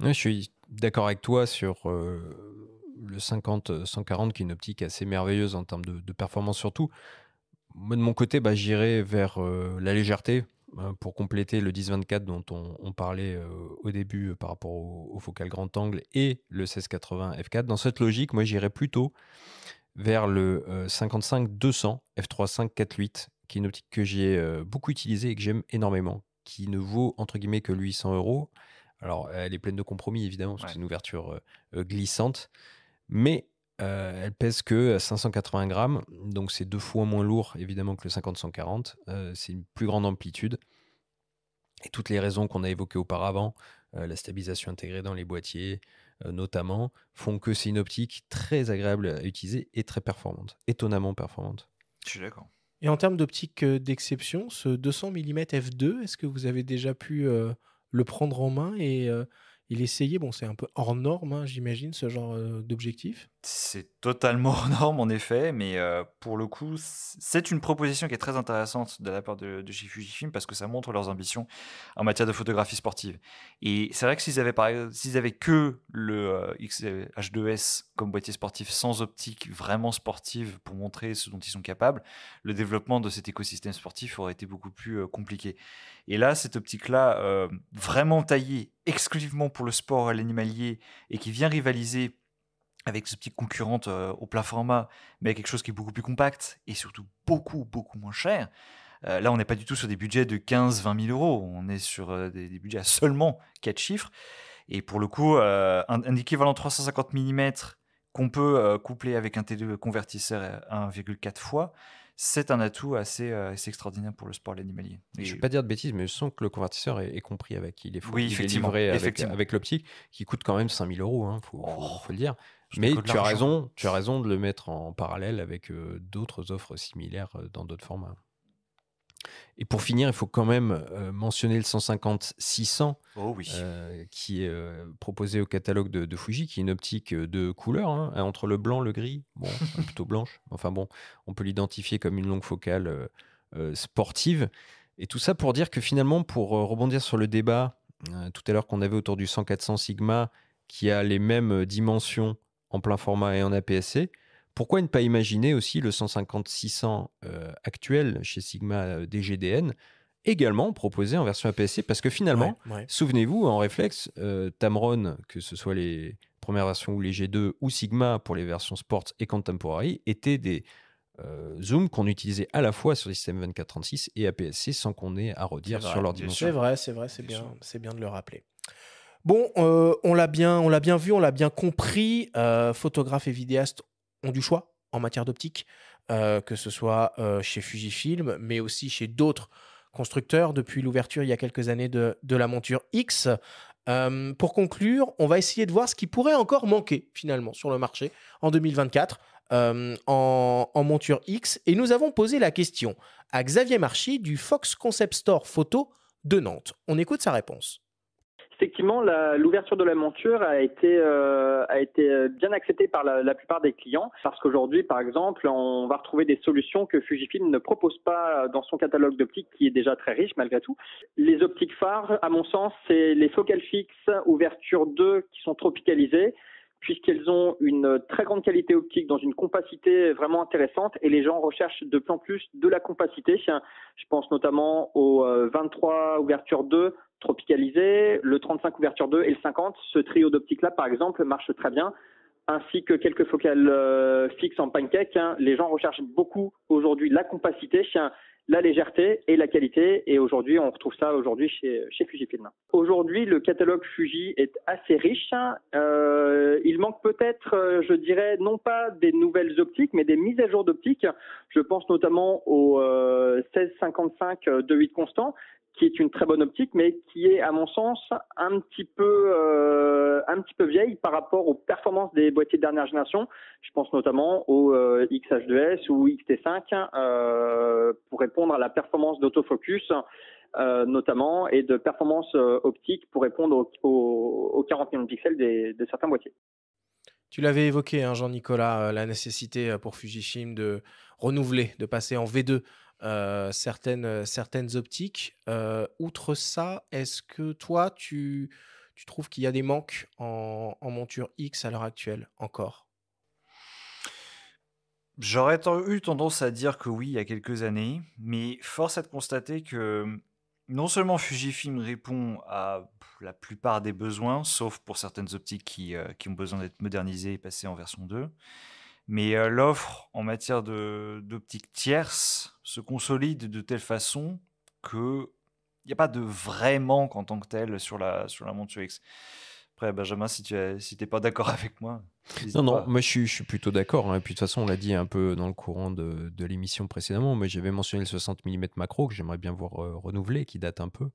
je suis d'accord avec toi sur euh, le 50-140, qui est une optique assez merveilleuse en termes de, performance surtout. Moi, de mon côté, bah, j'irai vers euh, la légèreté hein, pour compléter le 10-24 dont on, parlait au début par rapport au, focal grand angle et le 16-80 f4. Dans cette logique, moi, j'irai plutôt vers le 55-200 euh, f3.5.4.8, qui est une optique que j'ai euh, beaucoup utilisée et que j'aime énormément, qui ne vaut entre guillemets que 800 euros. Alors, elle est pleine de compromis, évidemment, parce que c'est une ouverture euh, glissante, mais elle pèse que 580 grammes, donc c'est deux fois moins lourd, évidemment, que le 50-140. c'est une plus grande amplitude. Et toutes les raisons qu'on a évoquées auparavant, la stabilisation intégrée dans les boîtiers, euh, notamment, font que c'est une optique très agréable à utiliser et très performante, étonnamment performante. Je suis d'accord. Et en termes d'optique euh, d'exception, ce 200 mm f2, est-ce que vous avez déjà pu euh, le prendre en main et, il l'essayer Bon, c'est un peu hors norme, hein, j'imagine, ce genre d'objectif c'est totalement (laughs) norme en effet, mais euh, pour le coup, c'est une proposition qui est très intéressante de la part de, de chez Fujifilm parce que ça montre leurs ambitions en matière de photographie sportive. Et c'est vrai que s'ils avaient, que le H2S euh, euh, comme boîtier sportif sans optique vraiment sportive pour montrer ce dont ils sont capables, le développement de cet écosystème sportif aurait été beaucoup plus compliqué. Et là, cette optique-là, vraiment taillée exclusivement pour le sport et l'animalier et qui vient rivaliser avec ce petit concurrente euh, au plat format, mais quelque chose qui est beaucoup plus compact et surtout beaucoup, beaucoup moins cher. Euh, là, on n'est pas du tout sur des budgets de 15-20 000 euros, on est sur euh, des, budgets à seulement 4 chiffres. Et pour le coup, un, équivalent 350 mm qu'on peut coupler avec un T2 convertisseur 1,4 fois, c'est un atout assez, extraordinaire pour le sport l'animalier. je ne vais pas dire de bêtises, mais je sens que le convertisseur est, compris avec. Il est, effectivement, livré avec, l'optique, qui coûte quand même 000 euros, il hein, oh. faut, le dire. Mais tu as raison, tu as raison de le mettre en parallèle avec euh, d'autres offres similaires euh, dans d'autres formats. Et pour finir, il faut quand même euh, mentionner le 150-600 qui est proposé au catalogue de, Fuji, qui est une optique de couleur, hein, entre le blanc, le gris, (laughs) plutôt blanche. Enfin bon, on peut l'identifier comme une longue focale sportive. Et tout ça pour dire que finalement, pour rebondir sur le débat tout à l'heure qu'on avait autour du 100 Sigma, qui a les mêmes dimensions en plein format et en APS-C. Pourquoi ne pas imaginer aussi le 150-600 euh, actuel chez Sigma euh, DGDN également proposé en version APS-C Parce que finalement, souvenez-vous, en réflexe, euh, Tamron, que ce soit les premières versions ou les G2 ou Sigma pour les versions sports et contemporary, étaient des zooms qu'on utilisait à la fois sur le système 2436 et APS-C sans qu'on ait à redire sur leur dimension. C'est vrai, c'est vrai, c'est bien, bien de le rappeler. Bon, euh, on l'a bien, on l'a bien vu, on l'a bien compris. Euh, photographes et vidéastes ont du choix en matière d'optique, euh, que ce soit chez Fujifilm, mais aussi chez d'autres constructeurs depuis l'ouverture il y a quelques années de, la monture X. pour conclure, on va essayer de voir ce qui pourrait encore manquer finalement sur le marché en 2024. en, monture X et nous avons posé la question à Xavier Marchi du Fox Concept Store Photo de Nantes. On écoute sa réponse. Effectivement, l'ouverture de la monture a été euh, a été euh, bien acceptée par la, la plupart des clients parce qu'aujourd'hui, par exemple, on va retrouver des solutions que Fujifilm ne propose pas dans son catalogue d'optiques qui est déjà très riche malgré tout. Les optiques phares, à mon sens, c'est les focales fixes ouverture 2 qui sont tropicalisées puisqu'elles ont une très grande qualité optique dans une compacité vraiment intéressante et les gens recherchent de plus en plus de la compacité. Je pense notamment au 23 euh, ouverture 2 tropicalisé, le 35 ouverture 2 et le 50. Ce trio d'optiques-là, par exemple, marche très bien ainsi que quelques focales euh, fixes en pancake. Hein. Les gens recherchent beaucoup aujourd'hui la compacité la légèreté et la qualité. Et aujourd'hui, on retrouve ça aujourd'hui chez, chez Fujifilm. Aujourd'hui, le catalogue Fuji est assez riche. Hein. Euh, il manque peut-être, euh, je dirais, non pas des nouvelles optiques, mais des mises à jour d'optiques. Je pense notamment au euh, 1655 de constant, qui est une très bonne optique, mais qui est, à mon sens, un petit peu, euh, un petit peu vieille par rapport aux performances des boîtiers de dernière génération. Je pense notamment au euh, XH2S ou XT5 euh, pour répondre à la performance d'autofocus. notamment et de performance optique pour répondre aux, 40 millions de pixels des, de certains boîtiers. Tu l'avais évoqué, hein, Jean-Nicolas, la nécessité pour Fujifilm de renouveler, de passer en V2 euh, certaines, euh, certaines optiques. Euh, outre ça, est-ce que toi, tu, trouves qu'il y a des manques en, monture X à l'heure actuelle encore J'aurais eu tendance à dire que oui, il y a quelques années, mais force est de constater que hum, non seulement Fujifilm répond à la plupart des besoins, sauf pour certaines optiques qui, qui ont besoin d'être modernisées et passées en version 2, mais euh, l'offre en matière d'optique tierce se consolide de telle façon que il n'y a pas de vrai manque en tant que tel sur la, sur la monture X. Après, Benjamin, si tu n'es si pas d'accord (laughs) avec moi. Non, non, moi je suis, plutôt d'accord. Hein. Et puis de toute façon, on l'a dit un peu dans le courant de, l'émission précédemment, mais j'avais mentionné le 60 mm macro que j'aimerais bien voir euh, renouveler, renouvelé, qui date un peu.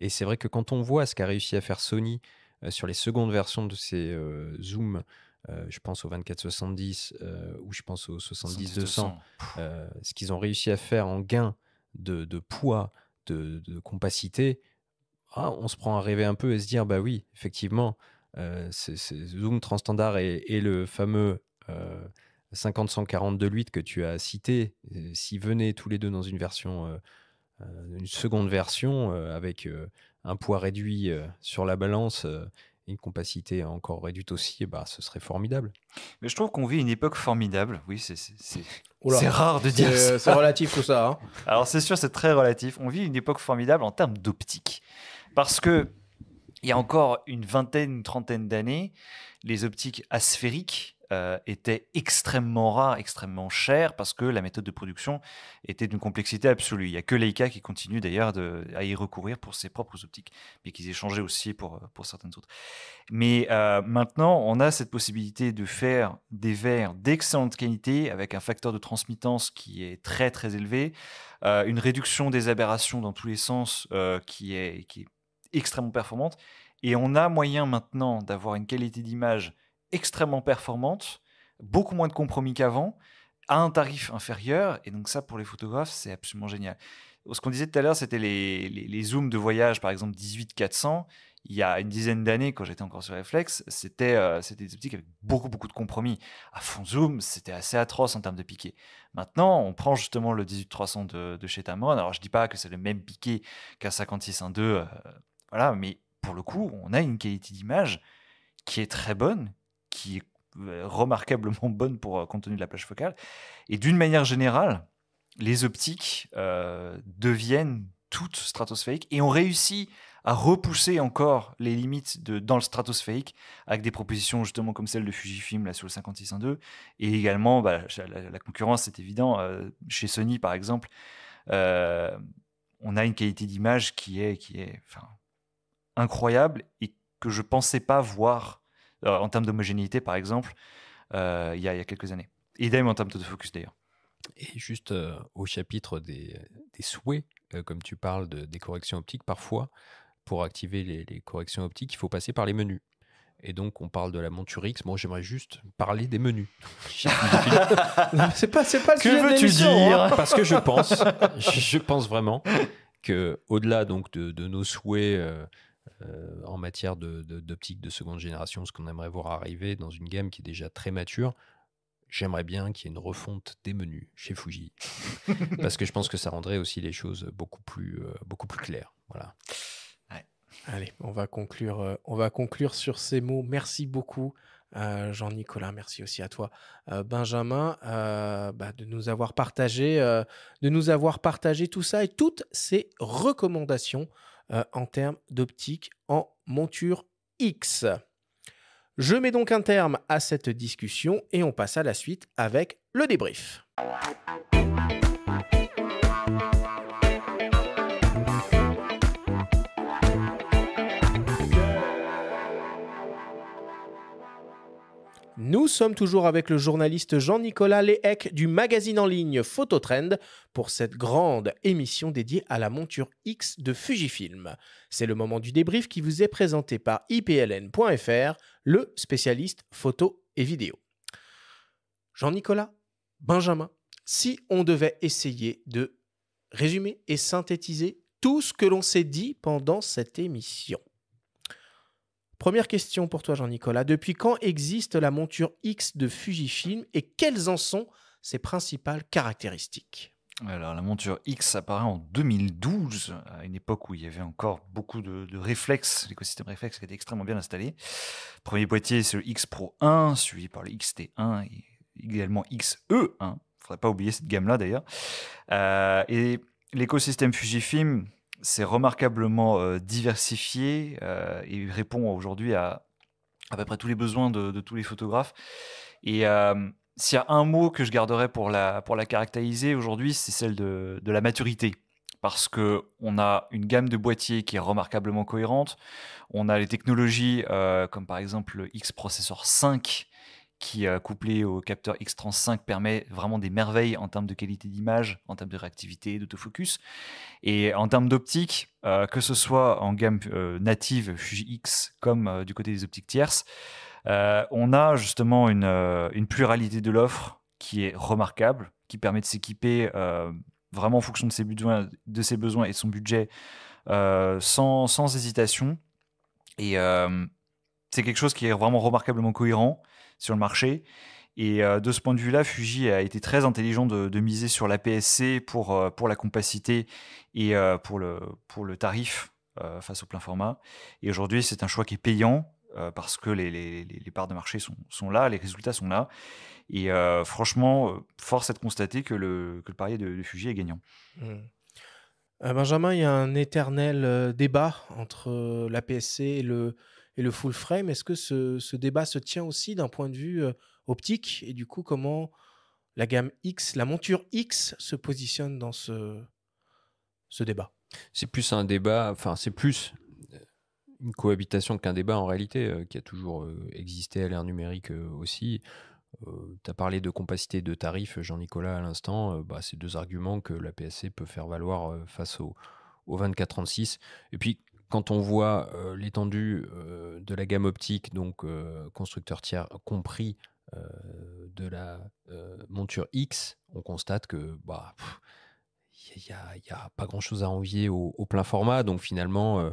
Et c'est vrai que quand on voit ce qu'a réussi à faire Sony euh, sur les secondes versions de ces zooms euh, je pense au 24-70 euh, ou je pense au 70-200. Euh, ce qu'ils ont réussi à faire en gain de, poids, de, compacité, ah, on se prend à rêver un peu et se dire bah oui, effectivement, Zoom Transstandard et, et le fameux 50-140 8 que tu as cité, s'ils venaient tous les deux dans une version. une seconde version avec un poids réduit sur la balance, une compacité encore réduite aussi, bah, ce serait formidable. Mais je trouve qu'on vit une époque formidable. Oui, c'est rare de dire ça. C'est relatif tout ça. Hein. (laughs) Alors c'est sûr, c'est très relatif. On vit une époque formidable en termes d'optique. Parce que il y a encore une vingtaine, une trentaine d'années, les optiques asphériques euh, était extrêmement rare, extrêmement cher, parce que la méthode de production était d'une complexité absolue. Il n'y a que Leica qui continue d'ailleurs à y recourir pour ses propres optiques, mais qu'ils changé aussi pour, euh, pour certaines autres. Mais euh, maintenant, on a cette possibilité de faire des verres d'excellente qualité, avec un facteur de transmittance qui est très très élevé, une réduction des aberrations dans tous les sens qui, est, qui est extrêmement performante, et on a moyen maintenant d'avoir une qualité d'image extrêmement performante, beaucoup moins de compromis qu'avant, à un tarif inférieur. Et donc ça, pour les photographes, c'est absolument génial. Ce qu'on disait tout à l'heure, c'était les, zooms de voyage, par exemple 18-400. Il y a une dizaine d'années, quand j'étais encore sur Reflex, euh, c'était des optiques avec beaucoup, beaucoup de compromis. À fond zoom, c'était assez atroce en termes de piqué. Maintenant, on prend justement le 18-300 de, de, chez Tamron. Alors, je ne dis pas que c'est le même piqué qu'un 56 1 euh, voilà, mais pour le coup, on a une qualité d'image qui est très bonne, qui est euh, remarquablement (laughs) bonne pour euh, contenu de la plage focale. Et d'une manière générale, les optiques euh, deviennent toutes stratosphériques et ont réussi à repousser encore les limites de, dans le stratosphérique avec des propositions justement comme celle de Fujifilm là, sur le 5602. et également bah, la, concurrence c'est évident chez Sony par exemple on a une qualité d'image qui est, qui est incroyable et que je pensais pas voir euh, en termes d'homogénéité, par exemple, euh, il y, a, quelques années. Idem en termes de focus, d'ailleurs. Et juste euh, au chapitre des, souhaits, comme tu parles des corrections optiques, parfois, pour activer les, corrections optiques, il faut passer par les menus. Et donc, on parle de la monture X. Moi, j'aimerais juste parler des menus. (laughs) c'est pas, c'est pas le que sujet veux hein. dire Parce que je pense, je, pense vraiment quau delà donc de, nos souhaits euh, en matière d'optique de, seconde génération, ce qu'on aimerait voir arriver dans une gamme qui est déjà très mature. J'aimerais bien qu'il y ait une refonte des menus chez Fuji, (laughs) parce que je pense que ça rendrait aussi les choses beaucoup plus, euh, beaucoup plus claires. Voilà. Allez, on va, conclure, euh, on va conclure sur ces mots. Merci beaucoup. Jean-Nicolas, merci aussi à toi, Benjamin, bah, de nous avoir partagé, de nous avoir partagé tout ça et toutes ces recommandations. Euh, en termes d'optique en monture X. Je mets donc un terme à cette discussion et on passe à la suite avec le débrief. Nous sommes toujours avec le journaliste Jean-Nicolas Lehec du magazine en ligne Phototrend pour cette grande émission dédiée à la monture X de Fujifilm. C'est le moment du débrief qui vous est présenté par ipln.fr, le spécialiste photo et vidéo. Jean-Nicolas, Benjamin, si on devait essayer de résumer et synthétiser tout ce que l'on s'est dit pendant cette émission, Première question pour toi, Jean-Nicolas. Depuis quand existe la monture X de Fujifilm et quelles en sont ses principales caractéristiques alors, la monture X apparaît en 2012, à une époque où il y avait encore beaucoup de, réflexes, l'écosystème réflexe qui était extrêmement bien installé. Premier boîtier, c'est le X Pro 1, suivi par le XT1 et également XE1. Il Faudrait pas oublier cette gamme-là d'ailleurs. Euh, et l'écosystème Fujifilm, c'est remarquablement euh, diversifié euh, et répond aujourd'hui à à peu près tous les besoins de, tous les photographes. Et euh, s'il y a un mot que je garderai pour la, pour la caractériser aujourd'hui, c'est celle de, de la maturité parce que on a une gamme de boîtiers qui est remarquablement cohérente. On a les technologies comme par exemple le X Processor 5 qui, euh, couplé au capteur X-Trans 5, permet vraiment des merveilles en termes de qualité d'image, en termes de réactivité, d'autofocus. Et en termes d'optique, euh, que ce soit en gamme euh, native Fuji X comme du côté des optiques tierces, on a justement une, pluralité de l'offre qui est remarquable, qui permet de s'équiper vraiment en fonction de ses, besoins, de ses besoins et de son budget sans, hésitation. Et c'est quelque chose qui est vraiment remarquablement cohérent sur le marché. Et euh, de ce point de vue-là, Fuji a été très intelligent de, miser sur la PSC pour, euh, pour la compacité et euh, pour, le, pour le tarif face au plein format. Et aujourd'hui, c'est un choix qui est payant parce que les, les, parts de marché sont, sont, là, les résultats sont là. Et franchement, force est de constater que le, que le pari de, Fuji est gagnant. Hmm. Benjamin, il y a un éternel débat entre la PSC et le, et le full frame. Est-ce que ce, ce, débat se tient aussi d'un point de vue euh, optique et du coup comment la gamme X, la monture X se positionne dans ce, ce débat C'est plus un débat, enfin c'est plus euh, une cohabitation qu'un débat en réalité euh, qui a toujours existé à l'ère numérique aussi. tu as parlé de compacité de tarifs, Jean-Nicolas, à l'instant. Bah, c'est deux arguments que la PSC peut faire valoir face au, au 24-36. Et puis, quand on voit l'étendue de la gamme optique, donc constructeur tiers compris de la monture X, on constate que bah il n'y a, pas grand chose à envier au, au plein format. Donc finalement,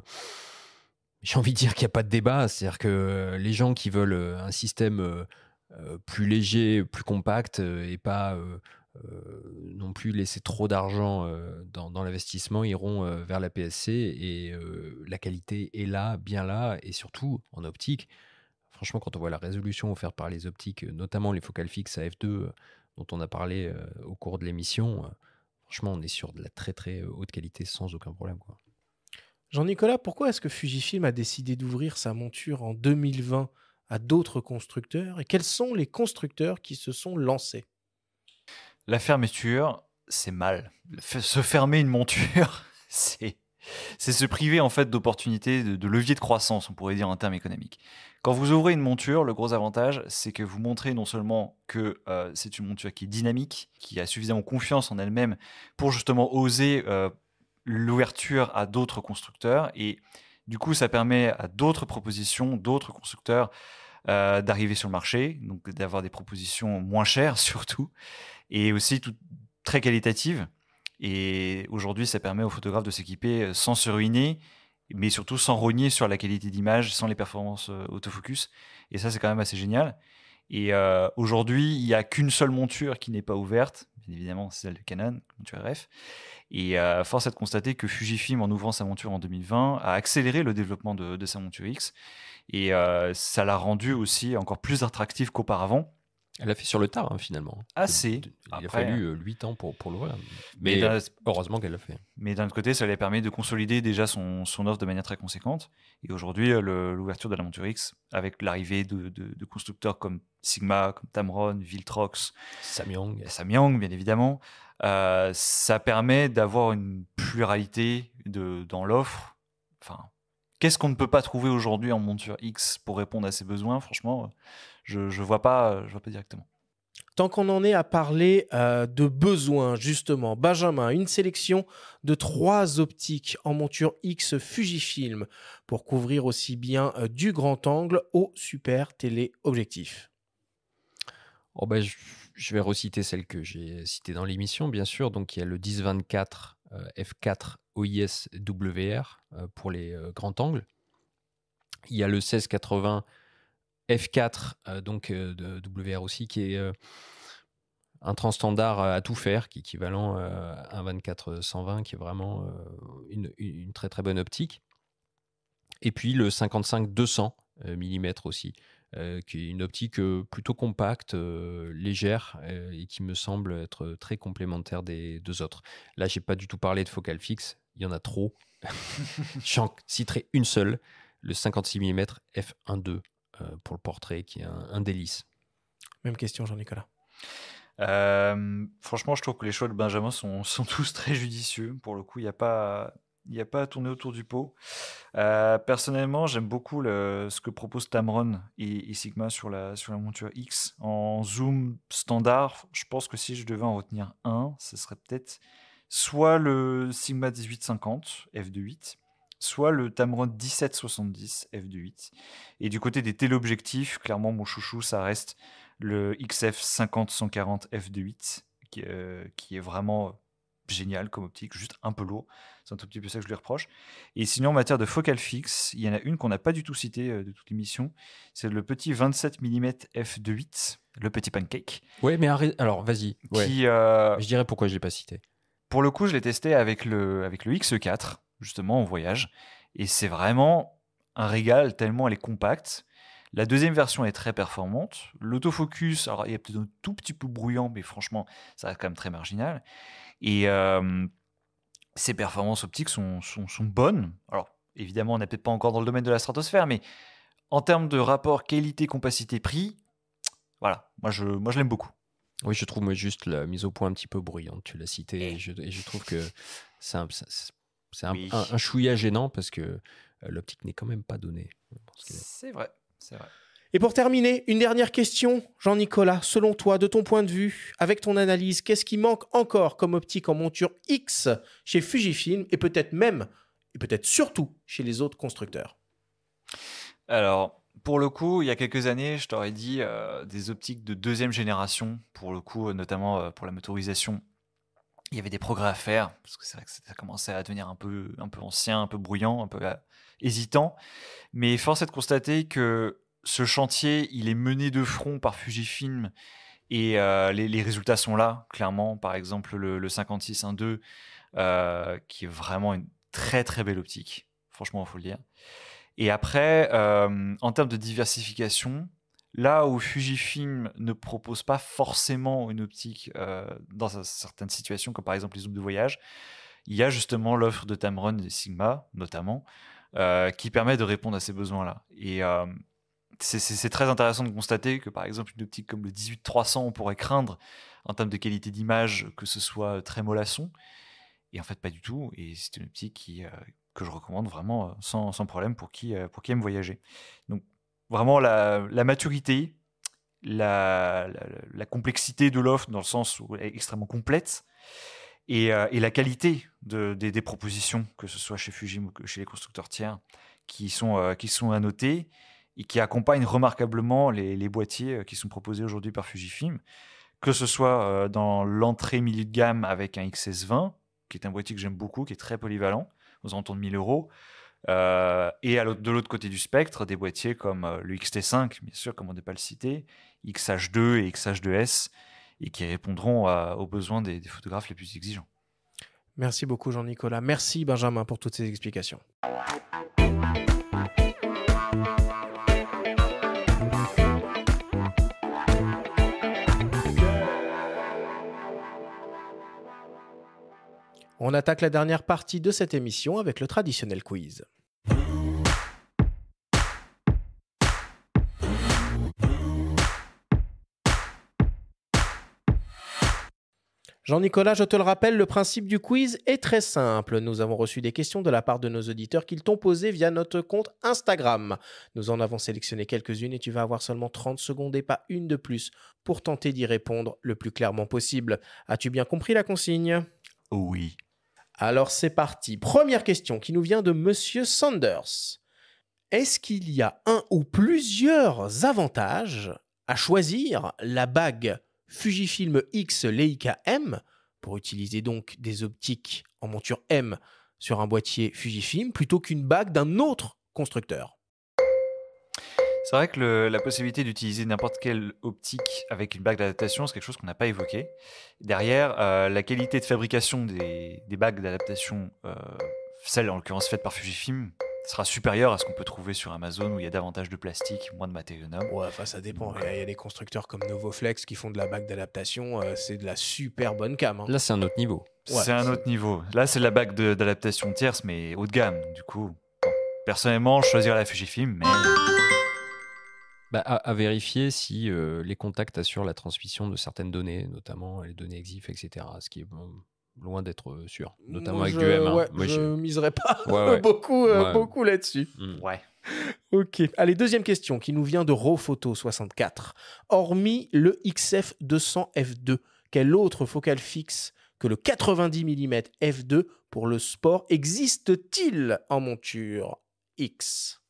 j'ai envie de dire qu'il n'y a pas de débat. C'est-à-dire que les gens qui veulent un système euh, plus léger, plus compact et pas euh, non plus laisser trop d'argent euh, dans, l'investissement iront euh, vers la PSC et la qualité est là, bien là, et surtout en optique. Franchement, quand on voit la résolution offerte par les optiques, notamment les focales fixes af f2 dont on a parlé au cours de l'émission, franchement, on est sur de la très très haute qualité sans aucun problème. Jean-Nicolas, pourquoi est-ce que Fujifilm a décidé d'ouvrir sa monture en 2020 à d'autres constructeurs et quels sont les constructeurs qui se sont lancés la fermeture, c'est mal. Se fermer une monture, (laughs) c'est se priver en fait d'opportunités, de, levier de croissance, on pourrait dire en termes économiques. Quand vous ouvrez une monture, le gros avantage, c'est que vous montrez non seulement que euh, c'est une monture qui est dynamique, qui a suffisamment confiance en elle-même pour justement oser euh, l'ouverture à d'autres constructeurs, et du coup ça permet à d'autres propositions, d'autres constructeurs euh, d'arriver sur le marché, donc d'avoir des propositions moins chères (laughs) surtout, et aussi très qualitative. Et aujourd'hui, ça permet aux photographes de s'équiper euh, sans se ruiner, mais surtout sans rogner sur la qualité d'image, sans les performances euh, autofocus. Et ça, c'est quand même assez génial. Et euh, aujourd'hui, il n'y a qu'une seule monture qui n'est pas ouverte, bien évidemment, c'est celle de Canon, monture RF. Et force est de constater que Fujifilm, en ouvrant sa monture en 2020, a accéléré le développement de, sa monture X. Et ça l'a rendue aussi encore plus attractive qu'auparavant. Elle a fait sur le tard, hein, finalement. Assez. Ah, il a fallu 8 euh, ans pour, pour l'ouvrir. Mais, heureusement qu'elle l'a fait. Mais d'un autre côté, ça lui permis de consolider déjà son, son offre de manière très conséquente. Et aujourd'hui, euh, l'ouverture de la monture X, avec l'arrivée de, constructeurs comme Sigma, comme Tamron, Viltrox, Samyang, Samyang bien évidemment, euh, ça permet d'avoir une pluralité de, dans l'offre. Enfin, Qu'est-ce qu'on ne peut pas trouver aujourd'hui en monture X pour répondre à ses besoins Franchement, je ne vois, pas, euh, je directement. Tant qu'on en est à parler euh, de besoins, justement, Benjamin, une sélection de trois optiques en monture X Fujifilm pour couvrir aussi bien euh, du grand angle au super téléobjectif. Oh ben, je vais reciter celle que j'ai citée dans l'émission, bien sûr. Donc, il y a le 10-24 F4 OIS WR pour les grands angles. Il y a le 1680 F4, euh, donc euh, de WR aussi, qui est euh, un transstandard à tout faire, qui est équivalent à un 24-120, qui est vraiment une, très très bonne optique. Et puis le 55-200 mm aussi, qui est une optique plutôt compacte, légère, et qui me semble être très complémentaire des deux autres. Là, j'ai pas du tout parlé de focal fixe, il y en a trop. (laughs) J'en citerai une seule, le 56 mm f1.2 euh, pour le portrait, qui est un, délice. Même question, Jean-Nicolas. Euh, franchement, je trouve que les choix de Benjamin sont, (laughs) sont tous très judicieux. Pour le coup, il n'y a pas. Il a pas à tourner autour du pot. Euh, personnellement, j'aime beaucoup ce que propose Tamron et, Sigma sur la, sur la monture X. En zoom standard, je pense que si je devais en retenir un, ce serait peut-être soit le Sigma 1850 f2.8, soit le Tamron 17-70 f2.8. Et du côté des téléobjectifs, clairement, mon chouchou, ça reste le XF 50-140 f2.8, qui, euh, qui, est vraiment euh, génial comme optique, juste un peu lourd. C'est un tout petit peu ça que je lui reproche. Et sinon, en matière de focale fixe, il y en a une qu'on n'a pas du tout citée euh, de toute l'émission, c'est le petit 27 mm f2.8, le petit pancake. oui mais alors vas-y. Je dirais pourquoi je ne l'ai pas cité. Pour le coup, je l'ai testé avec le, avec le X4 justement en voyage. Et c'est vraiment un régal tellement elle est compacte. La deuxième version est très performante. L'autofocus, alors il y a peut-être un tout petit peu bruyant mais franchement, ça reste quand même très marginal. Et euh, ses performances optiques sont, sont, sont bonnes. Alors évidemment, on n'est peut-être pas encore dans le domaine de la stratosphère, mais en termes de rapport qualité-compacité-prix, voilà, moi je, moi je l'aime beaucoup. Oui, je trouve juste la mise au point un petit peu bruyante, tu l'as cité, et eh. je, je trouve que c'est c'est un, chouïa gênant parce que euh, l'optique n'est quand même pas donnée. C'est vrai, c'est vrai. Et pour terminer, une dernière question, Jean-Nicolas. Selon toi, de ton point de vue, avec ton analyse, qu'est-ce qui manque encore comme optique en monture X chez Fujifilm et peut-être même, et peut-être surtout chez les autres constructeurs Alors, pour le coup, il y a quelques années, je t'aurais dit euh, des optiques de deuxième génération, pour le coup, euh, notamment pour la motorisation il y avait des progrès à faire, parce que c'est vrai que ça commençait à devenir un peu, un peu ancien, un peu bruyant, un peu euh, hésitant. Mais force est de constater que ce chantier, il est mené de front par Fujifilm et euh, les, résultats sont là, clairement. Par exemple, le, 56 1 2 qui est vraiment une très très belle optique. Franchement, il faut le dire. Et après, euh, en termes de diversification, Là où Fujifilm ne propose pas forcément une optique euh, dans certaines situations, comme par exemple les zooms de voyage, il y a justement l'offre de Tamron et Sigma, notamment, euh, qui permet de répondre à ces besoins-là. Et euh, c'est très intéressant de constater que, par exemple, une optique comme le 18-300, on pourrait craindre, en termes de qualité d'image, que ce soit très mollasson. Et en fait, pas du tout. Et c'est une optique qui, que je recommande vraiment sans, problème pour qui, pour qui aime voyager. Donc, vraiment la, maturité, la, complexité de l'offre dans le sens où elle est extrêmement complète et, euh, la qualité des, propositions, que ce soit chez Fujim ou chez les constructeurs tiers, qui sont, euh, qui sont à noter et qui accompagnent remarquablement les, boîtiers euh, qui sont proposés aujourd'hui par Fujifilm, que ce soit dans l'entrée milieu de gamme avec un XS20, qui est un boîtier que j'aime beaucoup, qui est très polyvalent, aux alentours de 1000 euros, euh, et à de l'autre côté du spectre, des boîtiers comme euh, le XT5, bien sûr, comme on n'est pas le x XH2 et XH2S, et qui répondront aux besoins des photographes les plus exigeants. Merci beaucoup Jean-Nicolas. Merci Benjamin pour toutes ces explications. On attaque la dernière partie de cette émission avec le traditionnel quiz. Jean-Nicolas, je te le rappelle, le principe du quiz est très simple. Nous avons reçu des questions de la part de nos auditeurs qu'ils t'ont posées via notre compte Instagram. Nous en avons sélectionné quelques-unes et tu vas avoir seulement 30 secondes et pas une de plus pour tenter d'y répondre le plus clairement possible. As-tu bien compris la consigne Oui. Alors c'est parti. Première question qui nous vient de Monsieur Sanders. Est-ce qu'il y a un ou plusieurs avantages à choisir la bague Fujifilm X Leica M pour utiliser donc des optiques en monture M sur un boîtier Fujifilm plutôt qu'une bague d'un autre constructeur c'est vrai que la possibilité d'utiliser n'importe quelle optique avec une bague d'adaptation, c'est quelque chose qu'on n'a pas évoqué. Derrière, euh, la qualité de fabrication des, des bagues d'adaptation, euh, celle en l'occurrence faite par Fujifilm, sera supérieure à ce qu'on peut trouver sur Amazon où il y a davantage de plastique, moins de matériaux nobles. Ouais, enfin ça dépend. Hein. Il y, a des constructeurs comme Novoflex qui font de la bague d'adaptation, euh, c'est de la super bonne cam. Hein. Là, c'est un autre niveau. c'est un autre niveau. Là, c'est la bague d'adaptation tierce, mais haut de gamme. Du coup, personnellement, je la Fujifilm, mais. Bah, à, vérifier si euh, les contacts assurent la transmission de certaines données, notamment les données EXIF, etc. Ce qui est loin d'être euh, sûr, notamment avec je, du M1. Hein, je, ne miserais pas (laughs) beaucoup, euh, beaucoup là-dessus. Hmm. Ouais. Ok. Allez, deuxième question qui nous vient de Rawphoto64. Hormis le XF200F2, quel autre focal fixe que le 90 mm F2 pour le sport existe-t-il en monture X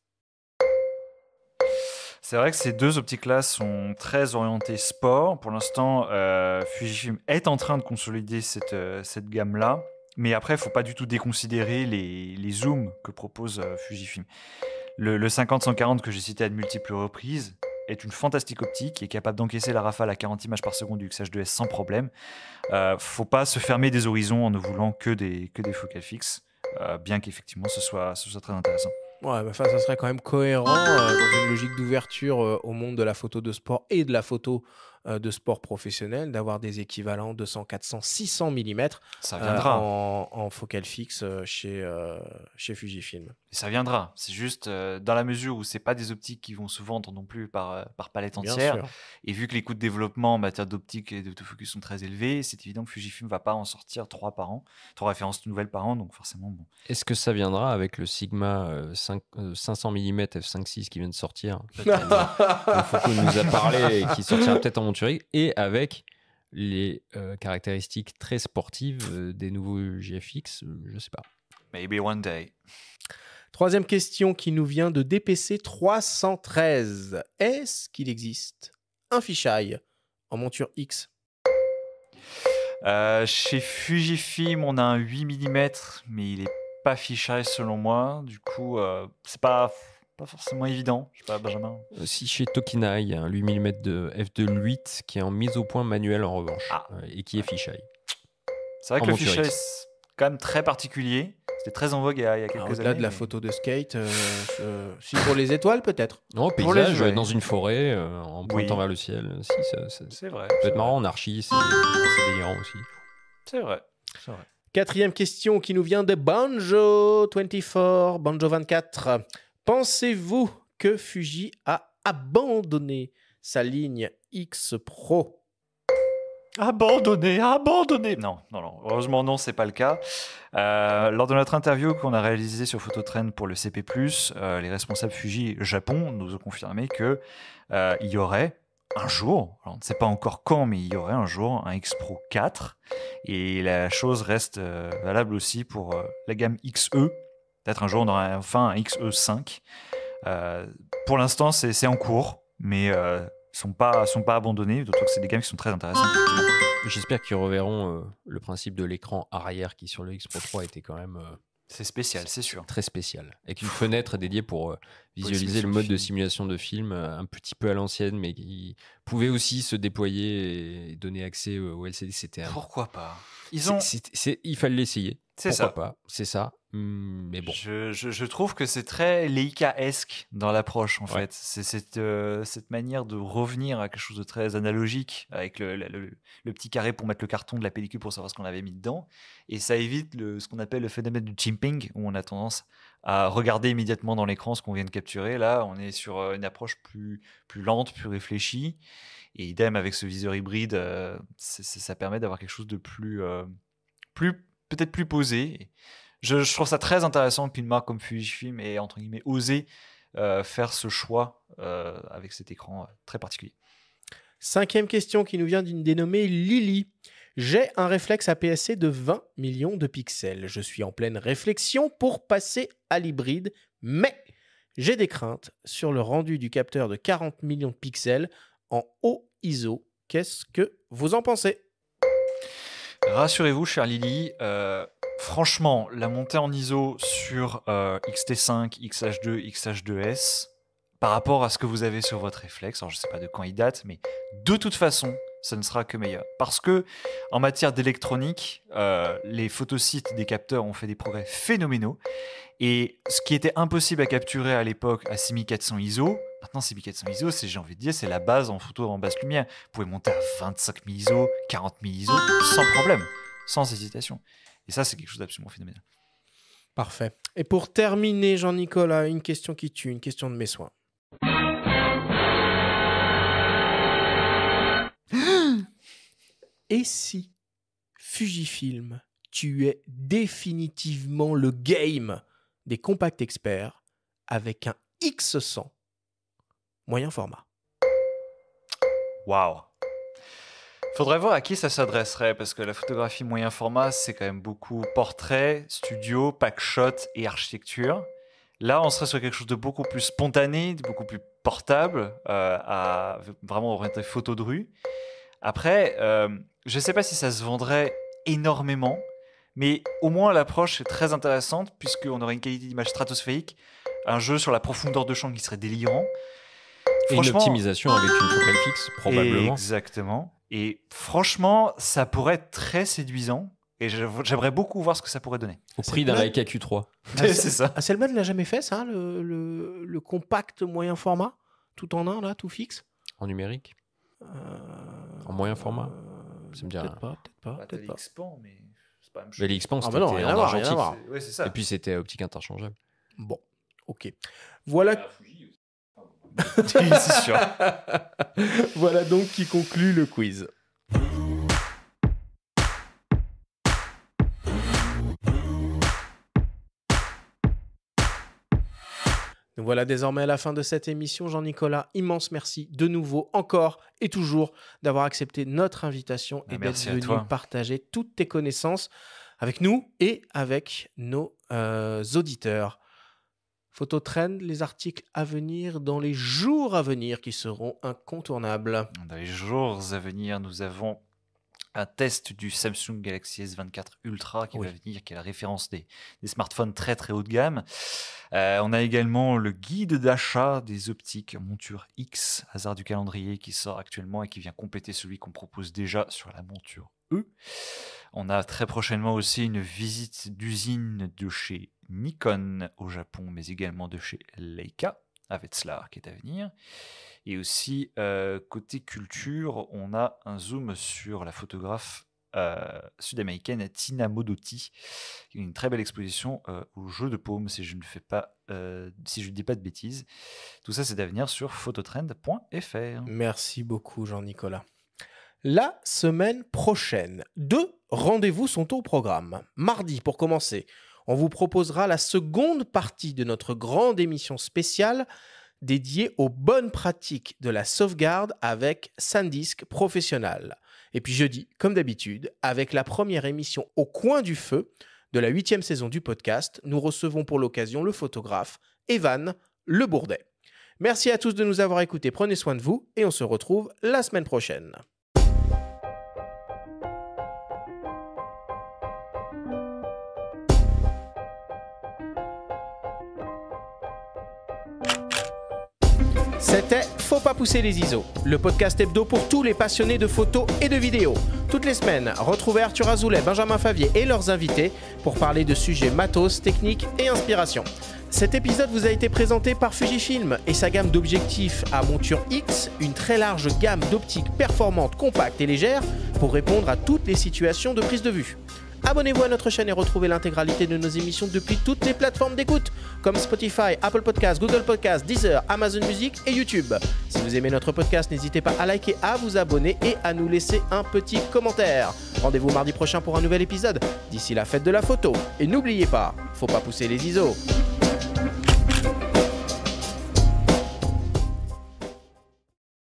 c'est vrai que ces deux optiques-là sont très orientées sport. Pour l'instant, euh, Fujifilm est en train de consolider cette, euh, gamme-là. Mais après, il faut pas du tout déconsidérer les, zooms que propose euh, Fujifilm. Le, 50-140 que j'ai cité à de multiples reprises est une fantastique optique est capable d'encaisser la rafale à 40 images par seconde du XH2S sans problème. ne faut pas se fermer des horizons en ne voulant que des, que focales fixes, bien qu'effectivement ce soit très intéressant. Ouais, bah, ça serait quand même cohérent euh, dans une logique d'ouverture euh, au monde de la photo de sport et de la photo euh, de sport professionnel d'avoir des équivalents 200, 400, 600 mm ça viendra. En, en, focale fixe chez, chez Fujifilm ça viendra. C'est juste euh, dans la mesure où c'est pas des optiques qui vont se vendre non plus par, euh, par palette entière. Et vu que les coûts de développement en matière d'optique et d'autofocus sont très élevés, c'est évident que Fujifilm va pas en sortir trois par an, trois références nouvelles par an, donc forcément bon. Est-ce que ça viendra avec le Sigma 500 mm f5.6 qui vient de sortir le hein, (laughs) Foucault nous a parlé et qui sortira peut-être en monturie et avec les euh, caractéristiques très sportives des nouveaux GFX, je sais pas. Maybe one day. Troisième question qui nous vient de DPC 313. Est-ce qu'il existe un fisheye en monture X euh, Chez Fujifilm, on a un 8 mm, mais il n'est pas fisheye selon moi. Du coup, euh, c'est pas pas forcément évident. Je sais pas, Benjamin. Euh, si chez Tokina, il y a un 8 mm de f2.8 qui est en mise au point manuel en revanche ah. euh, et qui est fichaille C'est vrai que le fisheye, quand même très particulier. C'était très en vogue il y a, ah, quelques années. Au-delà de la photo de skate, euh, euh, si pour les étoiles peut-être. Non, paysage dans une forêt, euh, en pointant vers le ciel. Si, c'est vrai. Peut-être marrant en c'est délirant aussi. C'est vrai. vrai. Quatrième question qui nous vient de Banjo 24, Banjo 24. Pensez-vous que Fuji a abandonné sa ligne X Pro Abandonné, abandonné. Non, non, non. Heureusement, non, c'est pas le cas. Euh, lors de notre interview qu'on a réalisée sur Phototrain pour le CP+, euh, les responsables Fuji Japon nous ont confirmé que euh, il y aurait un jour, on ne sait pas encore quand, mais il y aurait un jour un X-Pro 4. Et la chose reste valable aussi pour la gamme XE. Peut-être un jour on aura enfin un XE5. pour l'instant, c'est en cours, mais sont pas, sont pas abandonnés, d'autant que c'est des games qui sont très intéressants. J'espère qu'ils reverront euh, le principe de l'écran arrière qui sur le X 3 était quand même... Euh, c'est spécial, c'est sûr. Très spécial. Avec une fenêtre dédiée pour euh, (laughs) visualiser le mode de, simulation de film, un petit peu à l'ancienne, mais qui pouvait aussi se déployer et donner accès au LCD. C'était Pourquoi pas Ils ont... il fallait l'essayer. C'est ça. pas C'est ça. Mmh, mais bon. Je, trouve que c'est très Leica-esque dans l'approche, en fait. C'est euh, cette, manière de revenir à quelque chose de très analogique, avec le, petit carré pour mettre le carton de la pellicule pour savoir ce qu'on avait mis dedans. Et ça évite ce qu'on appelle le phénomène du chimping, où on a tendance à regarder immédiatement dans l'écran ce qu'on vient de capturer. Là, on est sur euh, une approche plus, plus lente, plus réfléchie. Et idem avec ce viseur hybride, euh, ça permet d'avoir quelque chose de plus, plus peut-être plus posé je, trouve ça très intéressant qu'une marque comme Fujifilm ait, entre guillemets, osé euh, faire ce choix euh, avec cet écran euh, très particulier. Cinquième question qui nous vient d'une dénommée Lily. J'ai un réflexe APS-C de 20 millions de pixels. Je suis en pleine réflexion pour passer à l'hybride, mais j'ai des craintes sur le rendu du capteur de 40 millions de pixels en haut ISO. Qu'est-ce que vous en pensez Rassurez-vous, cher Lily, euh, franchement, la montée en ISO sur XT5, XH2, XH2S, par rapport à ce que vous avez sur votre réflexe, alors je ne sais pas de quand il date, mais de toute façon, ça ne sera que meilleur. Parce que en matière d'électronique, euh, les photosites des capteurs ont fait des progrès phénoménaux. Et ce qui était impossible à capturer à l'époque à 6400 ISO, Maintenant, c'est 1400 ISO, c'est, j'ai envie de dire, c'est la base en photo en basse lumière. Vous pouvez monter à 25 000 ISO, 40 000 ISO, sans problème, sans hésitation. Et ça, c'est quelque chose d'absolument phénoménal. Parfait. Et pour terminer, Jean-Nicolas, une question qui tue, une question de mes soins. (gasps) Et si Fujifilm, tu es définitivement le game des compacts experts avec un X100 moyen format. Waouh Faudrait voir à qui ça s'adresserait, parce que la photographie moyen format, c'est quand même beaucoup portrait, studio, pack shot et architecture. Là, on serait sur quelque chose de beaucoup plus spontané, de beaucoup plus portable, euh, à vraiment orienté photo de rue. Après, euh, je ne sais pas si ça se vendrait énormément, mais au moins l'approche est très intéressante, puisqu'on aurait une qualité d'image stratosphérique, un jeu sur la profondeur de champ qui serait délirant une optimisation avec une focale fixe, probablement. Exactement. Et franchement, ça pourrait être très séduisant. Et j'aimerais beaucoup voir ce que ça pourrait donner. Au prix d'un Leica Q3. (laughs) c'est ça. Hasselblad ne l'a jamais fait, ça, le, compact moyen format, tout en un, là, tout fixe En numérique euh, En moyen format euh, Ça me dirait. Peut-être pas, peut-être pas. Bah, peut pas. mais c'est pas la même chose. Mais l'expand, c'était en argentique. Ouais, ça. Et puis c'était optique interchangeable. Bon, ok. Voilà. Ah, c'est sûr. (laughs) voilà donc qui conclut le quiz. Nous voilà désormais à la fin de cette émission. Jean-Nicolas, immense merci de nouveau, encore et toujours, d'avoir accepté notre invitation et d'être venu partager toutes tes connaissances avec nous et avec nos euh, auditeurs. Photo les articles à venir dans les jours à venir qui seront incontournables. Dans les jours à venir, nous avons un test du Samsung Galaxy S24 Ultra qui va venir, qui est la référence des, smartphones très très haut de gamme. Euh, on a également le guide d'achat des optiques monture X, hasard du calendrier, qui sort actuellement et qui vient compléter celui qu'on propose déjà sur la monture E. On a très prochainement aussi une visite d'usine de chez Nikon au Japon, mais également de chez Leica, avec cela qui est à venir. Et aussi, euh, côté culture, on a un zoom sur la photographe euh, sud-américaine Tina Modotti, qui une très belle exposition euh, au jeu de paume, si je ne fais pas, si je ne dis pas de bêtises. Tout ça, c'est à venir sur phototrend.fr. Merci beaucoup, Jean-Nicolas. La semaine prochaine, deux rendez-vous sont au programme. Mardi, pour commencer, on vous proposera la seconde partie de notre grande émission spéciale dédiée aux bonnes pratiques de la sauvegarde avec Sandisk Professionnel. Et puis jeudi, comme d'habitude, avec la première émission au coin du feu de la huitième saison du podcast, nous recevons pour l'occasion le photographe Evan Le Bourdet. Merci à tous de nous avoir écoutés, prenez soin de vous et on se retrouve la semaine prochaine. C'était Faut pas pousser les ISO, le podcast hebdo pour tous les passionnés de photos et de vidéos. Toutes les semaines, retrouvez Arthur Azoulay, Benjamin Favier et leurs invités pour parler de sujets matos, techniques et inspiration. Cet épisode vous a été présenté par Fujifilm et sa gamme d'objectifs à monture X, une très large gamme d'optiques performantes, compactes et légères pour répondre à toutes les situations de prise de vue. Abonnez-vous à notre chaîne et retrouvez l'intégralité de nos émissions depuis toutes les plateformes d'écoute comme Spotify, Apple Podcasts, Google Podcasts, Deezer, Amazon Music et YouTube. Si vous aimez notre podcast, n'hésitez pas à liker, à vous abonner et à nous laisser un petit commentaire. Rendez-vous mardi prochain pour un nouvel épisode. D'ici la fête de la photo. Et n'oubliez pas, faut pas pousser les ISO.